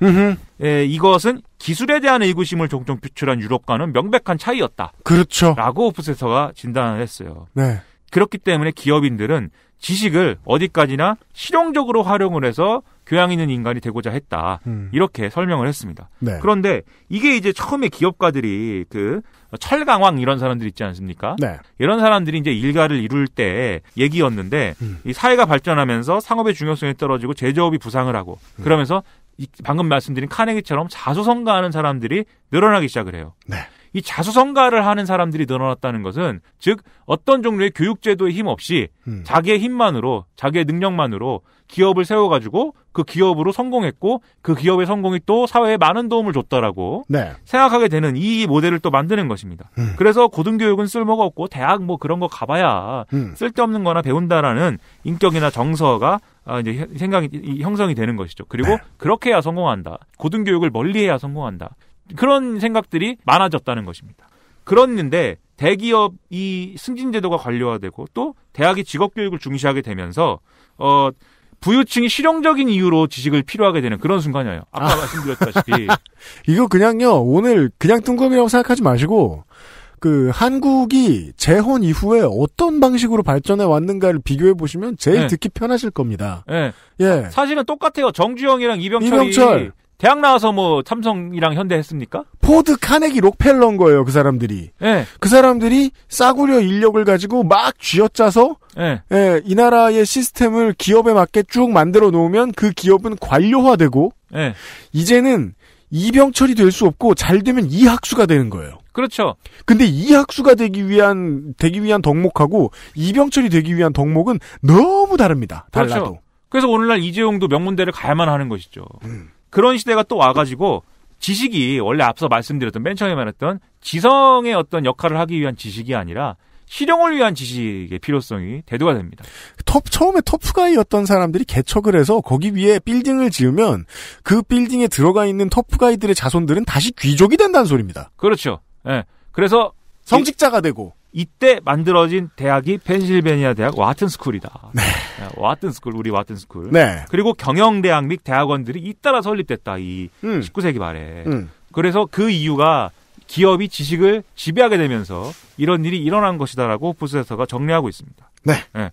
예, 이것은 기술에 대한 의구심을 종종 표출한 유럽과는 명백한 차이였다. 그렇죠. 라고 오프세서가 진단을 했어요. 네. 그렇기 때문에 기업인들은 지식을 어디까지나 실용적으로 활용을 해서 교양 있는 인간이 되고자 했다. 음. 이렇게 설명을 했습니다. 네. 그런데 이게 이제 처음에 기업가들이 그 철강왕 이런 사람들 있지 않습니까? 네. 이런 사람들이 이제 일가를 이룰 때 얘기였는데 음. 이 사회가 발전하면서 상업의 중요성이 떨어지고 제조업이 부상을 하고 음. 그러면서 음. 방금 말씀드린 카네기처럼 자수성가하는 사람들이 늘어나기 시작을 해요. 네. 이 자수성가를 하는 사람들이 늘어났다는 것은 즉 어떤 종류의 교육제도의 힘 없이 음. 자기의 힘만으로 자기의 능력만으로 기업을 세워가지고 그 기업으로 성공했고 그 기업의 성공이 또 사회에 많은 도움을 줬다라고 네. 생각하게 되는 이 모델을 또 만드는 것입니다. 음. 그래서 고등교육은 쓸모가 없고 대학 뭐 그런 거 가봐야 음. 쓸데없는 거나 배운다라는 인격이나 정서가 아, 이제 생각이 형성이 되는 것이죠. 그리고 네. 그렇게 해야 성공한다. 고등교육을 멀리 해야 성공한다. 그런 생각들이 많아졌다는 것입니다. 그렇는데 대기업이 승진제도가 관료화되고 또 대학이 직업교육을 중시하게 되면서 어 부유층이 실용적인 이유로 지식을 필요하게 되는 그런 순간이에요. 아까 아. 말씀드렸다시피 <laughs> 이거 그냥요 오늘 그냥 뚱검이라고 생각하지 마시고 그 한국이 재혼 이후에 어떤 방식으로 발전해 왔는가를 비교해 보시면 제일 네. 듣기 편하실 겁니다. 네. 예. 사실은 똑같아요. 정주영이랑 이병철이 이병철. 대학 나와서 뭐 삼성이랑 현대 했습니까? 포드, 카네기, 록펠러인 거예요, 그 사람들이. 네. 그 사람들이 싸구려 인력을 가지고 막 쥐어짜서 네. 예, 이 나라의 시스템을 기업에 맞게 쭉 만들어 놓으면 그 기업은 관료화되고 네. 이제는 이병철이 될 수 없고 잘 되면 이학수가 되는 거예요. 그렇죠. 근데 이학수가 되기 위한 되기 위한 덕목하고 이병철이 되기 위한 덕목은 너무 다릅니다. 달라도. 그렇죠. 그래서 오늘날 이재용도 명문대를 가야만 하는 것이죠. 음. 그런 시대가 또 와가지고 지식이 원래 앞서 말씀드렸던 맨 처음에 말했던 지성의 어떤 역할을 하기 위한 지식이 아니라 실용을 위한 지식의 필요성이 대두가 됩니다. 톱, 처음에 터프가이였던 사람들이 개척을 해서 거기 위에 빌딩을 지으면 그 빌딩에 들어가 있는 터프가이들의 자손들은 다시 귀족이 된다는 소리입니다. 그렇죠. 예. 네. 그래서 성직자가 되고 이때 만들어진 대학이 펜실베니아 대학 와튼 스쿨이다. 네. 와튼 스쿨 우리 와튼 스쿨. 네. 그리고 경영대학 및 대학원들이 잇따라 설립됐다. 이 음. 19세기 말에. 음. 그래서 그 이유가 기업이 지식을 지배하게 되면서 이런 일이 일어난 것이다라고 부스에서가 정리하고 있습니다. 네. 네.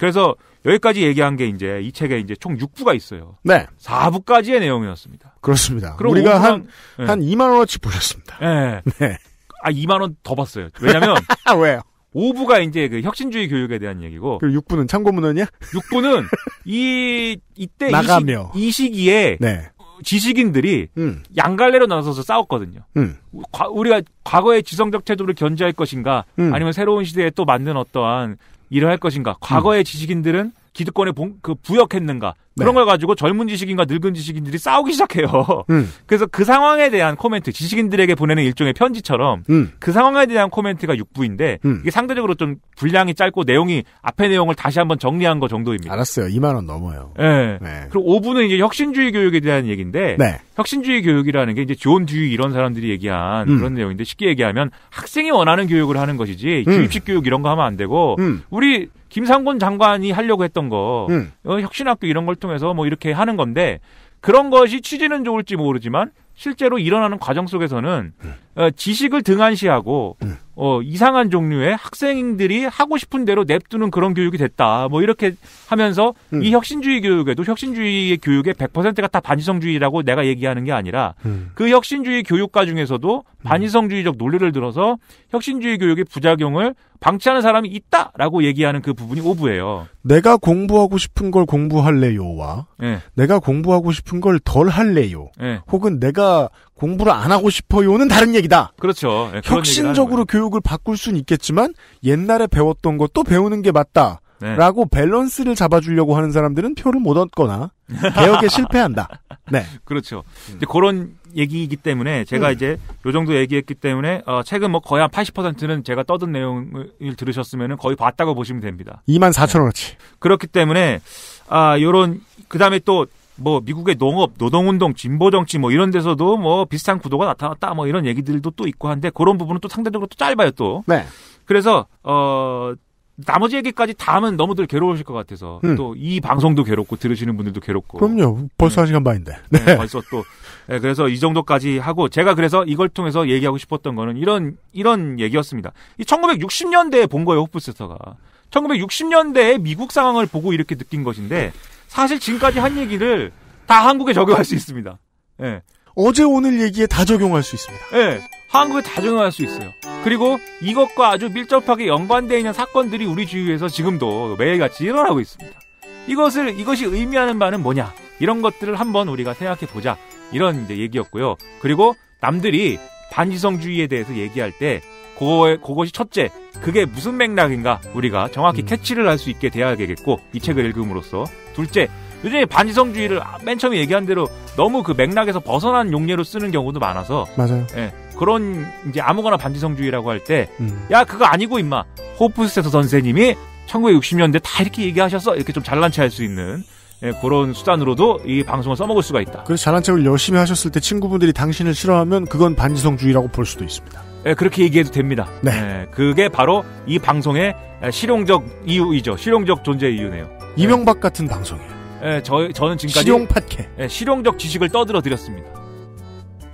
그래서 여기까지 얘기한 게 이제 이 책에 이제 총 6부가 있어요. 네. 4부까지의 내용이었습니다. 그렇습니다. 그럼 우리가 한한 네. 2만 원어치 보셨습니다. 예. 네. 네. 아 2만 원 더 봤어요. 왜냐면 <laughs> 아, 왜요? 5부가 이제 그 혁신주의 교육에 대한 얘기고. 그리고 6부는 참고문헌이야? 6부는 <laughs> 이, 이때. 나가며. 이, 시, 기에 네. 지식인들이 음. 양갈래로 나서서 싸웠거든요. 음. 과, 우리가 과거의 지성적 태도를 견제할 것인가, 음. 아니면 새로운 시대에 또 만든 어떠한 일을 할 것인가. 과거의 음. 지식인들은 기득권에 그 부역했는가, 그런 네. 걸 가지고 젊은 지식인과 늙은 지식인들이 싸우기 시작해요. 음. <laughs> 그래서 그 상황에 대한 코멘트, 지식인들에게 보내는 일종의 편지처럼 음. 그 상황에 대한 코멘트가 육부인데 음. 이게 상대적으로 좀 분량이 짧고 내용이 앞에 내용을 다시 한번 정리한 거 정도입니다. 알았어요. 2만 원 넘어요. 네. 네. 그리고 5부는 이제 혁신주의 교육에 대한 얘기인데 네. 혁신주의 교육이라는 게 이제 존 듀이 이런 사람들이 얘기한 음. 그런 내용인데 쉽게 얘기하면 학생이 원하는 교육을 하는 것이지 음. 주입식 교육 이런 거 하면 안 되고 음. 우리 김상곤 장관이 하려고 했던 거 어, 혁신학교 이런 걸통 통해서 뭐 이렇게 하는 건데 그런 것이 취지는 좋을지 모르지만 실제로 일어나는 과정 속에서는 음. 어, 지식을 등한시하고 음. 어, 이상한 종류의 학생들이 하고 싶은 대로 냅두는 그런 교육이 됐다. 뭐 이렇게 하면서 음. 이 혁신주의 교육에도 혁신주의 의 교육의 100%가 다 반지성주의라고 내가 얘기하는 게 아니라 음. 그 혁신주의 교육과 중에서도 반지성주의적 논리를 들어서 혁신주의 교육의 부작용을 방치하는 사람이 있다라고 얘기하는 그 부분이 오부예요. 내가 공부하고 싶은 걸 공부할래요와 네. 내가 공부하고 싶은 걸 덜 할래요. 네. 혹은 내가 공부를 안 하고 싶어요는 다른 얘기다. 그렇죠. 네, 혁신적으로 교육을 바꿀 수는 있겠지만 옛날에 배웠던 것도 배우는 게 맞다. 네. 라고 밸런스를 잡아주려고 하는 사람들은 표를 못 얻거나 개혁에 실패한다. 네, <laughs> 그렇죠. 이제 그런 얘기이기 때문에 제가 음. 이제 요 정도 얘기했기 때문에 어, 책은 뭐 거의 한 80%는 제가 떠든 내용을 들으셨으면 거의 봤다고 보시면 됩니다. 2만 4천 원어치. 네. 그렇기 때문에 아 요런 그 다음에 또뭐 미국의 농업, 노동운동, 진보정치 뭐 이런 데서도 뭐 비슷한 구도가 나타났다 뭐 이런 얘기들도 또 있고 한데 그런 부분은 또 상대적으로 또 짧아요 또. 네. 그래서 어 나머지 얘기까지 다음은 너무들 괴로우실 것 같아서 음. 또이 방송도 괴롭고 들으시는 분들도 괴롭고 그럼요 벌써 네. 한 시간 반인데 네. 네 벌써 또 네, 그래서 이 정도까지 하고 제가 그래서 이걸 통해서 얘기하고 싶었던 거는 이런 이런 얘기였습니다 이 1960년대에 본 거예요 호프스터가 1960년대의 미국 상황을 보고 이렇게 느낀 것인데 사실 지금까지 한 얘기를 다 한국에 적용할 수 있습니다. 예. 어제 오늘 얘기에 다 적용할 수 있습니다. 예. 한국에 다 적용할 수 있어요. 그리고 이것과 아주 밀접하게 연관되어 있는 사건들이 우리 주위에서 지금도 매일같이 일어나고 있습니다. 이것을, 이것이 의미하는 바는 뭐냐? 이런 것들을 한번 우리가 생각해 보자. 이런 이제 얘기였고요. 그리고 남들이 반지성주의에 대해서 얘기할 때, 그거에, 그것이 첫째, 그게 무슨 맥락인가 우리가 정확히 음. 캐치를 할 수 있게 돼야 되겠고, 이 책을 읽음으로써 둘째, 요즘에 반지성주의를 맨 처음에 얘기한 대로 너무 그 맥락에서 벗어난 용례로 쓰는 경우도 많아서 맞아요. 예, 그런 이제 아무거나 반지성주의라고 할 때야 음. 그거 아니고 임마 호프스테터 선생님이 1960년대 다 이렇게 얘기하셔서 이렇게 좀 잘난 체할 수 있는 예, 그런 수단으로도 이 방송을 써먹을 수가 있다. 그래서 잘난 체를 열심히 하셨을 때 친구분들이 당신을 싫어하면 그건 반지성주의라고 볼 수도 있습니다. 예, 그렇게 얘기해도 됩니다. 네. 예, 그게 바로 이 방송의 실용적 이유이죠. 실용적 존재 이유네요. 예. 이명박 같은 방송이에요. 예, 저, 저는 지금까지. 실용 팟캐. 예, 실용적 지식을 떠들어 드렸습니다.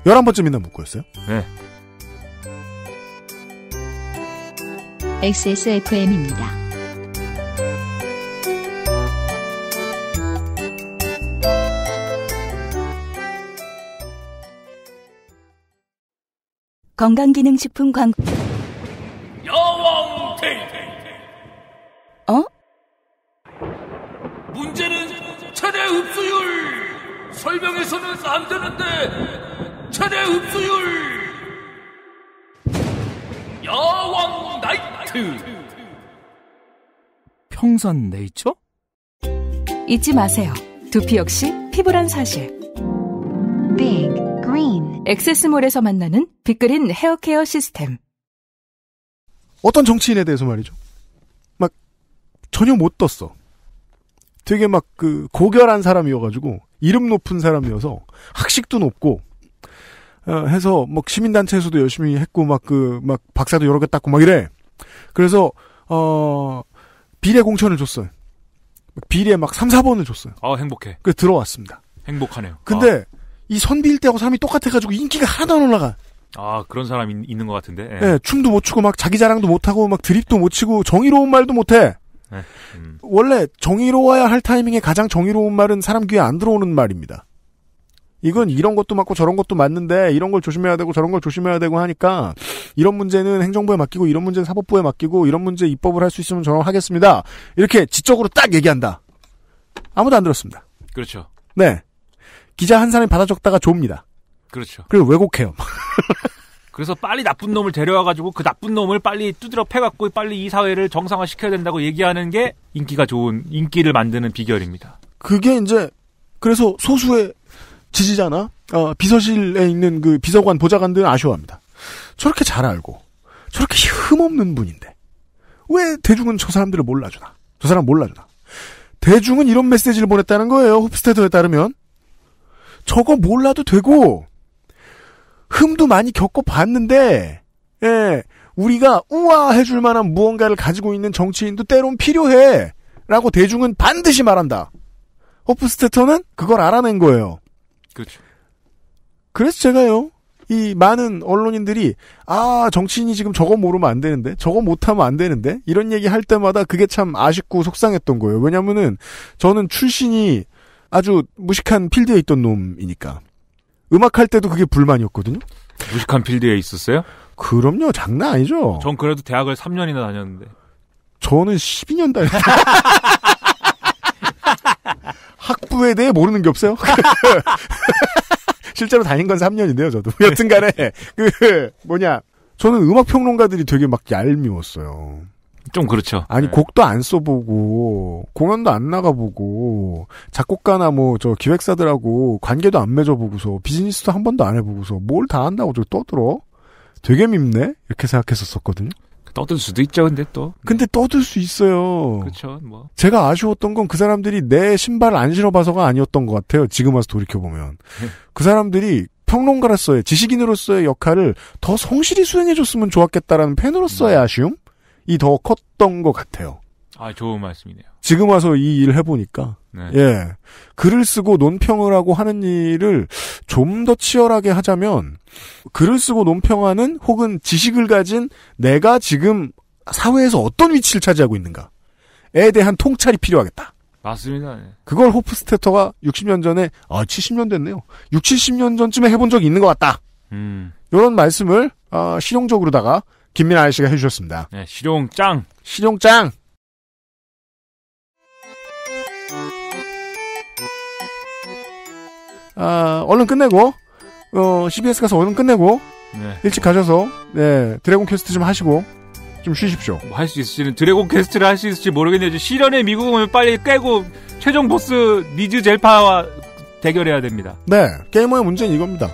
11번쯤 있는 문구였어요? 네. XSFM입니다. 건강기능식품 광고. 여왕 데 어? 문제는 체내 흡수율. 설명해서는 안 되는데 체내 흡수율. 여왕 나이트. 평산 네이처? 잊지 마세요. 두피 역시 피부란 사실. Big. green. 엑세스몰에서 만나는 빅그린 헤어케어 시스템. 어떤 정치인에 대해서 말이죠. 막 전혀 못 떴어. 되게 막 그 고결한 사람이어가지고 이름 높은 사람이어서 학식도 높고 어, 해서 막 시민단체에서도 열심히 했고 막 그막 그막 박사도 여러 개 땄고 막 이래. 그래서 어 비례 공천을 줬어요. 비례 막 3, 4번을 줬어요. 아 행복해. 그 들어왔습니다. 행복하네요. 근데 아. 이 선비일 때하고 사람이 똑같아가지고 인기가 하나도 안 올라가. 아 그런 사람 이, 있는 것 같은데. 예. 네, 춤도 못 추고 막 자기 자랑도 못 하고 막 드립도 못 치고 정의로운 말도 못 해. 네, 예, 음. 원래 정의로워야 할 타이밍에 가장 정의로운 말은 사람 귀에 안 들어오는 말입니다. 이건 이런 것도 맞고 저런 것도 맞는데 이런 걸 조심해야 되고 저런 걸 조심해야 되고 하니까 이런 문제는 행정부에 맡기고 이런 문제는 사법부에 맡기고 이런 문제 입법을 할 수 있으면 저는 하겠습니다. 이렇게 지적으로 딱 얘기한다. 아무도 안 들었습니다. 그렇죠. 네. 기자 한 사람이 받아 적다가 줍니다. 그렇죠. 그리고 왜곡해요. <laughs> 그래서 빨리 나쁜 놈을 데려와가지고 그 나쁜 놈을 빨리 두드려 패갖고 빨리 이 사회를 정상화 시켜야 된다고 얘기하는 게 인기가 좋은 인기를 만드는 비결입니다. 그게 이제 그래서 소수의 지지자나 어, 비서실에 있는 그 비서관 보좌관들은 아쉬워합니다. 저렇게 잘 알고 저렇게 흠없는 분인데 왜 대중은 저 사람들을 몰라주나? 저 사람 몰라주나? 대중은 이런 메시지를 보냈다는 거예요. 홉스테더에 따르면 저거 몰라도 되고 흠도 많이 겪어봤는데 예, 우리가 우아 해줄 만한 무언가를 가지고 있는 정치인도 때론 필요해 라고 대중은 반드시 말한다. 호프스테터는 그걸 알아낸 거예요. 그렇죠. 그래서 제가요. 이 많은 언론인들이 아 정치인이 지금 저거 모르면 안 되는데 저거 못하면 안 되는데 이런 얘기 할 때마다 그게 참 아쉽고 속상했던 거예요. 왜냐면은 저는 출신이 아주 무식한 필드에 있던 놈이니까. 음악할 때도 그게 불만이었거든요. 무식한 필드에 있었어요? 그럼요. 장난 아니죠. 전 그래도 대학을 3년이나 다녔는데. 저는 12년 다녔어요. <laughs> 학부에 대해 모르는 게 없어요. <laughs> 실제로 다닌 건 3년인데요, 저도. 여튼간에, 그, 뭐냐. 저는 음악평론가들이 되게 막 얄미웠어요. 좀 그렇죠. 아니 네. 곡도 안 써보고 공연도 안 나가보고 작곡가나 뭐 저 기획사들하고 관계도 안 맺어보고서 비즈니스도 한 번도 안 해보고서 뭘 다 한다고 저 떠들어? 되게 밉네 이렇게 생각했었거든요. 떠들 수도 있죠, 근데 또. 네. 근데 떠들 수 있어요. 그렇 뭐. 제가 아쉬웠던 건 그 사람들이 내 신발 안 신어봐서가 아니었던 것 같아요. 지금 와서 돌이켜 보면 네. 그 사람들이 평론가로서의 지식인으로서의 역할을 더 성실히 수행해줬으면 좋았겠다라는 팬으로서의 네. 아쉬움. 이더 컸던 것 같아요. 아, 좋은 말씀이네요. 지금 와서 이일을 해보니까, 네. 예. 글을 쓰고 논평을 하고 하는 일을 좀 더 치열하게 하자면, 글을 쓰고 논평하는 혹은 지식을 가진 내가 지금 사회에서 어떤 위치를 차지하고 있는가에 대한 통찰이 필요하겠다. 맞습니다. 네. 그걸 호프스테터가 60년 전에, 아, 70년 됐네요. 60, 70년 전쯤에 해본 적이 있는 것 같다. 음. 이런 말씀을, 아, 실용적으로다가 김민아 씨가 해주셨습니다. 네, 실용 짱! 실용 짱! 아, 얼른 끝내고, 어, CBS 가서 얼른 끝내고, 네. 일찍 가셔서, 네, 드래곤 퀘스트 좀 하시고, 좀 쉬십시오. 뭐 할 수 있을지는, 드래곤 퀘스트를 할 수 있을지 모르겠는데, 실현의 미국 오 빨리 깨고, 최종 보스 니즈 젤파와 대결해야 됩니다. 네, 게이머의 문제는 이겁니다.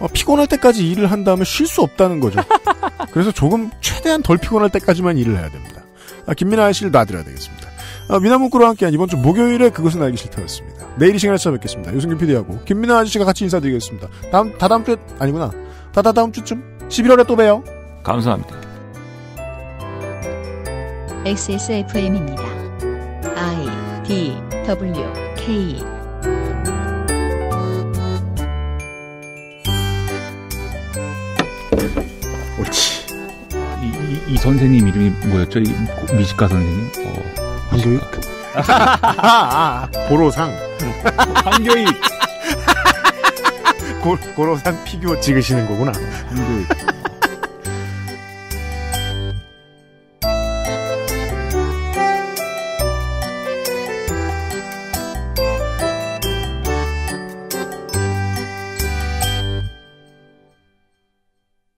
어, 피곤할 때까지 일을 한 다음에 쉴 수 없다는 거죠. <laughs> 그래서 조금 최대한 덜 피곤할 때까지만 일을 해야 됩니다. 아, 김민아 씨를 놔드려야 되겠습니다. 아, 미나문구로 함께한 이번 주 목요일에 그것은 알기 싫다였습니다. 내일 이 시간에 찾아뵙겠습니다. 요승균 PD하고 김민아 아저씨가 같이 인사드리겠습니다. 다음, 다다음 주에, 아니구나. 다다다음 주쯤 11월에 또 봬요. 감사합니다. XSFM입니다. I D W K 옳지. 이, 이, 이 선생님 이름이 뭐였죠? 이 미식가 선생님? 어, 한교익? 아, 아, 보로상. 한교익. 고, 고로상 피규어 찍으시는 거구나. 한교익.